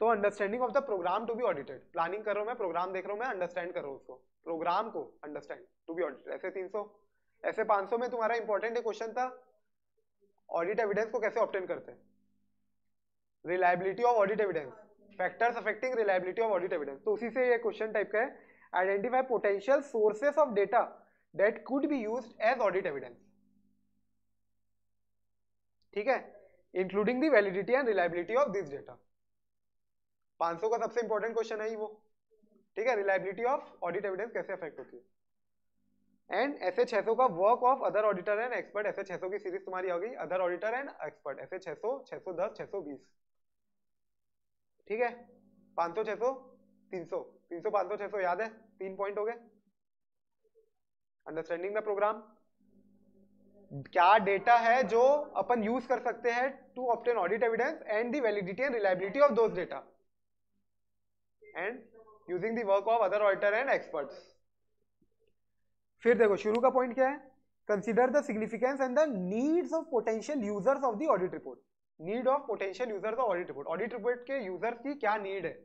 तो understanding of the program to be audited planning कर रहा हूँ मैं प्रोग्राम देख रहा हूँ मैं अंडरस्टैंड कर रहा हूँ उसको प्रोग्राम को अंडरस्टैंड टू बी ऑडिटेड ऐसे 300 ऐसे 500 में तुम्हारा इंपॉर्टेंट एक क्वेश्चन था ऑडिट एविडेंस को कैसे ऑप्टेन करते हैं reliability of audit evidence factors affecting reliability of audit evidence तो उसी से ये क्वेश्चन टाइप का है identify potential sources of data that could be use as audit evidence ठीक है including the validity and reliability of this data 500 का सबसे इंपॉर्टेंट क्वेश्चन है ही वो ठीक है रिलायबिलिटी ऑफ ऑडिट एविडेंस कैसे अफेक्ट होती है एंड एस एच का work of other auditor and expert S H की सीरीज तुम्हारी होगी other auditor and expert S H छह सौ दस छह सौ बीस ठीक है पांच सौ छह सौ तीन सौ तीन सौ पांच सौ छह सौ याद है तीन पॉइंट हो गए अंडरस्टैंडिंग द प्रोग्राम क्या डेटा है जो अपन यूज कर सकते हैं to obtain audit evidence and the validity and reliability of those data and using the work of other auditor and experts फिर देखो शुरू का पॉइंट क्या है consider the significance and the needs of potential users of the audit report need of potential user of audit report audit report के user की क्या need है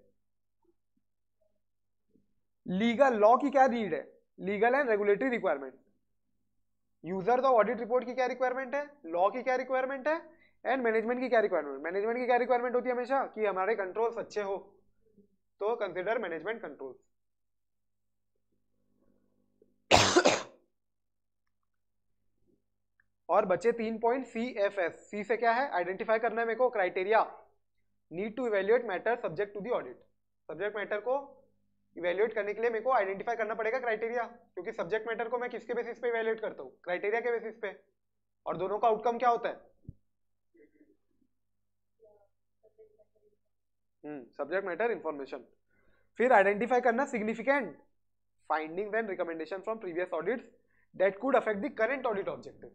लीगल लॉ की क्या नीड है legal and regulatory requirement user of audit report की क्या requirement है लॉ की क्या रिक्वायरमेंट है एंड मैनेजमेंट की क्या रिक्वायरमेंट मैनेजमेंट की क्या रिक्वायरमेंट होती है हमेशा कि हमारे कंट्रोल्स अच्छे हो तो कंसिडर मैनेजमेंट कंट्रोल्स और बचे तीन point C F S C से क्या है आइडेंटिफाई करना है मेरे को criteria need to evaluate matter subject to the audit subject matter को इवेल्युएट करने के लिए मेरे को आइडेंटिफाई करना पड़ेगा क्राइटेरिया क्योंकि सब्जेक्ट मैटर को मैं किसके बेसिस पे इवेल्युएट करता हूँ क्राइटेरिया के बेसिस पे और दोनों का आउटकम क्या होता है सब्जेक्ट मैटर इंफॉर्मेशन फिर आइडेंटिफाई करना significant findings and recommendation from previous audits that could affect the current audit objective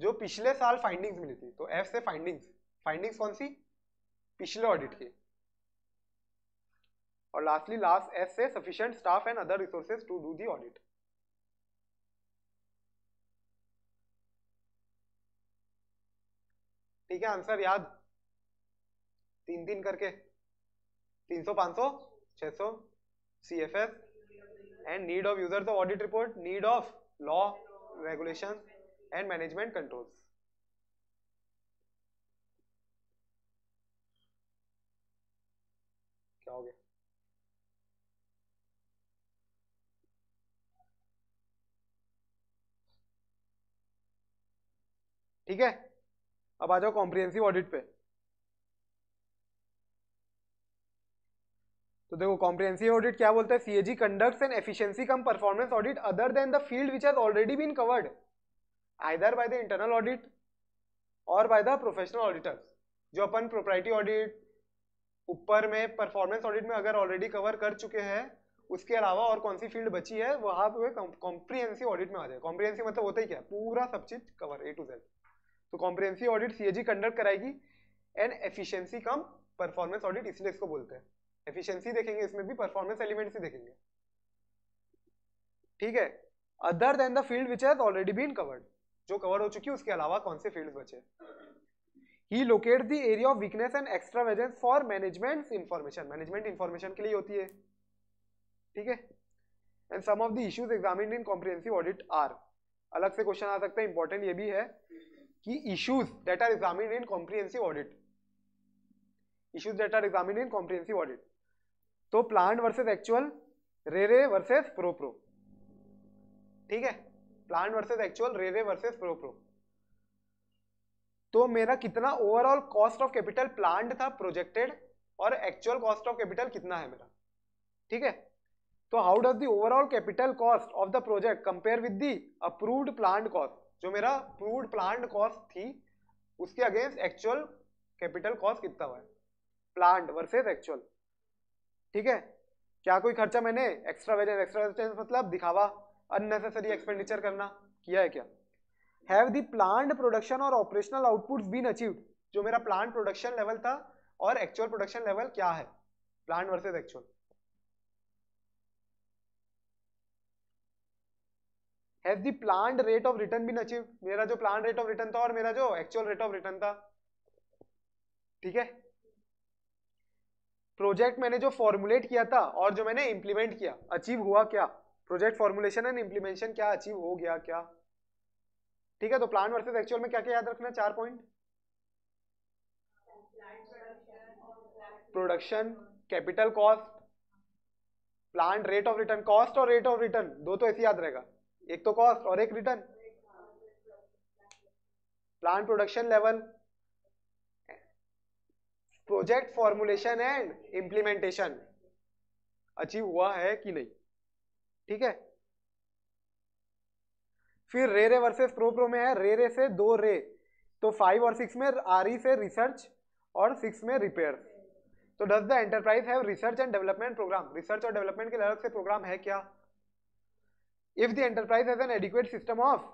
जो पिछले साल फाइंडिंग्स मिली थी तो एफ से फाइंडिंग्स फाइंडिंग्स कौन सी पिछले ऑडिट की और लास्टली लास्ट एस से sufficient staff and other resources to do the audit ठीक है आंसर याद तीन तीन करके तीन सौ पांच सौ छह सौ C F S and need of users of audit report need of law regulation and management controls. क्या हो गया ठीक है अब आ जाओ कॉम्प्रिहेंसिव ऑडिट पे तो देखो कॉम्प्रिहेंसिव ऑडिट क्या बोलता है CAG conducts and efficiency cum performance audit other than the field which has already been covered either by the internal audit or by the professional auditors जो अपन propriety ऑडिट ऊपर में performance audit में अगर already cover कर चुके हैं उसके अलावा और कौन सी फील्ड बची है वहां पे कॉम्प्रीहेंसिव ऑडिट में आ जाए कॉम्प्रीहेंसिव मतलब होता ही क्या पूरा सब चीज कवर ए टू जेड तो कॉम्प्रीहेंसिव ऑडिट सीएजी कंडक्ट कराएगी and efficiency cum performance audit इसलिए इसको बोलते हैं एफिशियंसी देखेंगे इसमें भी परफॉर्मेंस एलिमेंट ही देखेंगे ठीक है other than the field which has already been covered जो कवर हो चुकी है उसके अलावा कौन से फील्ड बचे ही locate the area of weakness and extravagance for management information management information के लिए होती है ठीक है and some of the issues examine in comprehensive audit are अलग से क्वेश्चन आ सकता है इंपॉर्टेंट ये भी है कि issues that are examine in comprehensive audit issues that are examine in comprehensive audit तो प्लांट वर्सेज एक्चुअल रेरे वर्सेज प्रो प्रो ठीक है प्लान वर्सेज एक्चुअल रेवे वर्सेज प्रो प्रो तो मेरा कितना overall cost of capital plan था projected और एक्चुअल कॉस्ट ऑफ कैपिटल कितना है मेरा ठीक है तो how does the overall capital cost of the project compare with the approved plan cost जो मेरा अप्रूव्ड प्लान कॉस्ट थी उसके अगेंस्ट एक्चुअल कैपिटल कॉस्ट कितना हुआ है प्लान वर्सेज एक्चुअल ठीक है क्या कोई खर्चा मैंने एक्स्ट्रा वेजेस एक्स्ट्रा वेजेस मतलब दिखावा अननेसेसरी एक्सपेंडिचर करना किया है क्या हैव दी प्लांट प्रोडक्शन और ऑपरेशनल आउटपुट बीन अचीव्ड जो मेरा प्लांट प्रोडक्शन लेवल था और एक्चुअल प्रोडक्शन लेवल क्या है plant versus actual have the plant rate of return been achieve मेरा जो प्लांट रेट ऑफ रिटर्न था और मेरा जो एक्चुअल रेट ऑफ रिटर्न था ठीक है प्रोजेक्ट मैंने जो फॉर्मुलेट किया था और जो मैंने इंप्लीमेंट किया अचीव हुआ क्या प्रोजेक्ट फॉर्मुलेशन एंड इंप्लीमेंटेशन क्या अचीव हो गया क्या ठीक है तो प्लान वर्सेस एक्चुअल में क्या क्या याद रखना चार point production capital cost plant rate of return cost और रेट ऑफ रिटर्न दो तो ऐसे याद रहेगा एक तो कॉस्ट और एक return plant production level project formulation and implementation achieve हुआ है कि नहीं ठीक है फिर रे रे वर्सेस प्रो प्रो में है रे रे से दो रे तो फाइव और सिक्स में आर से रिसर्च और सिक्स में रिपेयर तो does the enterprise have research and development programme research और डेवलपमेंट के अलग से प्रोग्राम है क्या if the enterprise has an adequate system of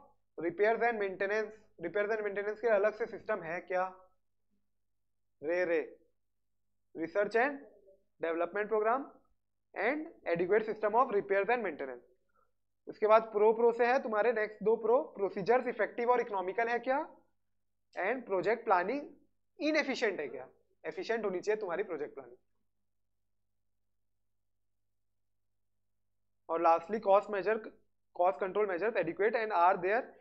repairs and maintenance repairs and maintenance के अलग से सिस्टम है क्या रे रे research and development programme and adequate system of repair and maintenance उसके बाद प्रो प्रो से है तुम्हारे नेक्स्ट दो प्रो प्रोसीजर्स इफेक्टिव और इकोनॉमिकल है क्या एंड प्रोजेक्ट प्लानिंग इनएफिशिएंट है क्या एफिशिएंट होनी चाहिए तुम्हारी प्रोजेक्ट प्लानिंग और lastly cost measure cost control measures adequate and are there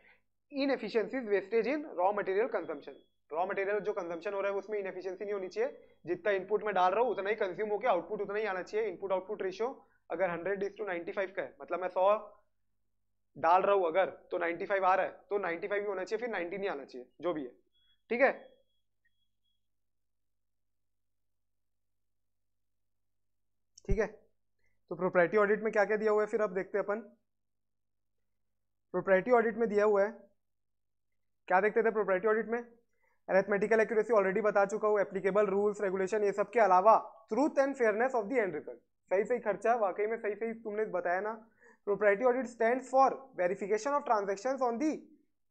inefficiencies wastage in raw material consumption raw material जो कंजम्पशन हो रहा है उसमें इनफिशियंसी नहीं होनी चाहिए जितना इनपुट में डाल रहा हूँ उतना ही कंज्यूम होकर आउटपुट उतना ही आना चाहिए इनपुट आउटपुट रेशियो अगर hundred is to ninety five का है मतलब मैं सौ डाल रहा हूँ अगर तो नाइन्टी फाइव आ रहा है तो नाइन्टी फाइव ही होना चाहिए फिर नाइन्टी नहीं आना चाहिए जो भी है ठीक है ठीक है तो प्रोपर्टी ऑडिट में क्या क्या दिया हुआ है फिर अब देखते हैं अपन प्रोपर्टी ऑडिट में दिया हुआ है क्या देखते थे प्रोपर्टी ऑडिट में एरेथमेटिकल एक्यूरेसी ऑलरेडी बता चुका हूँ एप्लीकेबल रूल्स रेगुलेशन ये सब के अलावा truth and fairness of the end result सही सही खर्चा वाकई में सही सही तुमने बताया ना propriety audit stand for verification of transaction on the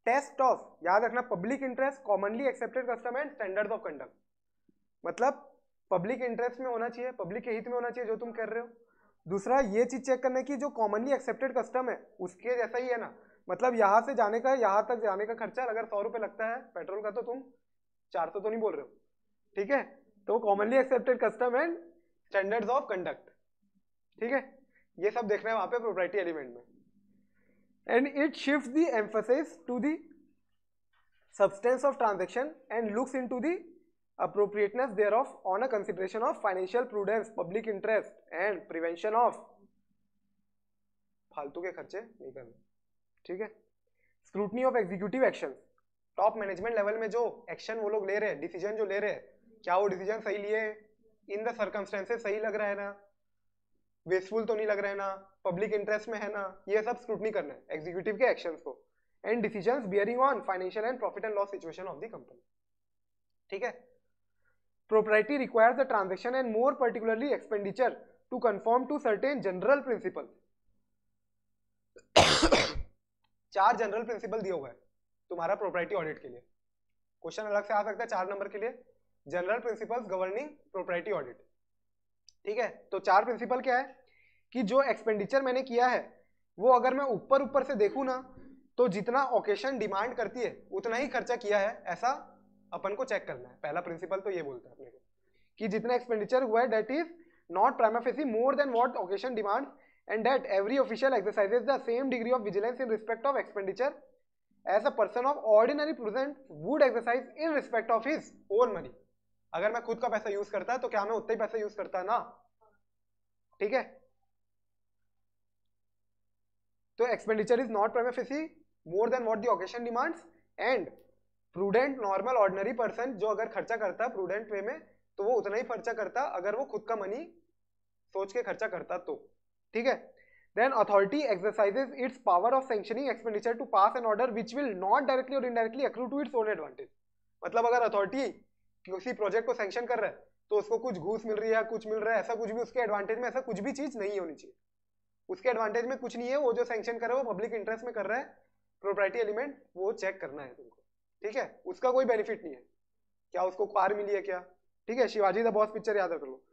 test of याद रखना public interest commonly accepted custom and standard of conduct मतलब पब्लिक इंटरेस्ट में होना चाहिए पब्लिक के हित में होना चाहिए जो तुम कर रहे हो दूसरा ये चीज़ चेक करना कि जो कॉमनली एक्सेप्टेड कस्टम है उसके जैसा ही है ना मतलब यहाँ से जाने का यहाँ तक जाने का खर्चा अगर सौ रुपये लगता है पेट्रोल का तो तुम चार सौ तो, तो नहीं बोल रहे हो ठीक है तो commonly accepted custom and standards of conduct ठीक है ये सब देख रहे हैं वहां पे प्रोपर्टी एलिमेंट में and it shift the emphasis to the substance of transaction and looks into appropriateness thereof on a consideration of financial prudence public interest and prevention of फालतू के खर्चे नहीं करने ठीक है scrutiny of executive action top management level में जो action वो लोग ले रहे हैं डिसीजन जो ले रहे हैं क्या वो डिसीजन सही लिए इन द सर्कमस्टेंसेज सही लग रहा है ना वेस्टफुल तो नहीं लग रहा है ना पब्लिक इंटरेस्ट में है ना ये सब स्क्रूटनी करना है एग्जीक्यूटिव के एक्शन को and decision bearing on financial and profit and loss situation of the company ठीक है propriety require the transaction and more particularly expenditure to conform to certain general principle चार जनरल प्रिंसिपल दिए हुए हैं तुम्हारा property audit के लिए question अलग से आ सकता है चार नंबर के लिए general principles governing propriety audit ठीक है तो चार प्रिंसिपल क्या है कि जो एक्सपेंडिचर मैंने किया है वो अगर मैं ऊपर ऊपर से देखूँ ना तो जितना ओकेशन डिमांड करती है उतना ही खर्चा किया है ऐसा अपन को चेक करना है पहला प्रिंसिपल तो ये बोलता है अपने को कि जितना एक्सपेंडिचर हुआ है that is not prima facie more than what occasion demand and that every official exercise the same degree of vigilance in respect of expenditure as a person of ordinary present would exercise in respect of his own money अगर मैं खुद का पैसा use करता है तो क्या मैं उतना ही पैसा यूज करता है ना ठीक है तो expenditure is not prima facie more than what the occasion demands and prudent normal ordinary person जो अगर खर्चा करता है प्रूडेंट वे में तो वो उतना ही खर्चा करता अगर वो खुद का मनी सोच के खर्चा करता तो ठीक है then authority exercises its power of sanctioning expenditure to pass an order which will not directly or indirectly accrue to its own advantage मतलब अगर अथॉरिटी किसी प्रोजेक्ट को सेंक्शन कर रहा है तो उसको कुछ घूस मिल रही है कुछ मिल रहा है ऐसा कुछ भी उसके एडवांटेज में ऐसा कुछ भी चीज नहीं होनी चाहिए उसके एडवांटेज में कुछ नहीं है वो जो सैंक्शन कर रहा है वो पब्लिक इंटरेस्ट में कर रहा है प्रोपर्टी एलिमेंट वो चेक करना है तुमको ठीक है उसका कोई बेनिफिट नहीं है क्या उसको कार मिली है क्या ठीक है शिवाजी द बॉस पिक्चर याद रख लो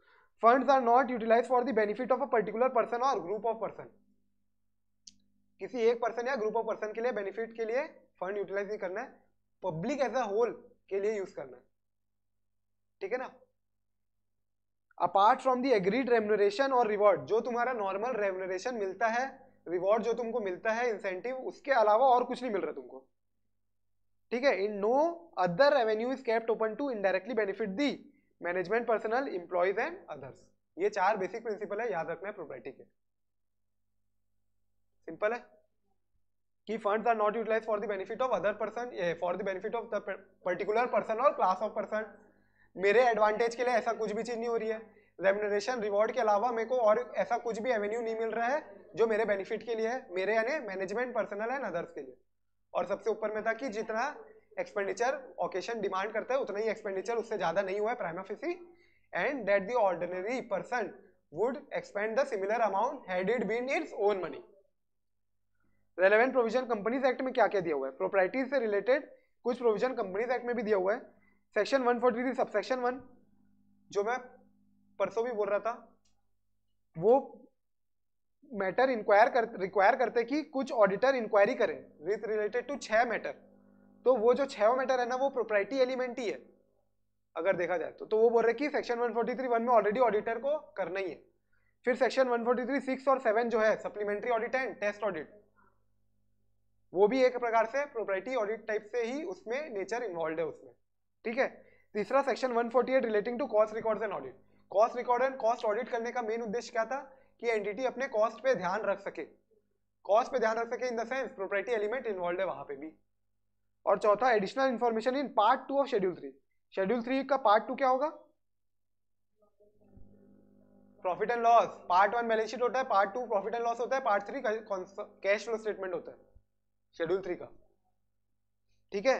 funds are not utilise for the benefit of a particular person और ग्रुप ऑफ पर्सन किसी एक पर्सन या ग्रुप ऑफ पर्सन के लिए बेनिफिट के लिए फंड यूटिलाइज नहीं करना है पब्लिक एज अ होल के लिए यूज करना है ठीक है ना apart from the agreed remuneration और रिवॉर्ड जो तुम्हारा नॉर्मल रेमुनरेशन मिलता है रिवॉर्ड जो तुमको मिलता है इंसेंटिव उसके अलावा और कुछ नहीं मिल रहा तुमको ठीक है in no other revenue is kept open to indirectly benefit the management personnel employees and others ये चार बेसिक प्रिंसिपल है याद रखना है प्रोपर्टी के सिंपल है कि funds are not utilise for the benefit of other person for the benefit of the particular person और क्लास ऑफ पर्सन मेरे एडवांटेज के लिए ऐसा कुछ भी चीज नहीं हो रही है रेमुनरेशन रिवॉर्ड के अलावा मेरे को और ऐसा कुछ भी एवेन्यू नहीं मिल रहा है जो मेरे बेनिफिट के लिए है मेरे यानी मैनेजमेंट पर्सनल एंड अदर्स के लिए और सबसे ऊपर में था कि जितना एक्सपेंडिचर ओकेशन डिमांड करता है उतना ही एक्सपेंडिचर उससे ज्यादा नहीं हुआ है prima facie and that the ordinary person would expend the similar amount had it been its own money relevant provision companies act में क्या क्या दिया हुआ है प्रोपर्टीज से रिलेटेड कुछ प्रोविजन कंपनीज एक्ट में भी दिया हुआ है section one forty three subsection one जो मैं परसों भी बोल रहा था वो मैटर इंक्वायर कर रिक्वायर करते कि कुछ ऑडिटर इंक्वायरी करें विथ रिलेटेड टू छह मैटर तो वो जो मैटर है ना वो प्रोपर्टी एलिमेंट ही है अगर देखा जाए तो, तो वो बोल रहे कि सेक्शन थ्री वन में ऑलरेडी ऑडिटर को करना ही है फिर सेक्शन 143 सिक्स और सेवन जो है supplementary audit and test audit वो भी एक प्रकार से प्रोपर्टी ऑडिट टाइप से ही उसमें नेचर इन्वॉल्व है उसमें ठीक है तीसरा section 148 relating to cost record and audit cost record and cost audit करने का मेन उद्देश्य क्या था कि एंटिटी अपने कॉस्ट पे ध्यान रख सके कॉस्ट पे ध्यान रख सके in the sense propriety element involve है वहां पे भी और चौथा additional information in part two of schedule three schedule three का पार्ट टू क्या होगा profit and loss part one balance sheet होता है part two profit and loss होता है part three cash flow statement होता है शेड्यूल थ्री का ठीक है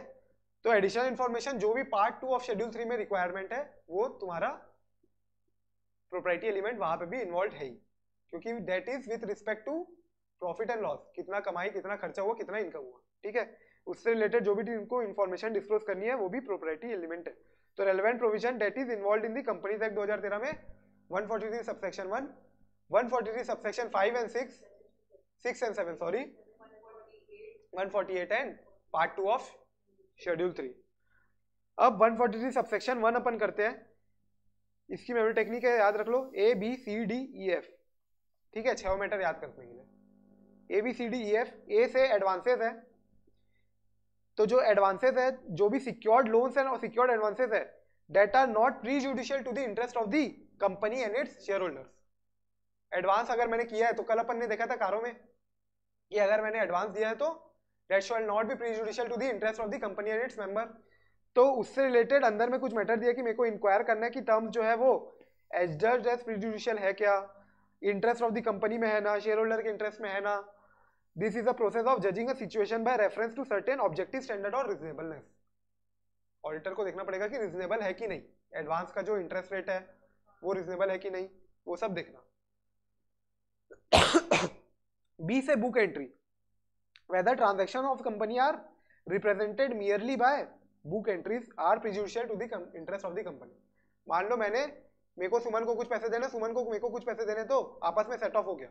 तो एडिशनल इन्फॉर्मेशन जो भी part two of schedule three में रिक्वायरमेंट है वो तुम्हारा प्रोपर्टी एलिमेंट वहां पे भी इन्वॉल्व है ही क्योंकि that is with respect to profit and loss कितना कमाई कितना खर्चा हुआ कितना इनकम हुआ ठीक है उससे रिलेटेड जो भी उनको इन्फॉर्मेशन डिस्क्लोज करनी है वो भी प्रोपर्टी एलिमेंट है तो relevant provision that is involve in the company act तेरह में one subsection forty three subsection five and six six and seven sorry eight and part two of schedule three अब one forty three subsection one अपन करते हैं इसकी memory technique है याद रख लो A B C D E F ठीक है छह मैटर याद करने के लिए A B C D E F A से एडवांसेस है तो जो एडवांसेज है जो भी सिक्योर्ड लोन्स हैं और सिक्योर्ड एडवांसेज है that are not prejudicial to the interest of the company and its shareholders advance अगर मैंने किया है तो कल अपन ने देखा था कारों में कि अगर मैंने एडवांस दिया है तो that shall not be prejudicial to the interest of the company and its member तो उससे रिलेटेड अंदर में कुछ मैटर दिया कि मेरे को इंक्वायर करना है कि टर्म्स जो है वो एज प्री प्रीजुडिशियल है क्या इंटरेस्ट ऑफ द कंपनी में है ना शेयर होल्डर के इंटरेस्ट में है ना this is a process of judging a situation by reference to certain objective standard और रीजनेबलनेस ऑडिटर को देखना पड़ेगा कि रीजनेबल है कि नहीं एडवांस का जो इंटरेस्ट रेट है वो रीजनेबल है कि नहीं वो सब देखना बी (coughs) से book entry whether transaction of company are represented merely by book entries are prejudicial to the interest of the company मान लो मैंने मेरे को सुमन को कुछ पैसे देने सुमन को मेरे को कुछ पैसे देने तो आपस में सेट ऑफ हो गया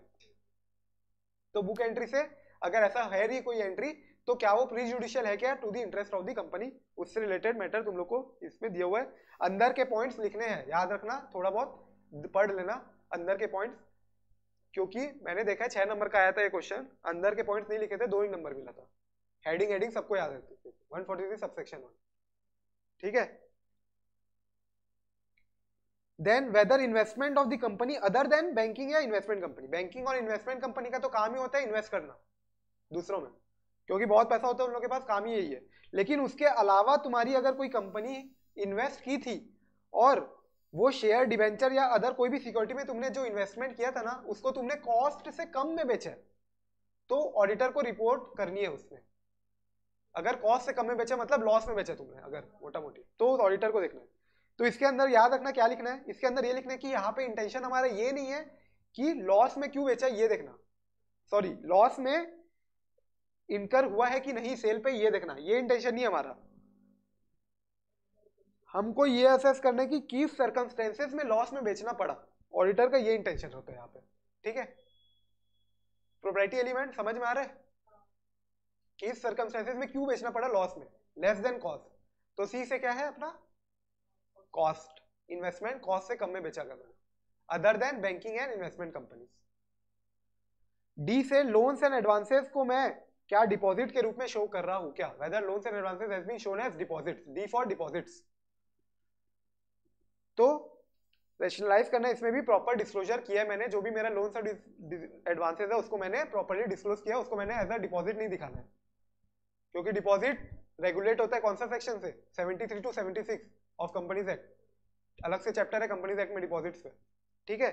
तो बुक एंट्री से अगर ऐसा है नहीं कोई एंट्री तो क्या वो प्री जुडिशियल है क्या to the interest of the company उससे रिलेटेड मैटर तुम लोग को इसमें दिया हुआ है अंदर के पॉइंट्स लिखने हैं याद रखना थोड़ा बहुत पढ़ लेना अंदर के पॉइंट्स क्योंकि मैंने देखा है छह नंबर का आया था ये क्वेश्चन अंदर के पॉइंट्स नहीं लिखे थे दो ही नंबर मिला था हेडिंग हेडिंग सबको याद रहती है one forty three subsection one ठीक है then whether investment of the company other than banking या इन्वेस्टमेंट कंपनी बैंकिंग और इन्वेस्टमेंट कंपनी का तो काम ही होता है इन्वेस्ट करना दूसरों में क्योंकि बहुत पैसा होता है उन लोगों के पास काम ही यही है लेकिन उसके अलावा तुम्हारी अगर कोई कंपनी इन्वेस्ट की थी और वो शेयर डिवेंचर या अदर कोई भी सिक्योरिटी में तुमने जो इन्वेस्टमेंट किया था ना उसको तुमने कॉस्ट से कम में बेचा तो ऑडिटर को रिपोर्ट करनी है उसमें अगर कॉस्ट से कम में बेचा मतलब लॉस में बेचा तुमने अगर मोटा मोटी तो उस ऑडिटर को देखना है तो इसके अंदर याद रखना क्या लिखना है इसके अंदर ये लिखना है कि यहाँ पे इंटेंशन हमारा ये नहीं है कि लॉस में क्यों बेचा ये देखना सॉरी लॉस में इनकर हुआ है कि नहीं सेल पे ये देखना ये इंटेंशन नहीं हमारा हमको ये असेस करना है कि किस सर्कमस्टेंसेस में लॉस में बेचना पड़ा ऑडिटर का ये इंटेंशन होता है यहाँ पे ठीक है प्रोपर्टी एलिमेंट समझ में आ रहा है किस सर्कमस्टेंसेस में क्यों बेचना पड़ा लॉस में लेस देन कॉस्ट तो सी से क्या है अपना कॉस्ट इन्वेस्टमेंट कॉस्ट से कम में बेचा करना other than banking and investment companies D से लोन्स एंड एडवांसेस को मैं क्या डिपॉजिट के रूप में शो कर रहा हूं क्या whether loans and advances has been shown as deposits D for deposits तो रेशनलाइज करना इसमें भी प्रॉपर डिस्क्लोजर किया है मैंने जो भी मेरा लोन्स और एडवांसेस है उसको मैंने प्रॉपरली डिस्क्लोज किया उसको मैंने एज अ डिपॉजिट नहीं दिखाना है क्योंकि डिपॉजिट रेगुलेट होता है कौन सा सेक्शन से 73 टू 76 ऑफ कंपनीज एक्ट अलग से चैप्टर है कंपनीज एक्ट में डिपॉजिट्स पे ठीक है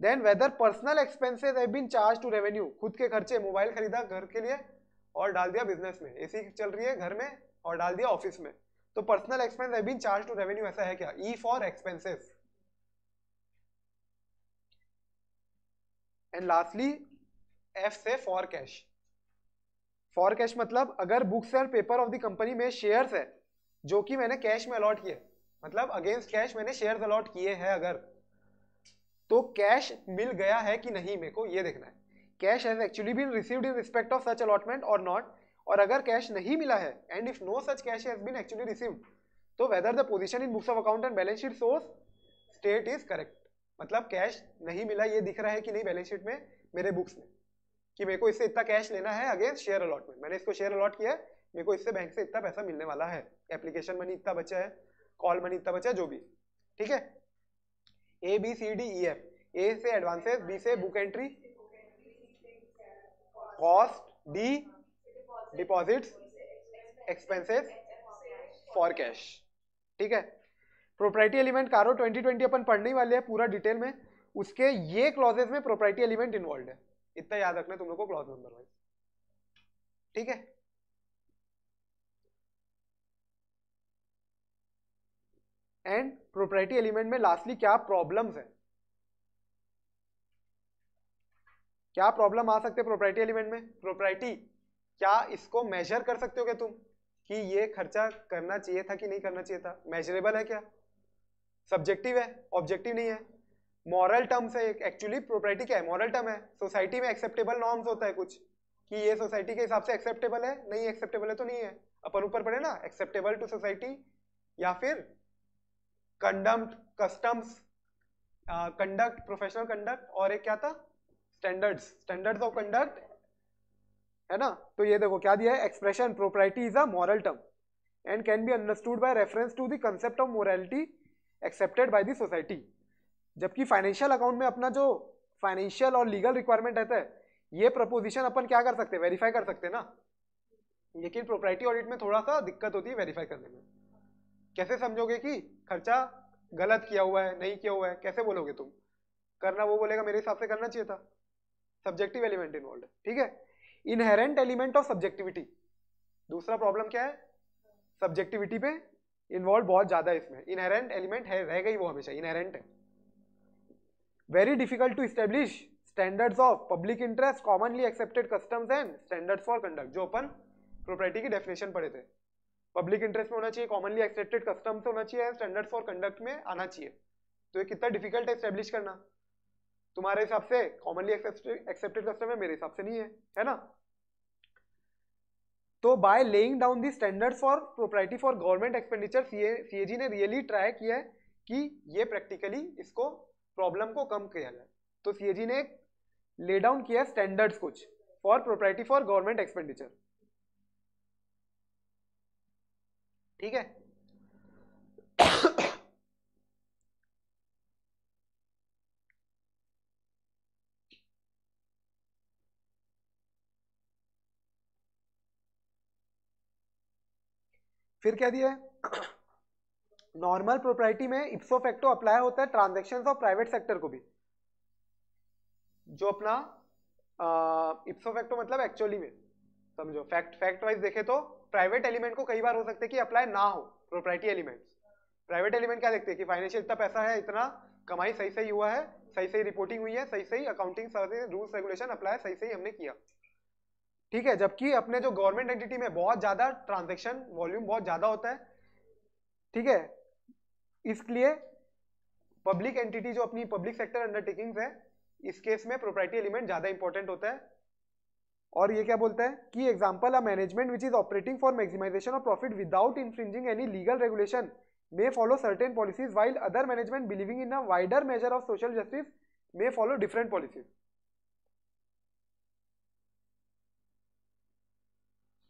then whether personal expenses have been charge to revenue खुद के खर्चे मोबाइल खरीदा घर के लिए और डाल दिया बिजनेस में एसी चल रही है घर में और डाल दिया ऑफिस में तो personal expense have been charge to revenue ऐसा है क्या E for expenses and lastly F से फॉर कैश फॉर कैश मतलब अगर books and paper of the company में शेयर्स है जो कि मैंने कैश में अलॉट किए मतलब अगेंस्ट कैश मैंने शेयर अलॉट किए हैं अगर तो कैश मिल गया है कि नहीं मेरे को ये देखना है cash has actually been received in respect of such allotment और नॉट और अगर कैश नहीं मिला है and if no such cash has been actually received तो whether the position in books of account and balance sheet source state is correct मतलब cash नहीं मिला ये दिख रहा है कि नहीं बैलेंस शीट में मेरे बुक्स में कि मेरे को इससे इतना कैश लेना है अगेंस्ट शेयर अलॉटमेंट मैंने इसको शेयर अलॉट किया है मेरे को इससे बैंक से इतना पैसा मिलने वाला है एप्लीकेशन मनी इतना बचा है कॉल मनी इतना बचा है जो भी ठीक है A B C D E F A से एडवांसेस बी से book entry cost D deposits expenses for cash ठीक है प्रोपर्टी एलिमेंट कारो 2020 अपन पढ़ने वाले हैं पूरा डिटेल में उसके ये क्लॉजेस में प्रोपर्टी एलिमेंट इन्वॉल्व है इतना याद रखना तुम लोग को क्लॉज नंबर वाइज ठीक है एंड प्रोपर्टी एलिमेंट में लास्टली क्या प्रॉब्लम्स हैं क्या प्रॉब्लम आ सकते हैं प्रोपर्टी एलिमेंट में प्रोपर्टी क्या इसको मेजर कर सकते हो क्या तुम कि ये खर्चा करना चाहिए था कि नहीं करना चाहिए था मेजरेबल है क्या सब्जेक्टिव है ऑब्जेक्टिव नहीं है मॉरल टर्म्स है एक्चुअली प्रोपर्टी क्या है मॉरल टर्म है सोसाइटी में एक्सेप्टेबल नॉर्म्स होता है कुछ कि ये सोसाइटी के हिसाब से एक्सेप्टेबल है नहीं एक्सेप्टेबल है तो नहीं है अपन ऊपर पड़े ना एक्सेप्टेबल टू सोसाइटी या फिर condemned customs conduct professional conduct और एक क्या था स्टैंडर्ड्स स्टैंडर्ड्स ऑफ कंडक्ट है ना तो ये देखो क्या दिया है expression propriety is a moral term and can be understood by reference to the concept of morality accepted by the society जबकि फाइनेंशियल अकाउंट में अपना जो फाइनेंशियल और लीगल रिक्वायरमेंट रहता है ये प्रपोजिशन अपन क्या कर सकते हैं वेरीफाई कर सकते हैं ना लेकिन प्रोपराइटी ऑडिट में थोड़ा सा दिक्कत होती है वेरीफाई करने में कैसे समझोगे कि खर्चा गलत किया हुआ है नहीं किया हुआ है कैसे बोलोगे तुम करना वो बोलेगा मेरे हिसाब से करना चाहिए था सब्जेक्टिव एलिमेंट इन्वॉल्व ठीक है इनहेरेंट एलिमेंट ऑफ सब्जेक्टिविटी दूसरा प्रॉब्लम क्या है सब्जेक्टिविटी पे इन्वॉल्व बहुत ज्यादा है इसमें इनहेरेंट एलिमेंट है रह ही वो हमेशा इनहेरेंट है very difficult to establish standards of public interest commonly accepted customs and standards for conduct जो अपन प्रोपर्टी की डेफिनेशन पढ़े थे पब्लिक इंटरेस्ट में होना चाहिए कॉमनली एक्सेप्टेड कस्टम्स होना चाहिए स्टैंडर्ड्स फॉर कंडक्ट में आना चाहिए तो ये कितना डिफिकल्ट है एस्टेब्लिश करना तुम्हारे हिसाब से कॉमनली एक्सेप्टेड कस्टम है मेरे हिसाब से नहीं है है ना तो by laying down the standards for propriety for government expenditure CAG ने रियली ट्राई किया है कि ये प्रैक्टिकली इसको प्रॉब्लम को कम किया जाए तो सीएजी ने ले डाउन किया स्टैंडर्ड्स कुछ for propriety for government expenditure ठीक है फिर क्या दिया है नॉर्मल प्रोपर्टी में इप्सो फैक्टो अप्लाई होता है ट्रांजेक्शन ऑफ प्राइवेट सेक्टर को भी जो अपना इप्सो फैक्टो मतलब एक्चुअली में समझो फैक्ट फैक्ट वाइज देखे तो प्राइवेट एलिमेंट को कई बार हो सकता है कि अप्लाई ना हो प्रोपर्टी एलिमेंट प्राइवेट एलिमेंट क्या देखते हैं कि फाइनेंशियल इतना पैसा है इतना कमाई सही सही हुआ है सही सही रिपोर्टिंग हुई है सही सही अकाउंटिंग सारे रूल्स रेगुलेशन अप्लाई सही सही हमने किया ठीक है जबकि अपने जो गवर्नमेंट एंटिटी में बहुत ज्यादा ट्रांजेक्शन वॉल्यूम बहुत ज्यादा होता है ठीक है इसलिए पब्लिक एंटिटी जो अपनी पब्लिक सेक्टर अंडरटेकिंग्स है इस केस में प्रोपर्टी एलिमेंट ज्यादा इंपॉर्टेंट होता है और ये क्या बोलता है कि example a management which is operating for maximisation of profit without infringing any legal regulation may follow certain policies while other management believing in a wider measure of social justice may follow different policies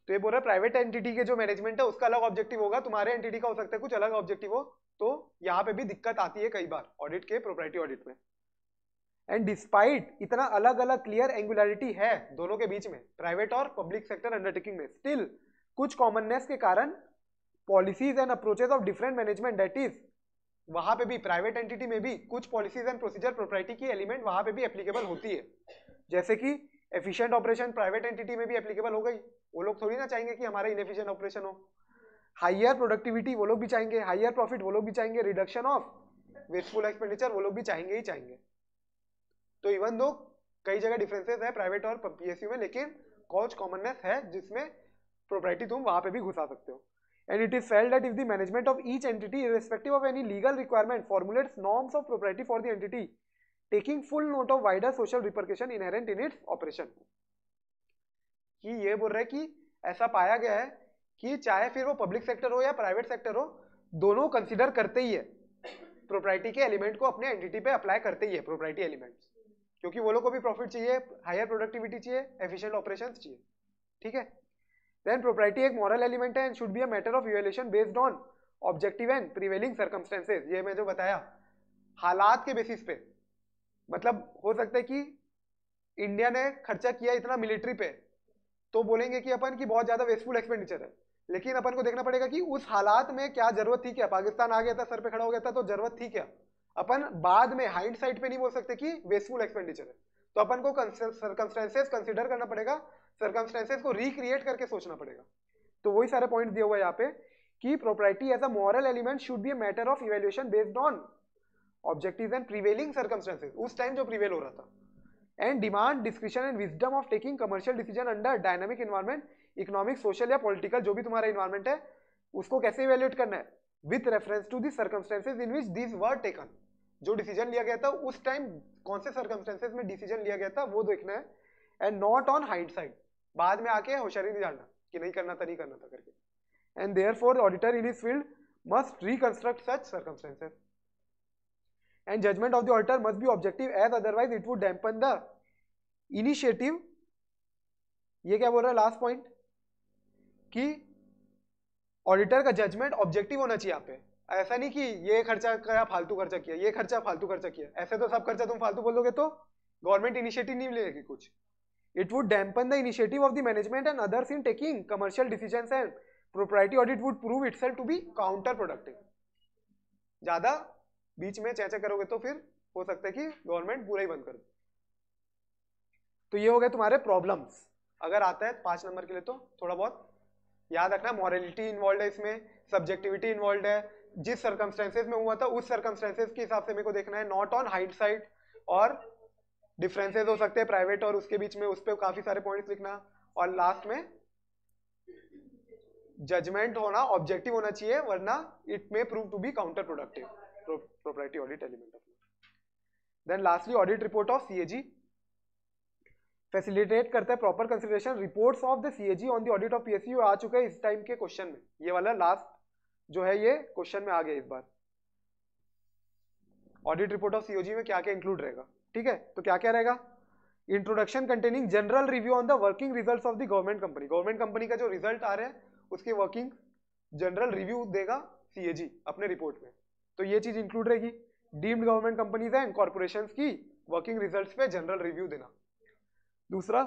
तो ये बोल रहा है private entity के जो management है उसका अलग ऑब्जेक्टिव होगा तुम्हारे एंटिटी का हो सकता है कुछ अलग ऑब्जेक्टिव हो तो यहाँ पे भी दिक्कत आती है कई बार ऑडिट के प्रोपर्टी ऑडिट में एंड डिस्पाइट इतना अलग अलग क्लियर एंगुलरिटी है दोनों के बीच में प्राइवेट और पब्लिक सेक्टर अंडरटेकिंग में स्टिल कुछ कॉमननेस के कारण policies and approaches of different management that is वहां पे भी प्राइवेट एंटिटी में भी कुछ पॉलिसीज एंड प्रोसीजर प्रोपर्टी की एलिमेंट वहां पे भी एप्लीकेबल होती है जैसे कि एफिशिएंट ऑपरेशन प्राइवेट एंटिटी में भी एप्लीकेबल हो गई वो लोग थोड़ी ना चाहेंगे कि हमारा एफिशियंट ऑपरेशन हो हाइयर प्रोडक्टिविटी वो लोग भी चाहेंगे हाइयर प्रॉफिट वो लोग भी चाहेंगे रिडक्शन ऑफ वेस्टफुल एक्सपेंडिचर वो लोग भी चाहेंगे ही चाहेंगे तो इवन दो कई जगह डिफरेंसेस है प्राइवेट और पीएससी में लेकिन कॉच कॉमननेस है जिसमें प्रोपर्टी तुम वहां पे भी घुसा सकते हो and it is felt that if the management of each entity respective of any legal requirement formulates norms of property for the entity taking full note of wider social reputation inherent in its operation कि ये बोल रहे कि ऐसा पाया गया है कि चाहे फिर वो पब्लिक सेक्टर हो या प्राइवेट सेक्टर हो दोनों कंसिडर करते ही है प्रोपर्टी के एलिमेंट को अपने एंटिटी पे अप्लाई करते ही है प्रोपर्टी एलिमेंट्स क्योंकि वो लोग को भी प्रॉफिट चाहिए हायर प्रोडक्टिविटी चाहिए एफिशियंट ऑपरेशन चाहिए ठीक है देन प्रोपर्टी एक मॉरल एलिमेंट है and should be a matter of evaluation based on objective and prevailing circumstances ये मैं जो बताया हालात के बेसिस पे मतलब हो सकता है कि इंडिया ने खर्चा किया इतना मिलिट्री पे तो बोलेंगे कि अपन की बहुत ज्यादा वेस्टफुल एक्सपेंडिचर है लेकिन अपन को देखना पड़ेगा कि उस हालात में क्या जरूरत थी क्या पाकिस्तान आ गया था सर पे खड़ा हो गया था तो जरूरत थी क्या अपन बाद में हाइंड साइड पे नहीं बोल सकते कि वेस्टफुल एक्सपेंडिचर है तो अपन को सर्कमस्टेंसेस कंसिडर करना पड़ेगा सर्कमस्टेंसेस को रिक्रिएट करके सोचना पड़ेगा तो वही सारे पॉइंट दिया हुआ है यहाँ पे कि property as a moral element should be matter of evaluation based on objective and prevailing circumstances उस टाइम जो प्रिवेल हो रहा था and demand description and wisdom of taking commercial decision under dynamic environment economic social या political जो भी तुम्हारा environment है उसको कैसे इवेल्युएट करना है with reference to the circumstances in which this were taken जो डिसीजन लिया गया था उस टाइम कौन से सर्कमस्टेंसेज में डिसीजन लिया गया था वो देखना है and not on hindsight बाद में आके होशियारी नहीं जानना कि नहीं करना था नहीं करना था करके and therefore auditor in his field must reconstruct such circumstances and judgement of the auditor must be objective as otherwise it would dampen the initiative ये क्या बोल रहा है लास्ट पॉइंट कि ऑडिटर का जजमेंट ऑब्जेक्टिव होना चाहिए यहाँ पे ऐसा नहीं कि ये खर्चा करा फालतू खर्चा किया ये खर्चा फालतू खर्चा किया ऐसे तो सब खर्चा तुम फालतू बोलोगे तो गवर्नमेंट इनिशिएटिव नहीं लेगी कुछ it would dampen the initiative of the management and others in taking commercial decision and propriety audit would prove it to be counterproductive ज्यादा बीच में चेचे करोगे तो फिर हो सकता है कि गवर्नमेंट पूरा ही बंद कर दे तो ये हो गए तुम्हारे प्रॉब्लम्स अगर आता है तो पांच नंबर के लिए तो थोड़ा बहुत याद रखना मॉरलिटी इन्वॉल्व है इसमें सब्जेक्टिविटी इन्वॉल्व है जिस सर्कमस्टेंसेज में हुआ था उस सर्कमस्टेंसेज के हिसाब से मेरे को देखना है नॉट ऑन हाइट साइड और डिफरेंसेज हो सकते हैं प्राइवेट और उसके बीच में उस पर काफी सारे पॉइंट्स लिखना और लास्ट में जजमेंट होना ऑब्जेक्टिव होना चाहिए वरना it may prove to be counterproductive property audit element of then lastly audit report of CAG facilitate करता है proper consideration reports of the CAG on the audit of PSU आ चुका है इस टाइम के क्वेश्चन में ये वाला लास्ट जो है ये क्वेश्चन में आ गया इस बार ऑडिट रिपोर्ट ऑफ सीओजी में क्या क्या इंक्लूड रहेगा ठीक है तो क्या क्या रहेगा introduction containing general review on the working result of the government company government company का जो रिजल्ट आ रहा है उसके वर्किंग जनरल रिव्यू देगा सीएजी अपने रिपोर्ट में तो ये चीज इंक्लूड रहेगी deemed government companies and corporation की वर्किंग रिजल्ट पे जनरल रिव्यू देना दूसरा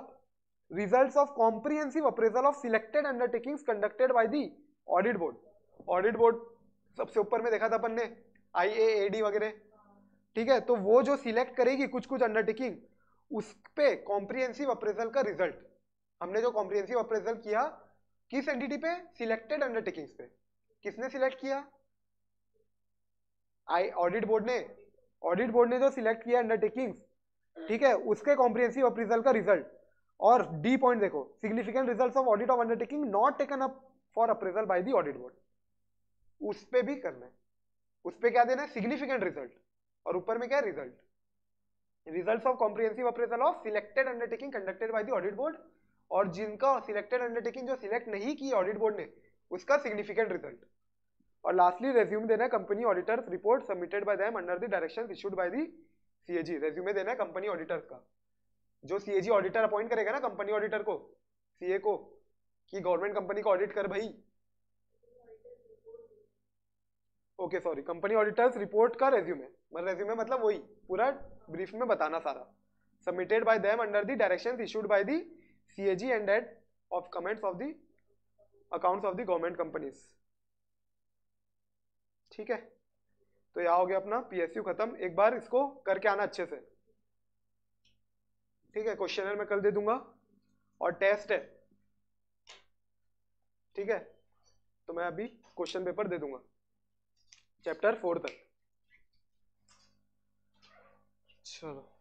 result of comprehensive appraisal of selected undertakings conducted by the audit board audit board सबसे ऊपर में देखा था अपन ने आई वगैरह ठीक है तो वो जो सिलेक्ट करेगी कुछ कुछ अंडरटेकिंग उस पे कॉम्प्रिहेंसिव अप्रेजल का रिजल्ट हमने जो कॉम्प्रिहेंसिव अप्रेजल किया किस एंटिटी पे सिलेक्टेड अंडरटेकिंग्स पे किसने सिलेक्ट किया आई ऑडिट बोर्ड ने ऑडिट बोर्ड ने जो सिलेक्ट किया अंडरटेकिंग्स ठीक है उसके कॉम्प्रिहेंसिव अप्रेजल का रिजल्ट और डी पॉइंट देखो significant results of audit of undertaking not taken up for appraisal by the audit board उस पर भी करना है उस पर क्या देना है सिग्निफिकेंट रिजल्ट और ऊपर में क्या result result of comprehensive appraisal of selected undertaking conducted by the board और जिनका सिलेक्टेड अंडरटेकिंग जो सिलेक्ट नहीं की ऑडिट बोर्ड ने उसका सिग्निफिकेंट रिजल्ट और लास्टली रेज्यूम देना है company auditors report submitted by them under the direction issued by the CAG resume देना है कंपनी ऑडिटर्स का जो सीएजी ऑडिटर अपॉइंट करेगा ना कंपनी ऑडिटर को सीए को कि गवर्नमेंट कंपनी का ऑडिट कर भाई okay sorry company auditors report का रेज्यूमे मतलब रेज्यूमे मतलब वही पूरा ब्रीफ में बताना सारा submitted by them under the direction issued by the CAG and at of comments of the accounts of the government companies ठीक है तो यह हो गया अपना पीएसयू खत्म एक बार इसको करके आना अच्छे से ठीक है क्वेश्चन मैं कल दे दूंगा और टेस्ट है ठीक है तो मैं अभी क्वेश्चन पेपर दे दूंगा चैप्टर फोर तक चलो